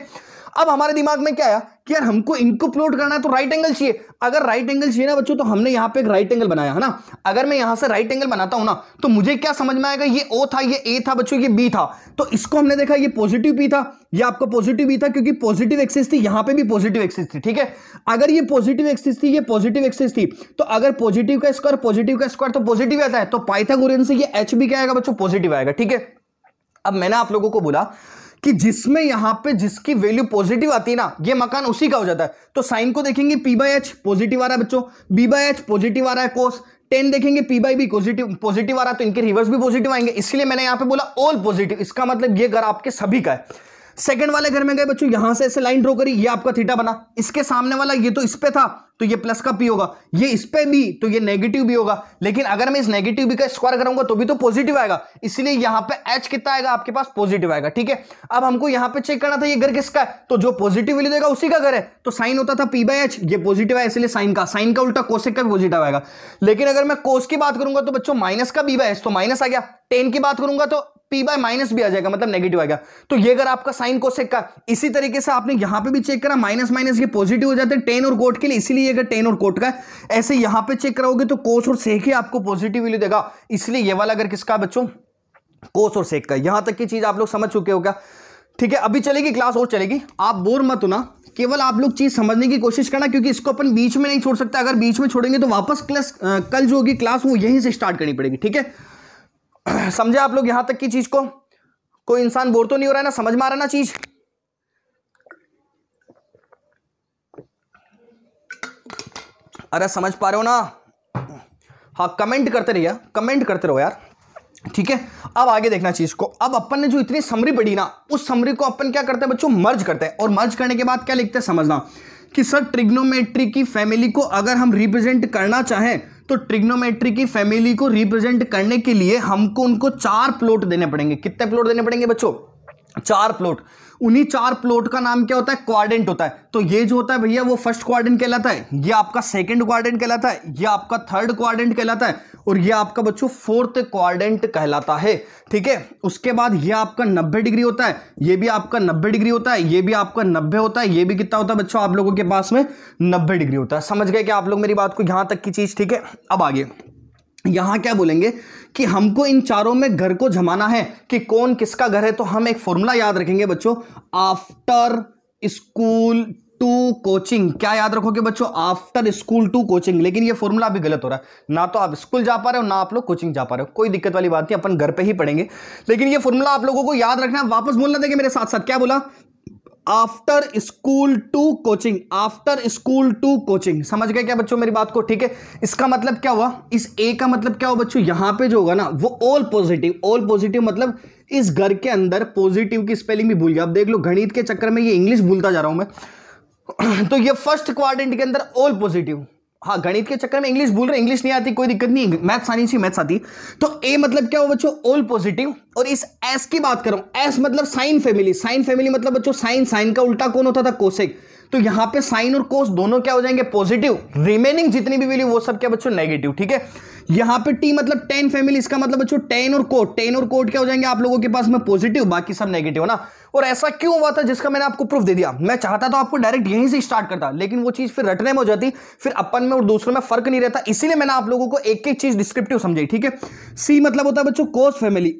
अब हमारे दिमाग में क्या आया कि यार हमको इनको प्लॉट करना है तो राइट एंगल चाहिए अगर राइट एंगल चाहिए ना बच्चों तो हमने यहां पे एक राइट एंगल बनाया है ना अगर मैं यहां से राइट एंगल बनाता हूं ना तो मुझे क्या समझ में आएगा ये ओ था ये ए था बच्चों ये बी था तो इसको हमने देखा ये पॉजिटिव बी था ये आपका पॉजिटिव बी e था क्योंकि पॉजिटिव एक्सिस थी यहाँ पे भी पॉजिटिव एक्सिस थी ठीक है अगर ये पॉजिटिव एक्सिस थी ये पॉजिटिव एक्सिस थी तो अगर पॉजिटिव का स्क्वायर पॉजिटिव का स्क्वायर तो पॉजिटिव आता है तो पाइथागोरियन से ये एच भी क्या आएगा बच्चों पॉजिटिव आएगा ठीक है अब मैंने आप लोगों को बोला कि जिसमें यहां पे जिसकी वैल्यू पॉजिटिव आती है ना ये मकान उसी का हो जाता है तो साइन को देखेंगे पी बाई एच पॉजिटिव आ रहा है बच्चों बी बाई एच पॉजिटिव आ रहा है कोस टेन देखेंगे P by B positive positive आ रहा है तो इनके रिवर्स भी पॉजिटिव आएंगे इसलिए मैंने यहां पे बोला ऑल पॉजिटिव इसका मतलब ये घर आपके सभी का है सेकंड वाले घर में गए बच्चों यहां से ऐसे लाइन ड्रॉ करी ये आपका थीटा बना इसके सामने वाला ये तो इस पे था तो ये प्लस का पी होगा ये इस पे भी तो ये नेगेटिव भी होगा लेकिन अगर मैं इस नेगेटिव भी का स्क्वायर करूंगा तो भी तो पॉजिटिव आएगा इसलिए यहां पे एच कितना आएगा आपके पास पॉजिटिव आएगा ठीक है अब हमको यहां पे चेक करना था ये घर किसका है तो जो पॉजिटिव वैल्यू देगा उसी का घर है तो साइन होता था पी बाई एच ये पॉजिटिव है इसलिए साइन का साइन का उल्टा कोसेक का पॉजिटिव आएगा लेकिन अगर मैं कोस की बात करूंगा तो बच्चों माइनस का बी बाई एच तो माइनस आ गया टेन की बात करूंगा तो पी बाय माइनस भी आ जाएगा मतलब नेगेटिव आएगा तो ये अगर आपका साइन कोसेक का इसी तरीके से आपने यहां पे भी चेक करा माइनस माइनस ये पॉजिटिव हो जाते हैं टेन और कोट के लिए इसीलिए अगर टेन और कोट का ऐसे यहां पे चेक कराओगे तो कोस और सेक ही आपको पॉजिटिव वैल्यू देगा इसलिए ये वाला अगर किसका बच्चों कोस और सेक का यहां तक की चीज आप लोग समझ चुके हो क्या ठीक है अभी चलेगी क्लास और चलेगी आप बोर मत होना केवल आप लोग चीज़ समझने की कोशिश करना क्योंकि इसको अपन बीच में नहीं छोड़ सकते अगर बीच में छोड़ेंगे तो वापस क्लास कल जो होगी क्लास वो यहीं से स्टार्ट करनी पड़ेगी ठीक है समझे आप लोग यहां तक की चीज़ को कोई इंसान बोर तो नहीं हो रहा है ना समझ में आ रहा ना चीज़ अरे समझ पा रहे हो ना हाँ कमेंट करते रहिए कमेंट करते रहो यार ठीक है अब आगे देखना चीज़ को अब अपन ने जो इतनी समरी पढ़ी ना उस समरी को अपन क्या करते हैं बच्चों मर्ज करते हैं और मर्ज करने के बाद क्या लिखते हैं समझना कि सर ट्रिग्नोमेट्री की फैमिली को अगर हम रिप्रेजेंट करना चाहें तो ट्रिग्नोमेट्री की फैमिली को रिप्रेजेंट करने के लिए हमको उनको चार प्लॉट देने पड़ेंगे कितने प्लॉट देने पड़ेंगे बच्चों चार प्लॉट उन्हीं चार प्लॉट का नाम क्या होता है क्वाड्रेंट होता है तो ये जो होता है भैया वो फर्स्ट क्वाड्रेंट कहलाता है ये आपका सेकंड क्वाड्रेंट कहलाता है ये आपका थर्ड क्वाड्रेंट कहलाता है और ये आपका बच्चों फोर्थ क्वाड्रेंट कहलाता है ठीक है उसके बाद ये आपका नब्बे डिग्री होता है ये भी आपका नब्बे डिग्री होता है ये भी आपका नब्बे होता है ये भी कितना होता है बच्चों आप लोगों के पास में नब्बे डिग्री होता है समझ गए कि आप लोग मेरी बात को यहां तक की चीज ठीक है अब आगे यहां क्या बोलेंगे कि हमको इन चारों में घर को जमाना है कि कौन किसका घर है तो हम एक फॉर्मूला याद रखेंगे बच्चों आफ्टर स्कूल टू कोचिंग क्या याद रखोगे बच्चों आफ्टर स्कूल टू कोचिंग लेकिन ये फॉर्मूला अभी गलत हो रहा है ना तो आप स्कूल जा पा रहे हो ना आप लोग कोचिंग जा पा रहे हो कोई दिक्कत वाली बात नहीं अपन घर पे ही पढ़ेंगे लेकिन ये फॉर्मूला आप लोगों को याद रखना वापस बोलना देंगे मेरे साथ साथ क्या बोला after school to coaching after school to coaching समझ गए क्या बच्चों मेरी बात को ठीक है इसका मतलब क्या हुआ इस ए का मतलब क्या हुआ बच्चों यहां पे जो होगा ना वो ऑल पॉजिटिव ऑल पॉजिटिव मतलब इस घर के अंदर पॉजिटिव की स्पेलिंग भी भूल गया अब देख लो गणित के चक्कर में ये इंग्लिश भूलता जा रहा हूं मैं तो ये फर्स्ट क्वार के अंदर ऑल पॉजिटिव हाँ गणित के चक्कर में इंग्लिश भूल रहे इंग्लिश नहीं आती कोई दिक्कत नहीं मैथ्स आनी चाहिए मैथ्स आती तो ए मतलब क्या हो बच्चों ओल पॉजिटिव और इस एस की बात करो एस मतलब साइन फैमिली साइन फैमिली मतलब बच्चों साइन साइन का उल्टा कौन होता था कोसेक तो यहां पे साइन और कोस दोनों क्या हो जाएंगे पॉजिटिव रिमेनिंग जितनी भी वैल्यू वो सब क्या बच्चों नेगेटिव ठीक है यहां पे टी मतलब टेन फैमिली इसका मतलब बच्चों टेन और कोट टेन और कोट क्या हो जाएंगे आप लोगों के पास में पॉजिटिव बाकी सब नेगेटिव ना और ऐसा क्यों हुआ था जिसका मैंने आपको प्रूफ दे दिया मैं चाहता तो आपको डायरेक्ट यहीं से स्टार्ट करता लेकिन वो चीज फिर रटने में हो जाती फिर अपन में और दूसरों में फर्क नहीं रहता इसीलिए मैंने आप लोगों को एक एक चीज डिस्क्रिप्टिव समझाई ठीक है सी मतलब होता है बच्चों कोस फैमिली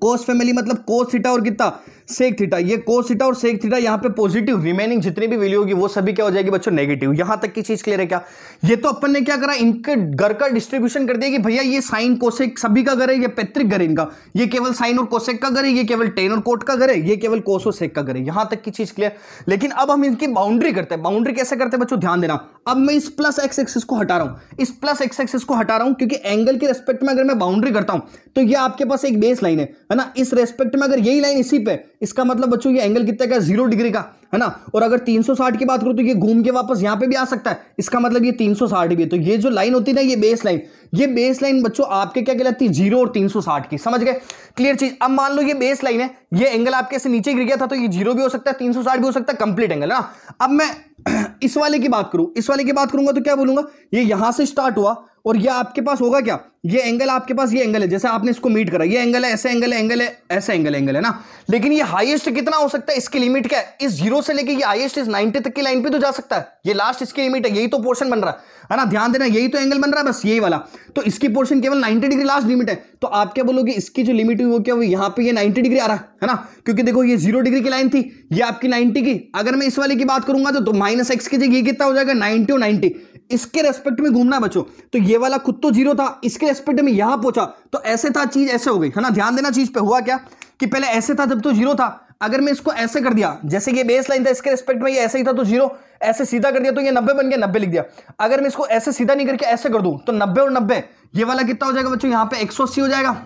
कोस फैमिली मतलब कोस थीटा और कितना सेक थीटा ये कोस थीटा और सेक थीटा यहाँ पे पॉजिटिव रिमेनिंग जितनी भी वैल्यू होगी वो सभी क्या हो जाएगी बच्चों नेगेटिव यहाँ तक की चीज क्लियर है क्या ये तो अपन ने क्या करा इनके घर का डिस्ट्रीब्यूशन कर दिया कि भैया ये साइन कोसेक सभी का घर है ये पैतृक घर इनका ये केवल साइन और कोसेक का घर है ये केवल टेन और कोट का घर है ये केवल कोस और सेक का घर है यहाँ तक की चीज क्लियर लेकिन अब हम इनकी बाउंड्री करते हैं बाउंड्री कैसे करते हैं बच्चों ध्यान देना अब मैं इस प्लस एक्स एक्सिस को हटा रहा हूँ इस प्लस एक्स एक्सिस को हटा रहा हूँ क्योंकि एंगल के रेस्पेक्ट में अगर मैं बाउंड्री करता हूँ तो ये आपके पास एक बेस लाइन है है ना इस रेस्पेक्ट में अगर यही लाइन इसी पे इसका मतलब बच्चों ये एंगल कितने का जीरो डिग्री का है ना और अगर 360 की बात करूं तो ये घूम के वापस यहां पे भी आ सकता है इसका मतलब ये 360 भी है तो ये जो लाइन होती है ना ये बेस लाइन ये बेस लाइन बच्चों आपके क्या कहलाती है जीरो और तीन की समझ गए क्लियर चीज अब मान लो ये बेस लाइन है ये एंगल आपके से नीचे गिर गया था तो ये जीरो भी हो सकता है तीन भी हो सकता है कंप्लीट एंगल ना अब मैं इस वाले की बात करूं इस वाले की बात करूंगा तो क्या बोलूंगा ये यहां से स्टार्ट हुआ और ये आपके पास होगा क्या ये एंगल आपके पास ये एंगल है जैसे आपने इसको मीट करा ये एंगल है ऐसे एंगल है एंगल है ऐसे एंगल एंगल है ना लेकिन ये हाईएस्ट कितना हो सकता है इसकी लिमिट क्या है इस जीरो से लेके ये हाईएस्ट इस 90 तक की लाइन पे तो जा सकता है ये लास्ट इसकी लिमिट है यही तो पोर्शन बन रहा है ना ध्यान देना यही तो एंगल बन रहा है बस यही वाला तो इसकी पोर्शन केवल नाइन्टी डिग्री लास्ट लिमिट है तो आप क्या बोलोगे इसकी जो लिमिट हुई वो क्या हुई यहाँ पे ये नाइन्टी डिग्री आ रहा है ना क्योंकि देखो ये जीरो डिग्री की लाइन थी ये आपकी नाइन्टी की अगर मैं इस वाले की बात करूंगा तो माइनस एक्स की जगह ये कितना हो जाएगा नाइन्टी और नाइन्टी इसके रेस्पेक्ट में घूमना है बच्चों तो ये वाला खुद तो जीरो था इसके रेस्पेक्ट में यहां पहुंचा तो ऐसे था चीज ऐसे हो गई है ना ध्यान देना चीज पे हुआ क्या कि पहले ऐसे था जब तो जीरो था अगर मैं इसको ऐसे कर दिया जैसे कि बेस लाइन था इसके रेस्पेक्ट में ये ऐसे ही था तो जीरो ऐसे सीधा कर दिया तो ये नब्बे बन गया नब्बे लिख दिया अगर मैं इसको ऐसे सीधा नहीं करके ऐसे कर दूं तो नब्बे और नब्बे ये वाला कितना हो जाएगा बच्चों यहाँ पे एक हो जाएगा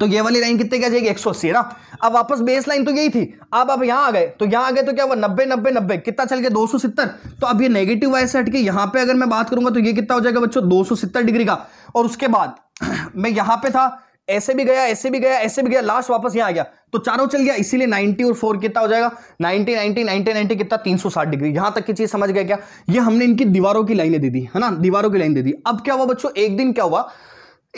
तो ये वाली लाइन कितने क्या जाएगी एक सौ अस्सी ना अब वापस बेस लाइन तो यही थी अब अब यहाँ आ गए तो यहाँ आ गए तो क्या हुआ नब्बे नब्बे नब्बे कितना चल गया दो सौ सत्तर तो अब ये नेगेटिव वाई से के यहाँ पे अगर मैं बात करूंगा तो ये कितना हो जाएगा बच्चों दो सौ सत्तर डिग्री का और उसके बाद मैं यहाँ पे था ऐसे भी गया ऐसे भी गया ऐसे भी गया लास्ट वापस यहाँ आ गया तो चारों चल गया इसीलिए 90 और 4 कितना हो जाएगा 90 90 90 90 कितना 360 डिग्री यहां तक की चीज समझ गया क्या ये हमने इनकी दीवारों की लाइनें दे दी है ना दीवारों की लाइन दे दी अब क्या हुआ बच्चों एक दिन क्या हुआ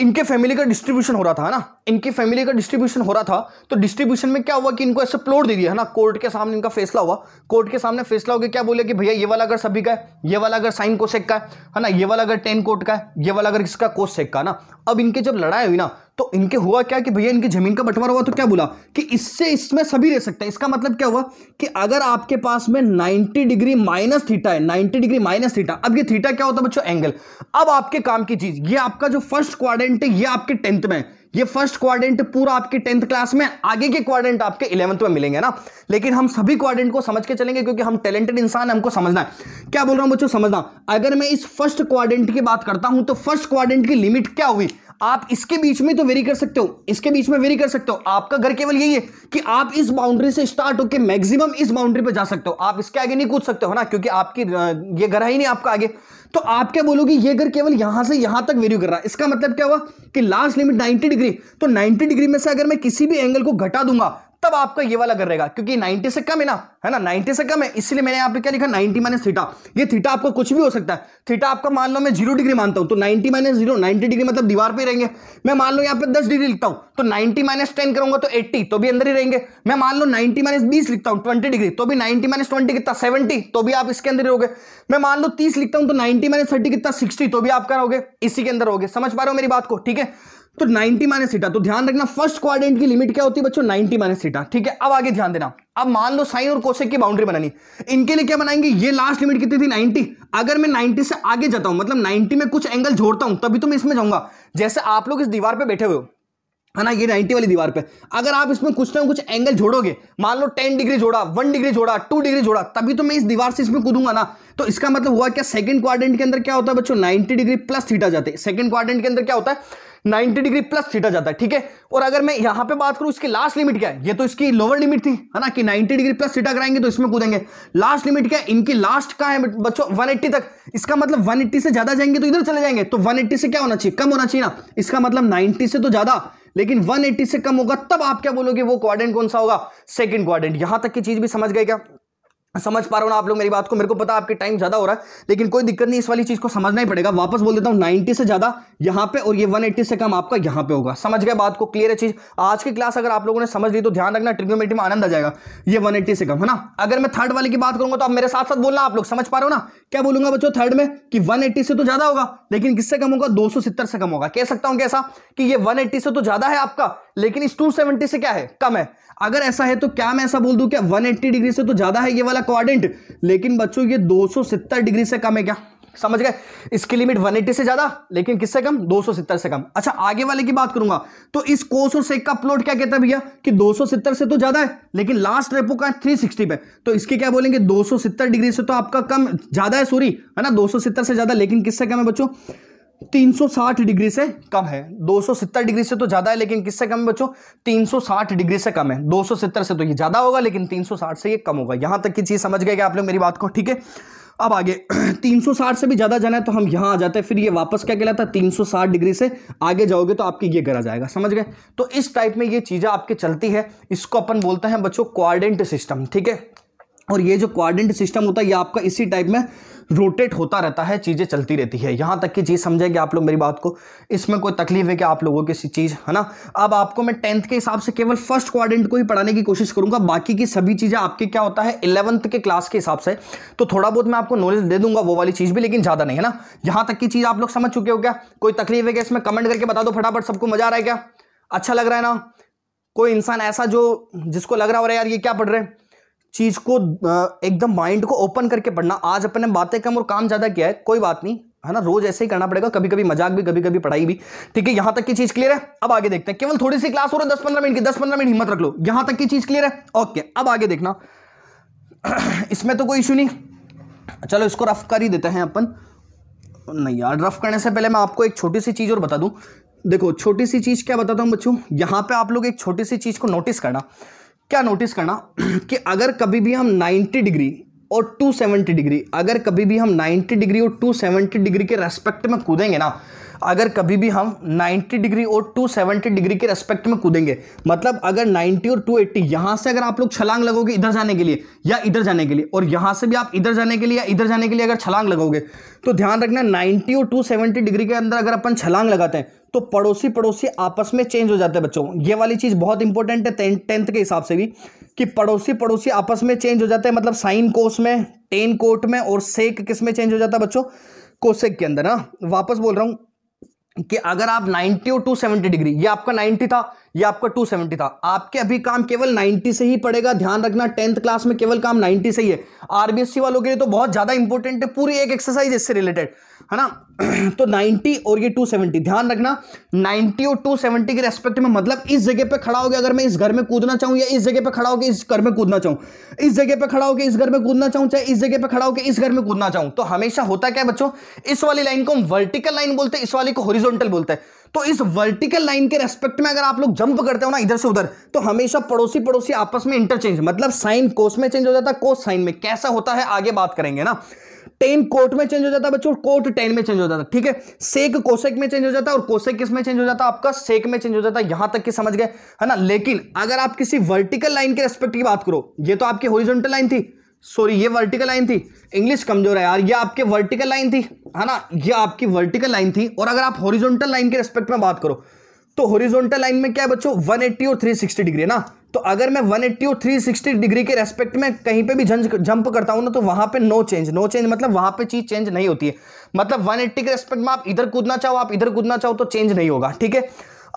इनके फैमिली का डिस्ट्रीब्यूशन हो रहा था ना इनकी फैमिली का डिस्ट्रीब्यूशन हो रहा था तो डिस्ट्रीब्यूशन में क्या हुआ कि इनको ऐसे प्लॉट दे दिया है ना कोर्ट के सामने इनका फैसला हुआ कोर्ट के सामने फैसला हो गया क्या बोले कि भैया ये वाला अगर सभी का है ये वाला अगर साइन कोशेक का है ना ये वाला अगर टेन कोर्ट का है ये वाला अगर इसका कोशेक का ना अब इनके जब लड़ाई हुई ना तो इनके हुआ क्या कि भैया इनकी ज़मीन का बंटवारा हुआ तो क्या बोला कि इससे इसमें सभी ले सकते हैं इसका मतलब क्या हुआ कि अगर आपके पास में 90 डिग्री माइनस थीटा है 90 डिग्री माइनस थीटा अब ये थीटा क्या होता है बच्चों एंगल अब आपके काम की चीज़ ये आपका जो फर्स्ट क्वारेंट है ये आपके टेंथ में ये फर्स्ट क्वारेंट पूरा आपके टेंथ क्लास में आगे के क्वारेंट आपके इलेवंथ में मिलेंगे ना लेकिन हम सभी क्वारेंट को समझ के चलेंगे क्योंकि हम टैलेंटेड इंसान है हमको समझना है क्या बोल रहा हूं बच्चों समझना अगर मैं इस फर्स्ट क्वारेंट की बात करता हूं तो फर्स्ट क्वारेंट की लिमिट क्या हुई आप इसके बीच में तो वेरी कर सकते हो इसके बीच में वेरी कर सकते हो आपका घर केवल यही है कि आप इस बाउंड्री से स्टार्ट होकर मैक्सिमम इस बाउंड्री पर जा सकते हो आप इसके आगे नहीं कूद सकते हो ना क्योंकि आपकी ये घर है ही नहीं आपका आगे तो आप क्या बोलोगे ये घर केवल यहां से यहां तक वेरी कर रहा है इसका मतलब क्या हुआ कि लास्ट लिमिट नाइनटी डिग्री तो नाइनटी डिग्री में से अगर मैं किसी भी एंगल को घटा दूंगा तब आपका ये वाला कर रहेगा क्योंकि 90 से कम है ना है ना 90 से कम है इसलिए मैंने यहाँ पे क्या लिखा 90 माइनस थीटा ये थीटा आपको कुछ भी हो सकता है थीटा आपका मान लो मैं जीरो डिग्री मानता हूं तो 90 माइनस जीरो नाइन्टी डिग्री मतलब दीवार पे रहेंगे मैं मान लो यहाँ पे 10 डिग्री लिखता हूं तो 90 माइनस टेन करूंगा तो 80 तो भी अंदर ही रहेंगे मैं मान लो 90 माइनस बीस लिखता हूँ 20 डिग्री तो भी 90 माइनस ट्वेंटी कितना 70 तो भी आप इसके अंदर रहोगे मैं मान लो 30 लिखता हूँ तो 90 माइनस थर्टी कितना 60 तो भी आप करोगे इसी के अंदर हो समझ पा रहे हो मेरी बात को ठीक है तो 90 माइनस सीटा तो ध्यान रखना फर्स्ट क्वाड्रेंट की लिमिट क्या होती है बच्चों 90 माइनस सीटा ठीक है अब आगे ध्यान देना अब मान लो साइन और कोसेक की बाउंड्री बनानी इनके लिए क्या बनाएंगे ये लास्ट लिमिट कितनी थी 90 अगर मैं 90 से आगे जाता हूं मतलब 90 में कुछ एंगल जोड़ता हूं तभी तो मैं इसमें जाऊंगा जैसे आप लोग इस दीवार पर बैठे हुए हो है ना ये 90 वाली दीवार पे अगर आप इसमें कुछ ना कुछ एंगल जोड़ोगे मान लो 10 डिग्री जोड़ा 1 डिग्री जोड़ा 2 डिग्री जोड़ा तभी तो मैं इस दीवार से इसमें कूदूंगा ना तो इसका मतलब हुआ क्या सेकंड क्वाड्रेंट के अंदर क्या होता है बच्चों 90 डिग्री प्लस थीटा जाते हैं सेकंड क्वाड्रेंट के अंदर क्या होता है 90 डिग्री प्लस थीटा जाता है ठीक है और अगर मैं यहां पे बात करूं इसकी लास्ट लिमिट क्या है ये तो इसकी लोअर लिमिट थी है ना कि 90 डिग्री प्लस थीटा कराएंगे तो इसमें कूदेंगे लास्ट लिमिट क्या है इनकी लास्ट कहा है बच्चों 180 तक इसका मतलब 180 से ज़्यादा जाएंगे तो इधर चले जाएंगे तो वन से क्या होना चाहिए कम होना चाहिए ना इसका मतलब नाइनटी से तो ज़्यादा लेकिन 180 से कम होगा तब आप क्या बोलोगे वो क्वाड्रेंट कौन सा होगा सेकंड क्वाड्रेंट यहां तक की चीज भी समझ गए क्या समझ पा रहा हूँ आप लोग मेरी बात को मेरे को पता आपके टाइम ज़्यादा हो रहा है लेकिन कोई दिक्कत नहीं इस वाली चीज़ को समझना ही पड़ेगा वापस बोल देता हूँ 90 से ज़्यादा यहाँ पे और ये 180 से कम आपका यहाँ पे होगा समझ गया बात को क्लियर है चीज़ आज की क्लास अगर आप लोगों ने समझ ली तो ध्यान रखना ट्रिग्नोमेट्री में आनंद आ जाएगा ये वन से कम है ना अगर मैं थर्ड वाले की बात करूँगा तो आप मेरे साथ साथ बोलना आप लोग समझ पा रहे हो ना क्या बोलूंगा बच्चों थर्ड में कि वन से तो ज़्यादा होगा लेकिन किससे कम होगा दो से कम होगा कह सकता हूँ कैसा कि ये वन से तो ज़्यादा है आपका लेकिन इस टू से क्या है कम है अगर ऐसा है तो क्या मैं ऐसा बोल दूं क्या 180 डिग्री से तो ज़्यादा है ये वाला क्वारेंट लेकिन बच्चों ये 270 डिग्री से कम है क्या समझ गए इसकी लिमिट 180 से ज्यादा लेकिन किससे कम 270 से कम अच्छा आगे वाले की बात करूंगा तो इस कोस और सेक का प्लॉट क्या कहता है भैया कि 270 से तो ज्यादा है लेकिन लास्ट रेपो का थ्री सिक्सटी पे तो इसके क्या बोलेंगे 270 डिग्री से तो आपका कम ज्यादा है सॉरी है ना 270 से ज्यादा लेकिन किससे कम है बच्चों 360 डिग्री से कम है 270 डिग्री से तो ज़्यादा है लेकिन किससे कम बच्चों 360 डिग्री से कम है 270 से तो ये ज़्यादा होगा लेकिन 360 से ये कम होगा यहां तक की चीज़ समझ गए आप लोग मेरी बात को ठीक है अब आगे 360 से भी ज़्यादा जाना है तो हम यहां आ जाते हैं फिर ये वापस क्या कहलाता है 360 डिग्री से आगे जाओगे तो आपकी ये गरा जाएगा समझ गए तो इस टाइप में ये चीज़ें आपके चलती है इसको अपन बोलते हैं बच्चों क्वारेंट सिस्टम ठीक है और ये जो क्वारेंट सिस्टम होता है ये आपका इसी टाइप में रोटेट होता रहता है चीज़ें चलती रहती है यहाँ तक की चीज़ समझेंगे आप लोग मेरी बात को इसमें कोई तकलीफ है कि आप लोगों की चीज़ है ना अब आपको मैं टेंथ के हिसाब से केवल फर्स्ट क्वारेंट को ही पढ़ाने की कोशिश करूँगा बाकी की सभी चीज़ें आपके क्या होता है इलेवंथ के क्लास के हिसाब से तो थोड़ा बहुत मैं आपको नॉलेज दे दूंगा वो वाली चीज़ भी लेकिन ज़्यादा नहीं है ना यहाँ तक की चीज़ आप लोग समझ चुके हो क्या कोई तकलीफ है क्या इसमें कमेंट करके बता दो फटाफट सबको मज़ा आ रहा है क्या अच्छा लग रहा है ना कोई इंसान ऐसा जो जिसको लग रहा हो रहा है यार ये क्या पढ़ रहे हैं चीज़ को एकदम माइंड को ओपन करके पढ़ना आज अपने बातें कम और काम ज़्यादा किया है कोई बात नहीं है ना रोज ऐसे ही करना पड़ेगा कभी कभी मजाक भी कभी कभी पढ़ाई भी ठीक है यहां तक की चीज क्लियर है अब आगे देखते हैं केवल थोड़ी सी क्लास हो रही है दस पंद्रह मिनट की दस पंद्रह मिनट हिम्मत रख लो यहां तक की चीज क्लियर है ओके अब आगे देखना इसमें तो कोई इशू नहीं चलो इसको रफ कर ही देते हैं अपन नहीं यार रफ करने से पहले मैं आपको एक छोटी सी चीज़ और बता दूं देखो छोटी सी चीज़ क्या बताता हूँ बच्चों यहाँ पे आप लोग एक छोटी सी चीज़ को नोटिस करना क्या नोटिस करना कि अगर कभी भी हम 90 डिग्री और 270 डिग्री अगर कभी भी हम 90 डिग्री और 270 डिग्री के रेस्पेक्ट में कूदेंगे ना अगर कभी भी हम 90 डिग्री और 270 डिग्री के रेस्पेक्ट में कूदेंगे मतलब अगर 90 और 280 एट्टी यहाँ से अगर आप लोग छलांग लगोगे इधर जाने के लिए या इधर जाने के लिए और यहाँ से भी आप इधर जाने के लिए या इधर जाने के लिए अगर छलांग लगाओगे तो ध्यान रखना 90 और 270 डिग्री के अंदर अगर अपन छलांग लगाते हैं तो पड़ोसी पड़ोसी आपस में चेंज हो जाते हैं बच्चों ये वाली चीज़ बहुत इंपॉर्टेंट है टेंथ के हिसाब से भी कि पड़ोसी पड़ोसी आपस में चेंज हो जाते हैं मतलब साइन कोस में टेन कोट में और सेक किस में चेंज हो जाता है बच्चों कोसेक के अंदर ना हाँ। वापस बोल रहा हूँ कि अगर आप 90 और 270 डिग्री ये आपका 90 था ये आपका 270 था आपके अभी काम केवल 90 से ही पड़ेगा ध्यान रखना टेंथ क्लास में केवल काम 90 से ही है आरबीएससी वालों के लिए तो बहुत ज़्यादा इंपॉर्टेंट है पूरी एक एक्सरसाइज इससे रिलेटेड है ना तो 90 और ये 270 ध्यान रखना 90 और 270 के रेस्पेक्ट में मतलब इस जगह पे खड़ा हो गया अगर मैं इस घर में कूदना चाहूं या इस जगह पे खड़ा होकर इस घर में कूदना चाहूं इस जगह पे खड़ा होकर इस घर में कूदना चाहूं चाहे इस जगह पे खड़ा होकर इस घर में कूदना चाहूं तो हमेशा होता क्या है बच्चों इस वाली लाइन को हम वर्टिकल लाइन बोलते हैं इस वाली को होरिजोनटल बोलते हैं तो इस वर्टिकल लाइन के रेस्पेक्ट में अगर आप लोग जंप करते हो ना इधर से उधर तो हमेशा पड़ोसी पड़ोसी आपस में इंटरचेंज मतलब साइन कोस में चेंज हो जाता है कोस साइन में कैसा होता है आगे बात करेंगे ना टेन कोट में चेंज हो जाता है बच्चों कोट टेन में चेंज हो जाता है ठीक है सेक कोसेक में चेंज हो जाता है और कोसेक किस में चेंज हो जाता है आपका सेक में चेंज हो जाता है यहां तक कि समझ गए है ना लेकिन अगर आप किसी वर्टिकल लाइन के रेस्पेक्ट की बात करो ये तो आपकी होरिजोनटल लाइन थी सॉरी ये वर्टिकल लाइन थी इंग्लिश कमजोर है यार ये आपके वर्टिकल लाइन थी है ना ये आपकी वर्टिकल लाइन थी और अगर आप होरिजोनटल लाइन के रेस्पेक्ट में बात करो तो होरिजोनटल लाइन में क्या है बच्चों 180 और 360 डिग्री है ना तो अगर मैं एट्टी और सिक्सटी डिग्री के रेस्पेक्ट में कहीं पे भी जंप करता हूँ ना तो वहाँ पे नो चेंज नो चेंज मतलब वहाँ पे चीज़ चेंज नहीं होती है मतलब 180 के रेस्पेक्ट में आप इधर कूदना चाहो आप इधर कूदना चाहो तो चेंज नहीं होगा ठीक है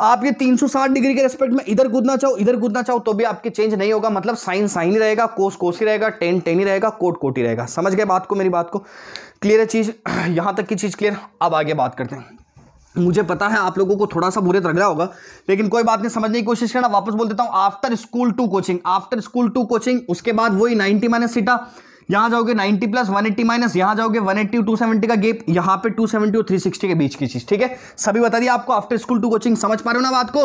आप ये 360 डिग्री के रेस्पेक्ट में इधर कूदना चाहो इधर कूदना चाहो तो भी आपके चेंज नहीं होगा मतलब साइन साइन ही रहेगा कोस कोस ही रहेगा टेन टेन ही रहेगा कोट कोट ही रहेगा समझ गए बात को मेरी बात को क्लियर है चीज़ यहां तक की चीज़ क्लियर अब आगे बात करते हैं मुझे पता है आप लोगों को थोड़ा सा बुरे तो लग रहा होगा लेकिन कोई बात नहीं समझने की कोशिश करना वापस बोल देता हूँ after school to coaching after school to coaching उसके बाद वही नाइन्टी माइनस सीटा यहाँ जाओगे 90 प्लस 180 माइनस यहाँ जाओगे 180 270 का गेप यहाँ पे 270 और 360 के बीच की चीज़ ठीक है सभी बता दिए आपको आफ्टर स्कूल टू कोचिंग समझ पा रहे हो ना बात को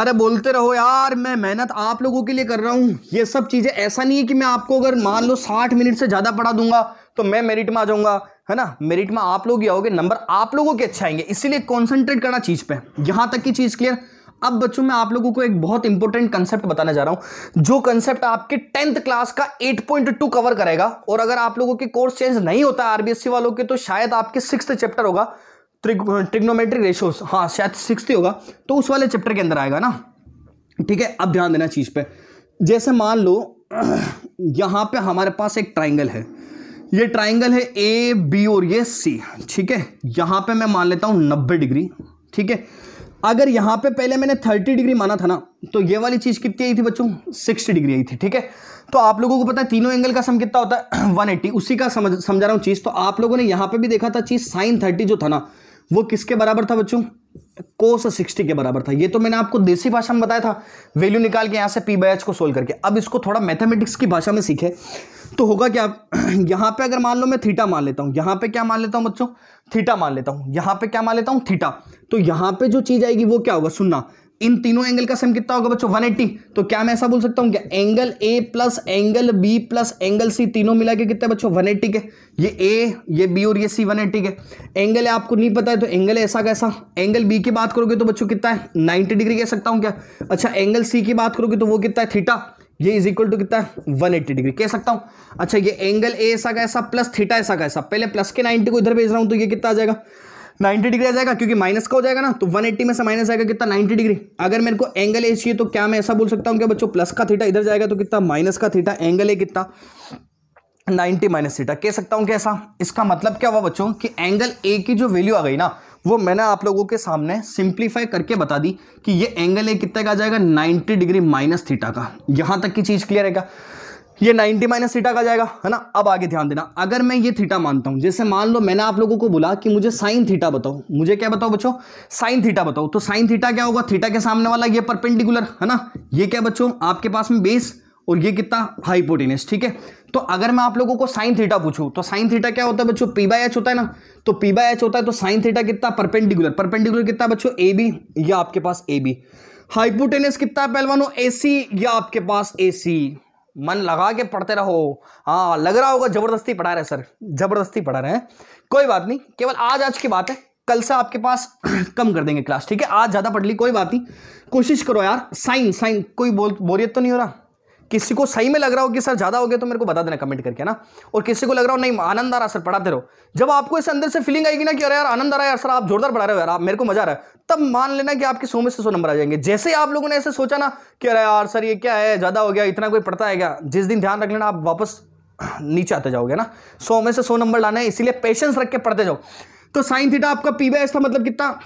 अरे बोलते रहो यार मैं मेहनत आप लोगों के लिए कर रहा हूँ ये सब चीज़ें ऐसा नहीं है कि मैं आपको अगर मान लो साठ मिनट से ज़्यादा पढ़ा दूंगा तो मैं मेरिट में आ जाऊँगा है ना मेरिट में आप लोग ही आओगे नंबर आप लोगों के अच्छे आएंगे इसीलिए कॉन्सेंट्रेट करना चीज़ पे यहाँ तक की चीज़ क्लियर अब बच्चों मैं आप लोगों को एक बहुत इंपॉर्टेंट कंसेप्ट बताने जा रहा हूं जो कंसेप्ट आपके टेंथ क्लास का 8.2 कवर करेगा और अगर आप लोगों के कोर्स चेंज नहीं होता आरबीएससी वालों के तो शायद आपके सिक्स चैप्टर होगा ट्रिग्नोमेट्रिक रेशोस हाँ शायद सिक्स होगा तो उस वाले चैप्टर के अंदर आएगा ना ठीक है अब ध्यान देना चीज़ पे जैसे मान लो यहाँ पे हमारे पास एक ट्राइंगल है ये ट्राइंगल है ए बी और ये सी ठीक है यहां पे मैं मान लेता हूं नब्बे डिग्री ठीक है अगर यहां पे पहले मैंने थर्टी डिग्री माना था ना तो ये वाली चीज़ कितनी आई थी बच्चों सिक्सटी डिग्री आई थी ठीक है तो आप लोगों को पता है तीनों एंगल का सम कितना होता है वन एट्टी उसी का समझ समझा रहा हूं चीज़ तो आप लोगों ने यहां पे भी देखा था चीज़ साइन थर्टी जो था ना वो किसके बराबर था बच्चों कोस सिक्सटी के बराबर था ये तो मैंने आपको देसी भाषा में बताया था वैल्यू निकाल के यहाँ से पी बाई एच को सोल्व करके अब इसको थोड़ा मैथमेटिक्स की भाषा में सीखे तो होगा क्या यहाँ पे अगर मान लो मैं थीटा मान लेता हूँ यहाँ पे क्या मान लेता हूँ बच्चों थीटा मान लेता हूँ यहाँ पे क्या मान लेता हूँ थीटा तो यहाँ पे जो चीज़ आएगी वो क्या होगा सुनना इन तीनों एंगल का सम कितना होगा बच्चों 180 तो क्या मैं ऐसा बोल सकता हूं क्या angle A plus angle B plus angle C तीनों मिला के कितना बच्चों 180 के ये ए ये बी और ये सी 180 के एंगल आपको नहीं पता है तो एंगल ऐसा कैसा एंगल बी की बात करोगे तो बच्चों कितना है नाइनटी डिग्री कह सकता हूँ क्या अच्छा एंगल सी की बात करोगे तो वो कितना है थीटा ये इज इक्वल टू कितना है 180 डिग्री कह सकता हूँ अच्छा ये एंगल ए ऐसा कैसा प्लस थीटा ऐसा कैसा पहले प्लस के 90 को इधर भेज रहा हूँ तो ये कितना आ जाएगा 90 डिग्री आ जाएगा क्योंकि माइनस का हो जाएगा ना तो 180 में से माइनस आएगा कितना 90 डिग्री अगर मेरे को एंगल ए चाहिए तो क्या मैं ऐसा बोल सकता हूँ कि बच्चों प्लस का थीटा इधर जाएगा तो कितना माइनस का थीटा एंगल ए कितना 90 माइनस थीटा कह सकता हूँ कैसा इसका मतलब क्या हुआ बच्चों कि एंगल ए की जो वैल्यू आ गई ना वो मैंने आप लोगों के सामने सिंप्लीफाई करके बता दी कि ये एंगल ए कितने का आ जाएगा नाइन्टी डिग्री माइनस थीटा का यहाँ तक की चीज़ क्लियर है ये 90 माइनस थीटा का जाएगा है ना अब आगे ध्यान देना अगर मैं ये थीटा मानता हूं जैसे मान लो मैंने आप लोगों को बोला कि मुझे साइन थीटा बताओ मुझे क्या बताओ बच्चों साइन थीटा बताओ तो साइन थीटा क्या होगा थीटा के सामने वाला ये परपेंडिकुलर है ना ये क्या बच्चों आपके पास में बेस और ये कितना हाइपोटेनस ठीक है तो अगर मैं आप लोगों को साइन थीटा पूछू तो साइन थीटा क्या होता है बच्चों पी बाई एच होता है ना तो पी बाई होता है तो साइन थीटा कितना परपेंडिकुलर परपेंडिकुलर कितना बच्चों ए बी या आपके पास ए बी हाइपोटेनस कितना पहलवानो ए सी या आपके पास ए सी मन लगा के पढ़ते रहो हाँ लग रहा होगा ज़बरदस्ती पढ़ा रहे सर ज़बरदस्ती पढ़ा रहे हैं कोई बात नहीं केवल आज आज की बात है कल से आपके पास कम कर देंगे क्लास ठीक है आज ज़्यादा पढ़ ली कोई बात नहीं कोशिश करो यार साइन साइन कोई बोल बोरियत तो नहीं हो रहा किसी को सही में लग रहा हो कि सर ज़्यादा हो गया तो मेरे को बता देना कमेंट करके ना और किसी को लग रहा हो नहीं आनंद आ रहा सर पढ़ाते रहो जब आपको इस अंदर से फीलिंग आएगी ना कि अरे यार आनंद आ रहा है यार सर आप जोरदार पढ़ा रहे हो यार आप मेरे को मजा आ रहा है तब मान लेना कि आपके सौ में से सौ नंबर आ जाएंगे जैसे आप लोगों ने ऐसे सोचा ना कि अरे यार सर ये क्या है ज़्यादा हो गया इतना कोई पढ़ता है क्या जिस दिन ध्यान रख लेना आप वापस नीचे आते जाओगे ना सौ में से सौ नंबर लाना है इसीलिए पेशेंस रख के पढ़ते जाओ तो साइन थीटा आपका पी था मतलब कितना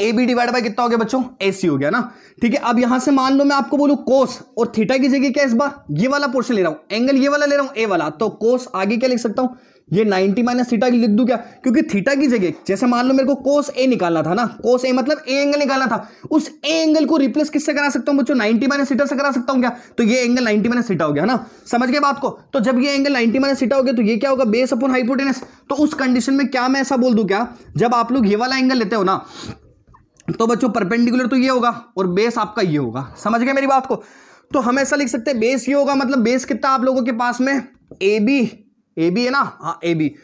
ए बी डिवाइड बाई कितना हो गया बच्चों ए सी हो गया ना ठीक है अब यहां से मान लो मैं आपको बोलू कोस और थीटा की जगह क्या इस बार ये वाला पोर्शन ले रहा हूं एंगल ये वाला ले रहा हूं ए वाला तो कोस आगे क्या लिख सकता हूं ये 90 माइनस थीटा लिख दू क्या क्योंकि थीटा की जगह जैसे मान लो मेरे को कोस ए निकालना था ना कोस ए मतलब ए एंगल निकालना था उस ए एंगल को रिप्लेस किससे करा सकता हूं बच्चों 90 माइनस थीटा से करा सकता हूं क्या तो ये एंगल 90 माइनस थीटा हो गया ना समझ गए बात को तो जब ये एंगल 90 माइनस थीटा हो गया तो ये क्या होगा बेस अपॉन हाइपोटेनस तो उस कंडीशन में क्या मैं ऐसा बोल दू क्या जब आप लोग ये वाला एंगल लेते हो ना तो बच्चों परपेंडिकुलर तो ये होगा और बेस आपका ये होगा समझ गए मेरी बात को तो हम ऐसा लिख सकते हैं बेस ये होगा मतलब बेस कितना आप लोगों के पास में ए बी ए बी है ना हाँ A B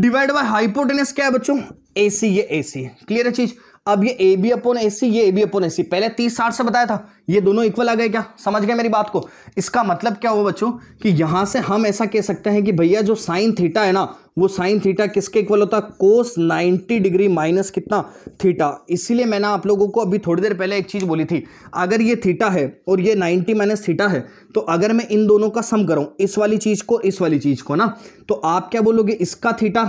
divide by hypotenuse क्या है बच्चों ए सी ये ए सी क्लियर है चीज़ अब ये ए बी अपोन ए सी ये ए बी अपोन ए सी पहले तीस साठ से बताया था ये दोनों इक्वल आ गए क्या समझ गए मेरी बात को इसका मतलब क्या हुआ बच्चों कि यहाँ से हम ऐसा कह सकते हैं कि भैया जो साइन थीटा है ना वो साइन थीटा किसके इक्वल होता है कोस 90 डिग्री माइनस कितना थीटा इसीलिए मैंने आप लोगों को अभी थोड़ी देर पहले एक चीज़ बोली थी अगर ये थीटा है और ये 90 माइनस थीटा है तो अगर मैं इन दोनों का सम करूँ इस वाली चीज़ को इस वाली चीज़ को ना तो आप क्या बोलोगे इसका थीटा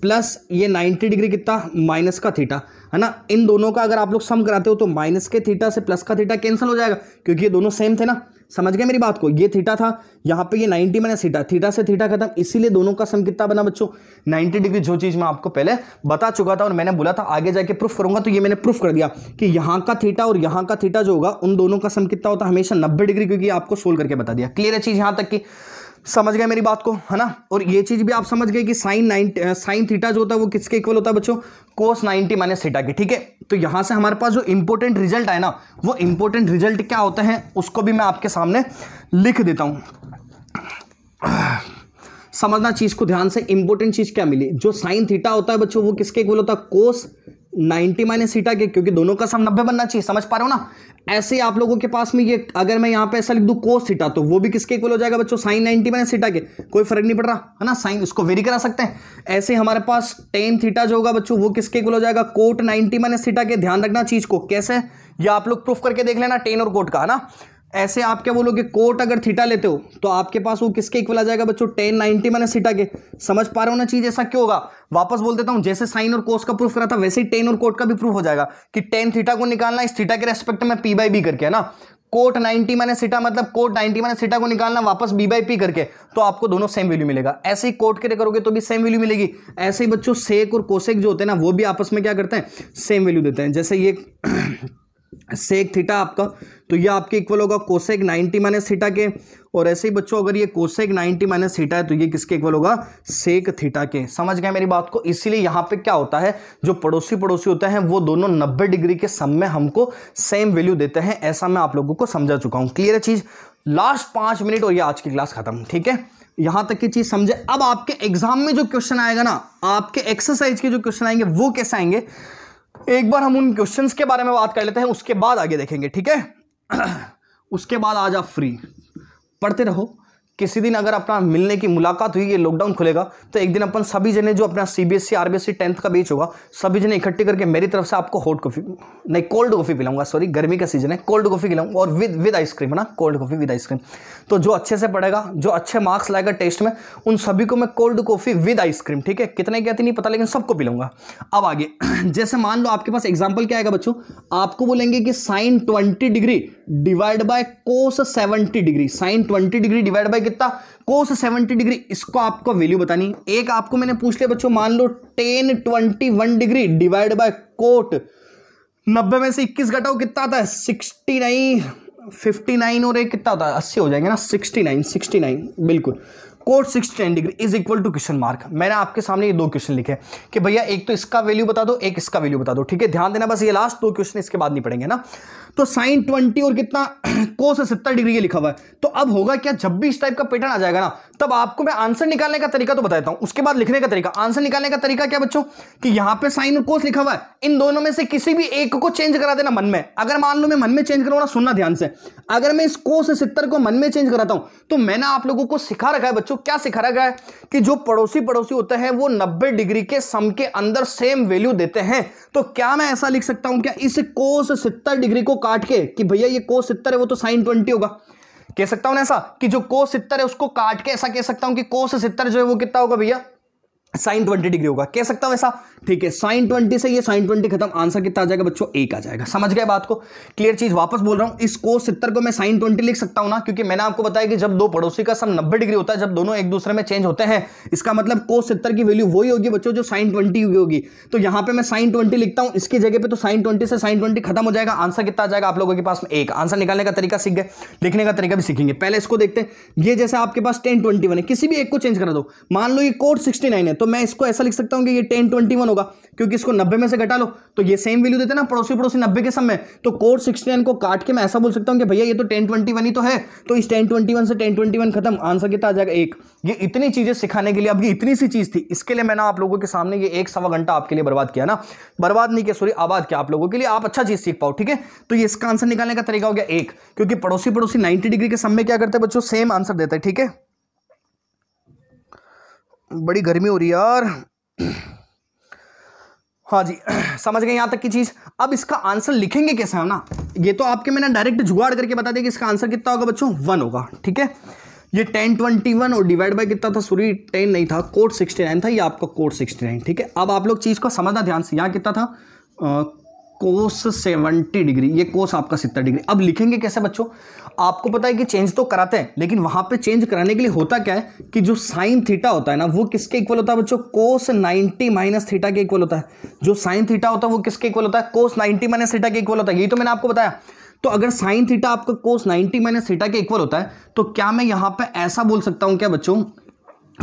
प्लस ये नाइन्टी डिग्री कितना माइनस का थीटा है ना इन दोनों का अगर आप लोग सम कराते हो तो माइनस के थीटा से प्लस का थीटा कैंसिल हो जाएगा क्योंकि ये दोनों सेम थे ना समझ गए मेरी बात को ये थीटा था यहाँ पे ये 90 माइनस थीटा थीटा से थीटा खत्म इसीलिए दोनों का सम कितना बना बच्चों 90 डिग्री जो चीज़ मैं आपको पहले बता चुका था और मैंने बोला था आगे जाके प्रूफ करूंगा तो ये मैंने प्रूफ कर दिया कि यहाँ का थीटा और यहाँ का थीटा जो होगा उन दोनों का सम कितना होता हमेशा नब्बे डिग्री क्योंकि आपको सोल्व करके बता दिया क्लियर है चीज़ यहाँ तक की समझ गए मेरी बात को है ना और ये चीज़ भी आप समझ गए कि साइन नाइन साइन थीटा जो होता है वो किसके इक्वल होता है बच्चों कोस नाइनटी माइनस थीटा के ठीक है तो यहां से हमारे पास जो इंपोर्टेंट रिजल्ट है ना वो इंपोर्टेंट रिजल्ट क्या होते हैं उसको भी मैं आपके सामने लिख देता हूं समझना चीज़ को ध्यान से इंपोर्टेंट चीज़ क्या मिली जो साइन थीटा होता है बच्चों वो किसके इक्वल होता है कोस 90 माइनस सीटा के क्योंकि दोनों का सम 90 बनना चाहिए समझ पा रहे हो ना ऐसे आप लोगों के पास में ये अगर मैं यहाँ पे ऐसा लिख दू को सीटा तो वो भी किसके इक्वल हो जाएगा बच्चों साइन 90 माइनस सीटा के कोई फर्क नहीं पड़ रहा है ना साइन उसको वेरी करा सकते हैं ऐसे हमारे पास टेन थीटा जो होगा बच्चों वो किसके इक्वल हो जाएगा कोट नाइनटी माइनस सीटा के ध्यान रखना चीज़ को कैसे या आप लोग प्रूफ करके देख लेना टेन और कोट का है ना ऐसे आप क्या बोलोगे कोट अगर थीटा लेते हो तो आपके पास वो किसके इक्वल आ जाएगा बच्चों टेन नाइनटी माइनस थीटा के समझ पा रहे हो ना चीज़ ऐसा क्यों होगा वापस बोल देता हूं जैसे साइन और कोस का प्रूफ करा था वैसे ही टेन और कोट का भी प्रूफ हो जाएगा कि टेन थीटा को निकालना इस थीटा के रेस्पेक्ट में पी बाई बी करके है ना कोट नाइनटी माइनस सीटा मतलब कोट नाइनटी माइनस सीटा को निकालना वापस बी बाई पी करके तो आपको दोनों सेम वैल्यू मिलेगा ऐसे ही कोट के करोगे तो भी सेम वैल्यू मिलेगी ऐसे ही बच्चों सेक और कोसेक जो होते हैं ना वो भी आपस में क्या करते हैं सेम वैल्यू देते हैं जैसे ये सेक थीटा आपका तो ये आपके इक्वल होगा कोसेक 90 माइनस थीटा के और ऐसे ही बच्चों अगर ये कोसेक 90 माइनस थीटा है तो ये किसके इक्वल होगा सेक थीटा के समझ गए मेरी बात को इसीलिए यहाँ पे क्या होता है जो पड़ोसी पड़ोसी होता है वो दोनों 90 डिग्री के सम में हमको सेम वैल्यू देते हैं ऐसा मैं आप लोगों को समझा चुका हूँ क्लियर है चीज़ लास्ट पाँच मिनट और ये आज की क्लास खत्म ठीक है यहां तक की चीज समझे अब आपके एग्जाम में जो क्वेश्चन आएगा ना आपके एक्सरसाइज के जो क्वेश्चन आएंगे वो कैसे आएंगे एक बार हम उन क्वेश्चंस के बारे में बात कर लेते हैं उसके बाद आगे देखेंगे ठीक है उसके बाद आज आप फ्री पढ़ते रहो किसी दिन अगर अपना मिलने की मुलाकात हुई ये लॉकडाउन खुलेगा तो एक दिन अपन सभी जने जो अपना C B S C R B S C tenth का बेच होगा सभी जने इकट्ठे करके मेरी तरफ से आपको हॉट कॉफी नहीं कोल्ड कॉफी पिलाऊंगा सॉरी गर्मी का सीजन है कोल्ड कॉफी पिलाऊंगा और विद विद आइसक्रीम है ना कोल्ड कॉफी विद आइसक्रीम तो जो अच्छे से पड़ेगा जो अच्छे मार्क्स लाएगा टेस्ट में उन सभी को मैं कोल्ड कॉफी विद आइसक्रीम ठीक है कितने क्या नहीं पता लेकिन सबको पिलाऊंगा अब आगे जैसे मान लो आपके पास एग्जाम्पल क्या आएगा बच्चों आपको बोलेंगे कि sine twenty degree divide by cos seventy degree sine twenty degree divide by कितना कोस 70 डिग्री इसको आपको वैल्यू बतानी एक आपको मैंने पूछ लिया बच्चों मान लो tan twenty one degree divide by cot नब्बे में से इक्कीस घटाओ कितना आता है सिक्सटी नाइन फिफ्टी नाइन और एक कितना होता है अस्सी हो जाएंगे ना सिक्सटी नाइन सिक्सटी नाइन बिल्कुल cot sixty nine degree is equal to question mark मैंने आपके सामने ये दो क्वेश्चन लिखे कि भैया एक तो इसका वैल्यू बता दो एक इसका वैल्यू बता दो ठीक है ध्यान देना बस ये लास्ट दो क्वेश्चन इसके बाद नहीं पड़ेंगे ना तो साइन ट्वेंटी और कितना कोस सत्तर डिग्री ये लिखा हुआ है तो अब होगा क्या जब भी इस टाइप का पैटर्न आ जाएगा ना तब आपको मैं आंसर निकालने का तरीका तो बताता हूं उसके बाद लिखने का तरीका आंसर निकालने का तरीका क्या बच्चों कि यहां पे साइन और कोस लिखा हुआ है इन दोनों में से किसी भी एक को चेंज करा देना मन में अगर मान लो मैं मन में चेंज करूँ ना सुनना ध्यान से अगर मैं इस कोस सित्तर को मन में चेंज कराता हूं तो मैंने आप लोगों को सिखा रखा है बच्चों क्या सिखा रखा है कि जो पड़ोसी पड़ोसी होते हैं वो नब्बे डिग्री के सम के अंदर सेम वैल्यू देते हैं तो क्या मैं ऐसा लिख सकता हूं क्या इस कोस सितर डिग्री को काट के कि भैया ये को सितर है वो तो साइन ट्वेंटी होगा कह सकता हूं ऐसा कि जो को सितर है उसको काट के ऐसा कह सकता हूं कि को सितर जो है वो कितना होगा भैया साइन ट्वेंटी डिग्री होगा कह सकता हूं ऐसा ठीक है साइन ट्वेंटी से ये साइन ट्वेंटी खत्म आंसर कितना आ जाएगा बच्चों एक आ जाएगा समझ गए बात को क्लियर चीज वापस बोल रहा हूं इस कोस सितर को मैं साइन ट्वेंटी लिख सकता हूं ना क्योंकि मैंने आपको बताया कि जब दो पड़ोसी का सम नब्बे डिग्री होता है जब दोनों एक दूसरे में चेंज होते हैं इसका मतलब को सितर की वैल्यू वही होगी बच्चों जो साइन ट्वेंटी हुई होगी तो यहां पर मैं साइन ट्वेंटी लिखता हूं इसकी जगह पर तो साइन ट्वेंटी से साइन ट्वेंटी खत्म हो जाएगा आंसर कितना आ जाएगा आप लोगों के पास में एक आंसर निकालने का तरीका सीख गए लिखने का तरीका भी सीखेंगे पहले इसको देखते हैं ये जैसे आपके पास टेन ट्वेंटी वन है किसी भी एक को चेंज करा दो मान लो ये कोड सिक्सटी है तो तो मैं इसको ऐसा लिख सकता हूं कि ये टेन ट्वेंटी वन होगा क्योंकि इसको नब्बे में से घटा लो तो ये सेम वैल्यू देते ना पड़ोसी पड़ोसी नब्बे के समय तो कोर सिक्सटी को काट के मैं ऐसा बोल सकता हूँ कि भैया ये तो टेन ट्वेंटी वन ही तो है तो इस टेन ट्वेंटी वन से टेन ट्वेंटी वन खत्म आंसर कितना आ जाएगा एक ये इतनी चीज़ें सिखाने के लिए अब ये इतनी सी चीज़ थी इसके लिए मैंने आप लोगों के सामने ये एक सवा घंटा आपके लिए बर्बाद किया ना बर्बाद नहीं किया सॉरी आबाद किया आप लोगों के लिए आप अच्छा चीज़ सीख पाओ ठीक है तो ये इसका आंसर निकालने का तरीका हो गया एक क्योंकि पड़ोसी पड़ोसी नाइन्टी डिग्री के समय क्या करते हैं बच्चों सेम आंसर देता है ठीक है बड़ी गर्मी हो रही है यार हाँ जी समझ गए यहाँ तक की चीज़ अब इसका आंसर लिखेंगे कैसे है ना ये तो आपके मैंने डायरेक्ट जुगाड़ करके बता दिया कि इसका आंसर कितना होगा बच्चों वन होगा ठीक है ये टेन ट्वेंटी वन और डिवाइड बाय कितना था सॉरी टेन नहीं था कोड सिक्सटी नाइन था ये आपका कोड सिक्सटी नाइन ठीक है अब आप लोग चीज़ को समझना ध्यान से यहाँ कितना था कोस 70 डिग्री ये कोस आपका 70 डिग्री अब लिखेंगे कैसे बच्चों आपको पता है कि चेंज तो कराते हैं लेकिन वहां पे चेंज कराने के लिए होता क्या है कि जो साइन थीटा होता है ना वो किसके इक्वल होता है बच्चों कोस 90 माइनस थीटा के इक्वल होता है जो साइन थीटा होता है वो किसके इक्वल होता है कोस नाइनटी माइनस थीटा के इक्वल होता है यही तो मैंने आपको बताया तो अगर साइन थीटा आपका कोस नाइनटी माइनस थीटा के इक्वल होता है तो क्या मैं यहाँ पे ऐसा बोल सकता हूँ क्या बच्चों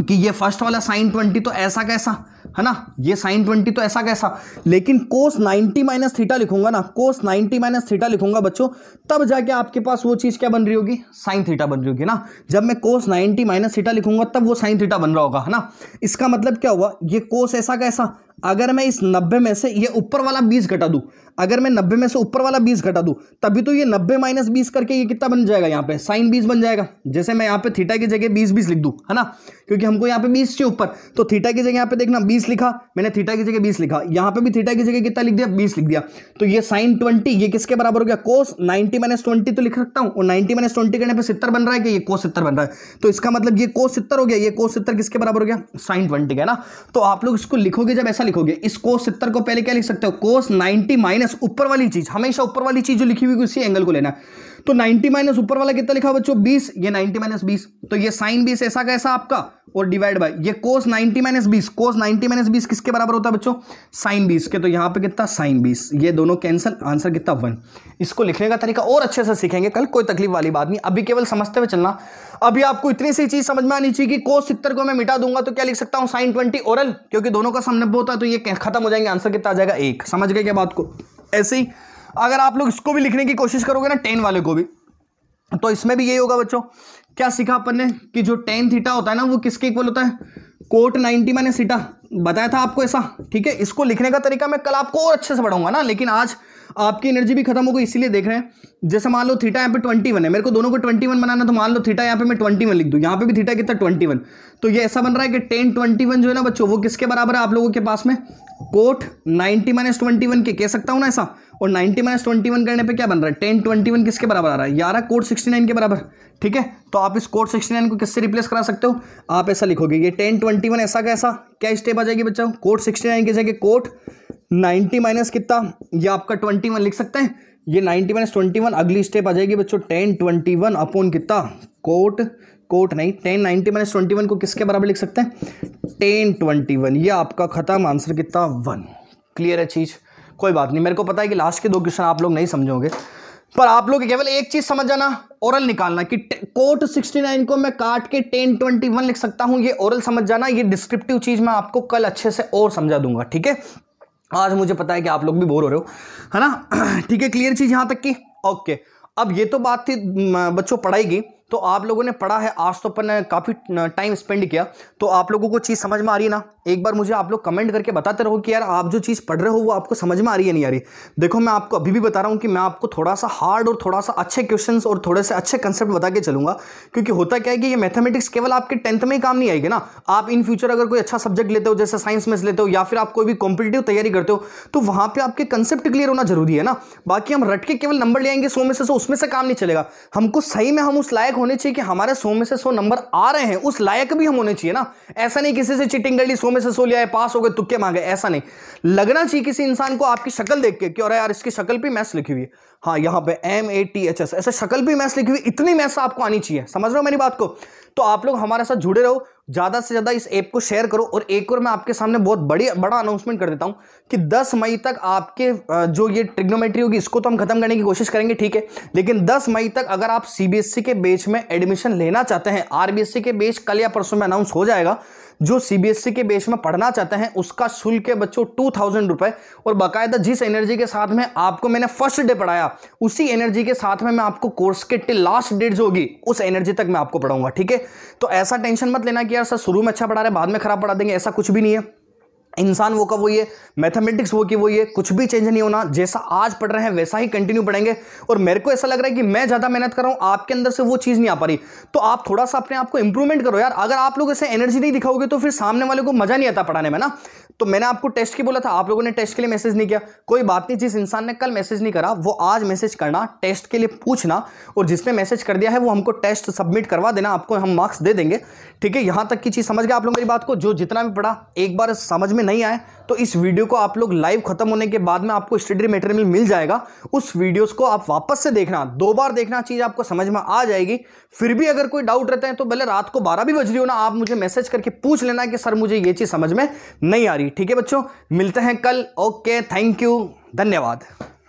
कि ये फर्स्ट वाला साइन ट्वेंटी तो ऐसा कैसा है ना ये साइन ट्वेंटी तो ऐसा कैसा लेकिन कोस नाइन्टी माइनस थीटा लिखूंगा ना कोस नाइन्टी माइनस थीटा लिखूंगा बच्चों तब जाके आपके पास वो चीज़ क्या बन रही होगी साइन थीटा बन रही होगी ना जब मैं कोस नाइन्टी माइनस थीटा लिखूंगा तब वो साइन थीटा बन रहा होगा है ना इसका मतलब क्या हुआ ये कोस ऐसा कैसा अगर मैं इस नब्बे में से ये ऊपर वाला बीस घटा दू अगर मैं नब्बे में से ऊपर वाला बीस घटा दू तभी तो ये नब्बे माइनस बीस करके ये कितना बन जाएगा यहाँ पे साइन बीस बन जाएगा जैसे मैं यहाँ पे थीटा की जगह बीस बीस लिख दू है ना क्योंकि हमको यहाँ पे बीस के ऊपर तो थीटा की जगह यहाँ पे देखना बीस लिखा मैंने थीटा की जगह बीस लिखा यहाँ पे भी थीटा की जगह कितना लिख दिया बीस लिख दिया तो ये साइन ट्वेंटी ये किसके बराबर हो गया कोस नाइन्टी माइनस ट्वेंटी तो लिख सकता हूँ और नाइनटी माइनस ट्वेंटी करने पर सित्तर बन रहा है कि ये कोस सित्तर बन रहा है तो इसका मतलब ये कोस सित्तर हो गया ये कोस सित्तर किसके बराबर हो गया साइन ट्वेंटी का ना तो आप लोग इसको लिखोगे जब ऐसा लिखोगे इस कोस सित्तर को पहले क्या लिख सकते हो कोस नाइन्टी माइनस ऊपर वाली चीज हमेशा ऊपर वाली चीज जो लिखी हुई उसी एंगल को लेना तो 90 माइनस ऊपर वाला कितना लिखा बच्चों 20 ये 90 माइनस बीस तो ये साइन 20 ऐसा कैसा आपका और डिवाइड बाय ये कोस 90 माइनस बीस कोस 90 माइनस बीस किसके बराबर होता है बच्चों साइन 20 के तो यहाँ पे कितना साइन 20 ये दोनों कैंसिल आंसर कितना वन इसको लिखने का तरीका और अच्छे से सीखेंगे कल कोई तकलीफ वाली बात नहीं अभी केवल समझते हुए चलना अभी आपको इतनी सी चीज समझ में आनी चाहिए कि कोस सितर को मैं मिटा दूंगा तो क्या लिख सकता हूँ साइन ट्वेंटी ओरल क्योंकि दोनों का सम होता है तो ये खत्म हो जाएंगे आंसर कितना आ जाएगा एक समझ गए क्या बात को ऐसे ही अगर आप लोग इसको भी लिखने की कोशिश करोगे ना टेन वाले को भी तो इसमें भी यही होगा बच्चों क्या सीखा अपन ने कि जो टेन थीटा होता है ना वो किसके इक्वल होता है कोट नाइनटी मैंने सीटा बताया था आपको ऐसा ठीक है इसको लिखने का तरीका मैं कल आपको और अच्छे से पढ़ाऊंगा ना लेकिन आज आपकी एनर्जी भी खत्म होगी इसीलिए देख रहे हैं जैसे मान लो थीटा यहाँ पे ट्वेंटी वन है मेरे को दोनों को ट्वेंटी वन बनाना तो मान लो थीटा यहाँ पे मैं ट्वेंटी वन लिख दूँ यहाँ पे भी थीटा कितना ट्वेंटी वन तो ये ऐसा बन रहा है कि टेन ट्वेंटी वन जो है ना बच्चों वो किसके बराबर है आप लोगों के पास में cot ninety minus twenty one के कह सकता हूँ ना ऐसा और नाइन्टी माइनस ट्वेंटी वन करने पर क्या बन रहा है टेन ट्वेंटी वन किसके बराबर आ रहा है ग्यारह कोट सिक्सटी नाइन के बराबर ठीक है तो आप इस कोट सिक्सटी नाइन को किससे रिप्लेस करा सकते हो आप ऐसा लिखोगे ये टेन ट्वेंटी वन ऐसा कैसा क्या स्टेप आ जाएगी बच्चा कोट सिक्सटी नाइन की जगह कोट 90 माइनस कितना ये आपका 21 लिख सकते हैं ये 90 माइनस ट्वेंटी अगली स्टेप आ जाएगी बच्चों टेन ट्वेंटी वन अपोन कितना कोट कोट नहीं टेन नाइन्टी माइनस ट्वेंटी को किसके बराबर लिख सकते हैं टेन ट्वेंटी वन ये आपका ख़त्म आंसर कितना वन क्लियर है चीज़ कोई बात नहीं मेरे को पता है कि लास्ट के दो क्वेश्चन आप लोग नहीं समझोगे पर आप लोग केवल एक चीज़ समझ जाना ओरल निकालना कि कोट 69 को मैं काट के 1021 लिख सकता हूं ये ओरल समझ जाना ये डिस्क्रिप्टिव चीज़ मैं आपको कल अच्छे से और समझा दूंगा ठीक है आज मुझे पता है कि आप लोग भी बोर हो रहे हो है ना ठीक है क्लियर चीज़ यहाँ तक की ओके अब ये तो बात थी बच्चों पढ़ाई की तो आप लोगों ने पढ़ा है आज तो अपन ने काफ़ी टाइम स्पेंड किया तो आप लोगों को चीज़ समझ में आ रही है ना एक बार मुझे आप लोग कमेंट करके बताते रहो कि यार आप जो चीज़ पढ़ रहे हो वो आपको समझ में आ रही है नहीं आ रही देखो मैं आपको अभी भी बता रहा हूँ कि मैं आपको थोड़ा सा हार्ड और थोड़ा सा अच्छे क्वेश्चन और थोड़े से अच्छे कंसेप्ट बता के चलूँगा क्योंकि होता क्या है कि ये मैथमेटिक्स केवल आपके टेंथ में ही काम नहीं आएगी ना आप इन फ्यूचर अगर कोई अच्छा सब्जेक्ट लेते हो जैसे साइंस में लेते हो या फिर आप कोई भी कॉम्पिटेटिव तैयारी करते हो तो वहाँ पर आपके कंसेप्ट क्लियर होना जरूरी है ना बाकी हम रट के केवल नंबर ले आएंगे सो में से उसमें से काम नहीं चलेगा हमको सही में हम उस लायक होने चाहिए कि हमारे सौ में से सौ नंबर आ रहे हैं उस लायक भी हम होने चाहिए ना ऐसा नहीं किसी से चिटिंग कर ली सौ में से सो लिया है पास हो गए तुक्के मांगे ऐसा नहीं लगना चाहिए किसी इंसान को आपकी शक्ल देख के कि अरे यार इसकी शक्ल पे मैथ्स लिखी हुई है हाँ यहाँ पे M A T H S ऐसे शक्ल भी मैथ्स लिखी हुई इतनी मैथ्स आपको आनी चाहिए समझ रहे हो मेरी बात को तो आप लोग हमारे साथ जुड़े रहो ज़्यादा से ज़्यादा इस ऐप को शेयर करो और एक और मैं आपके सामने बहुत बड़ी बड़ा अनाउंसमेंट कर देता हूँ कि 10 मई तक आपके जो ये ट्रिग्नोमेट्री होगी इसको तो हम खत्म करने की कोशिश करेंगे ठीक है लेकिन 10 मई तक अगर आप सी e के बेच में एडमिशन लेना चाहते हैं आर e के बेच कल या परसों में अनाउंस हो जाएगा जो सीबीएसई e के बेस में पढ़ना चाहते हैं उसका शुल्क है बच्चों टू थाउजेंड रुपए और बाकायदा जिस एनर्जी के साथ में आपको मैंने फर्स्ट डे पढ़ाया उसी एनर्जी के साथ में मैं आपको कोर्स के टिल लास्ट डेट जो होगी उस एनर्जी तक मैं आपको पढ़ाऊंगा ठीक है तो ऐसा टेंशन मत लेना कि यार सर शुरू में अच्छा पढ़ा रहे बाद में खराब पढ़ा देंगे ऐसा कुछ भी नहीं है इंसान वो का वो ये मैथमेटिक्स वो की वो ये कुछ भी चेंज नहीं होना जैसा आज पढ़ रहे हैं वैसा ही कंटिन्यू पढ़ेंगे और मेरे को ऐसा लग रहा है कि मैं ज़्यादा मेहनत कर रहा हूँ आपके अंदर से वो चीज़ नहीं आ पा रही तो आप थोड़ा सा अपने आप को इंप्रूवमेंट करो यार अगर आप लोग ऐसे एनर्जी नहीं दिखाओगे तो फिर सामने वाले को मज़ा नहीं आता पढ़ाने में ना तो मैंने आपको टेस्ट की बोला था आप लोगों ने टेस्ट के लिए मैसेज नहीं किया कोई बात नहीं जिस इंसान ने कल मैसेज नहीं करा वो आज मैसेज करना टेस्ट के लिए पूछना और जिसने मैसेज कर दिया है वो हमको टेस्ट सबमिट करवा देना आपको हम मार्क्स दे देंगे ठीक है यहाँ तक की चीज़ समझ गया आप लोग मेरी बात को जो जितना भी पढ़ा एक बार समझ में नहीं आए तो इस वीडियो को आप लोग लाइव खत्म होने के बाद में आपको स्टडी मटेरियल मिल जाएगा उस वीडियोस को आप वापस से देखना दो बार देखना चीज़ आपको समझ में आ जाएगी फिर भी अगर कोई डाउट रहता है तो भले रात को बारह भी बज रही हो ना आप मुझे मैसेज करके पूछ लेना कि सर मुझे ये चीज़ समझ में नहीं आ रही ठीक है बच्चों मिलते हैं कल ओके थैंक यू धन्यवाद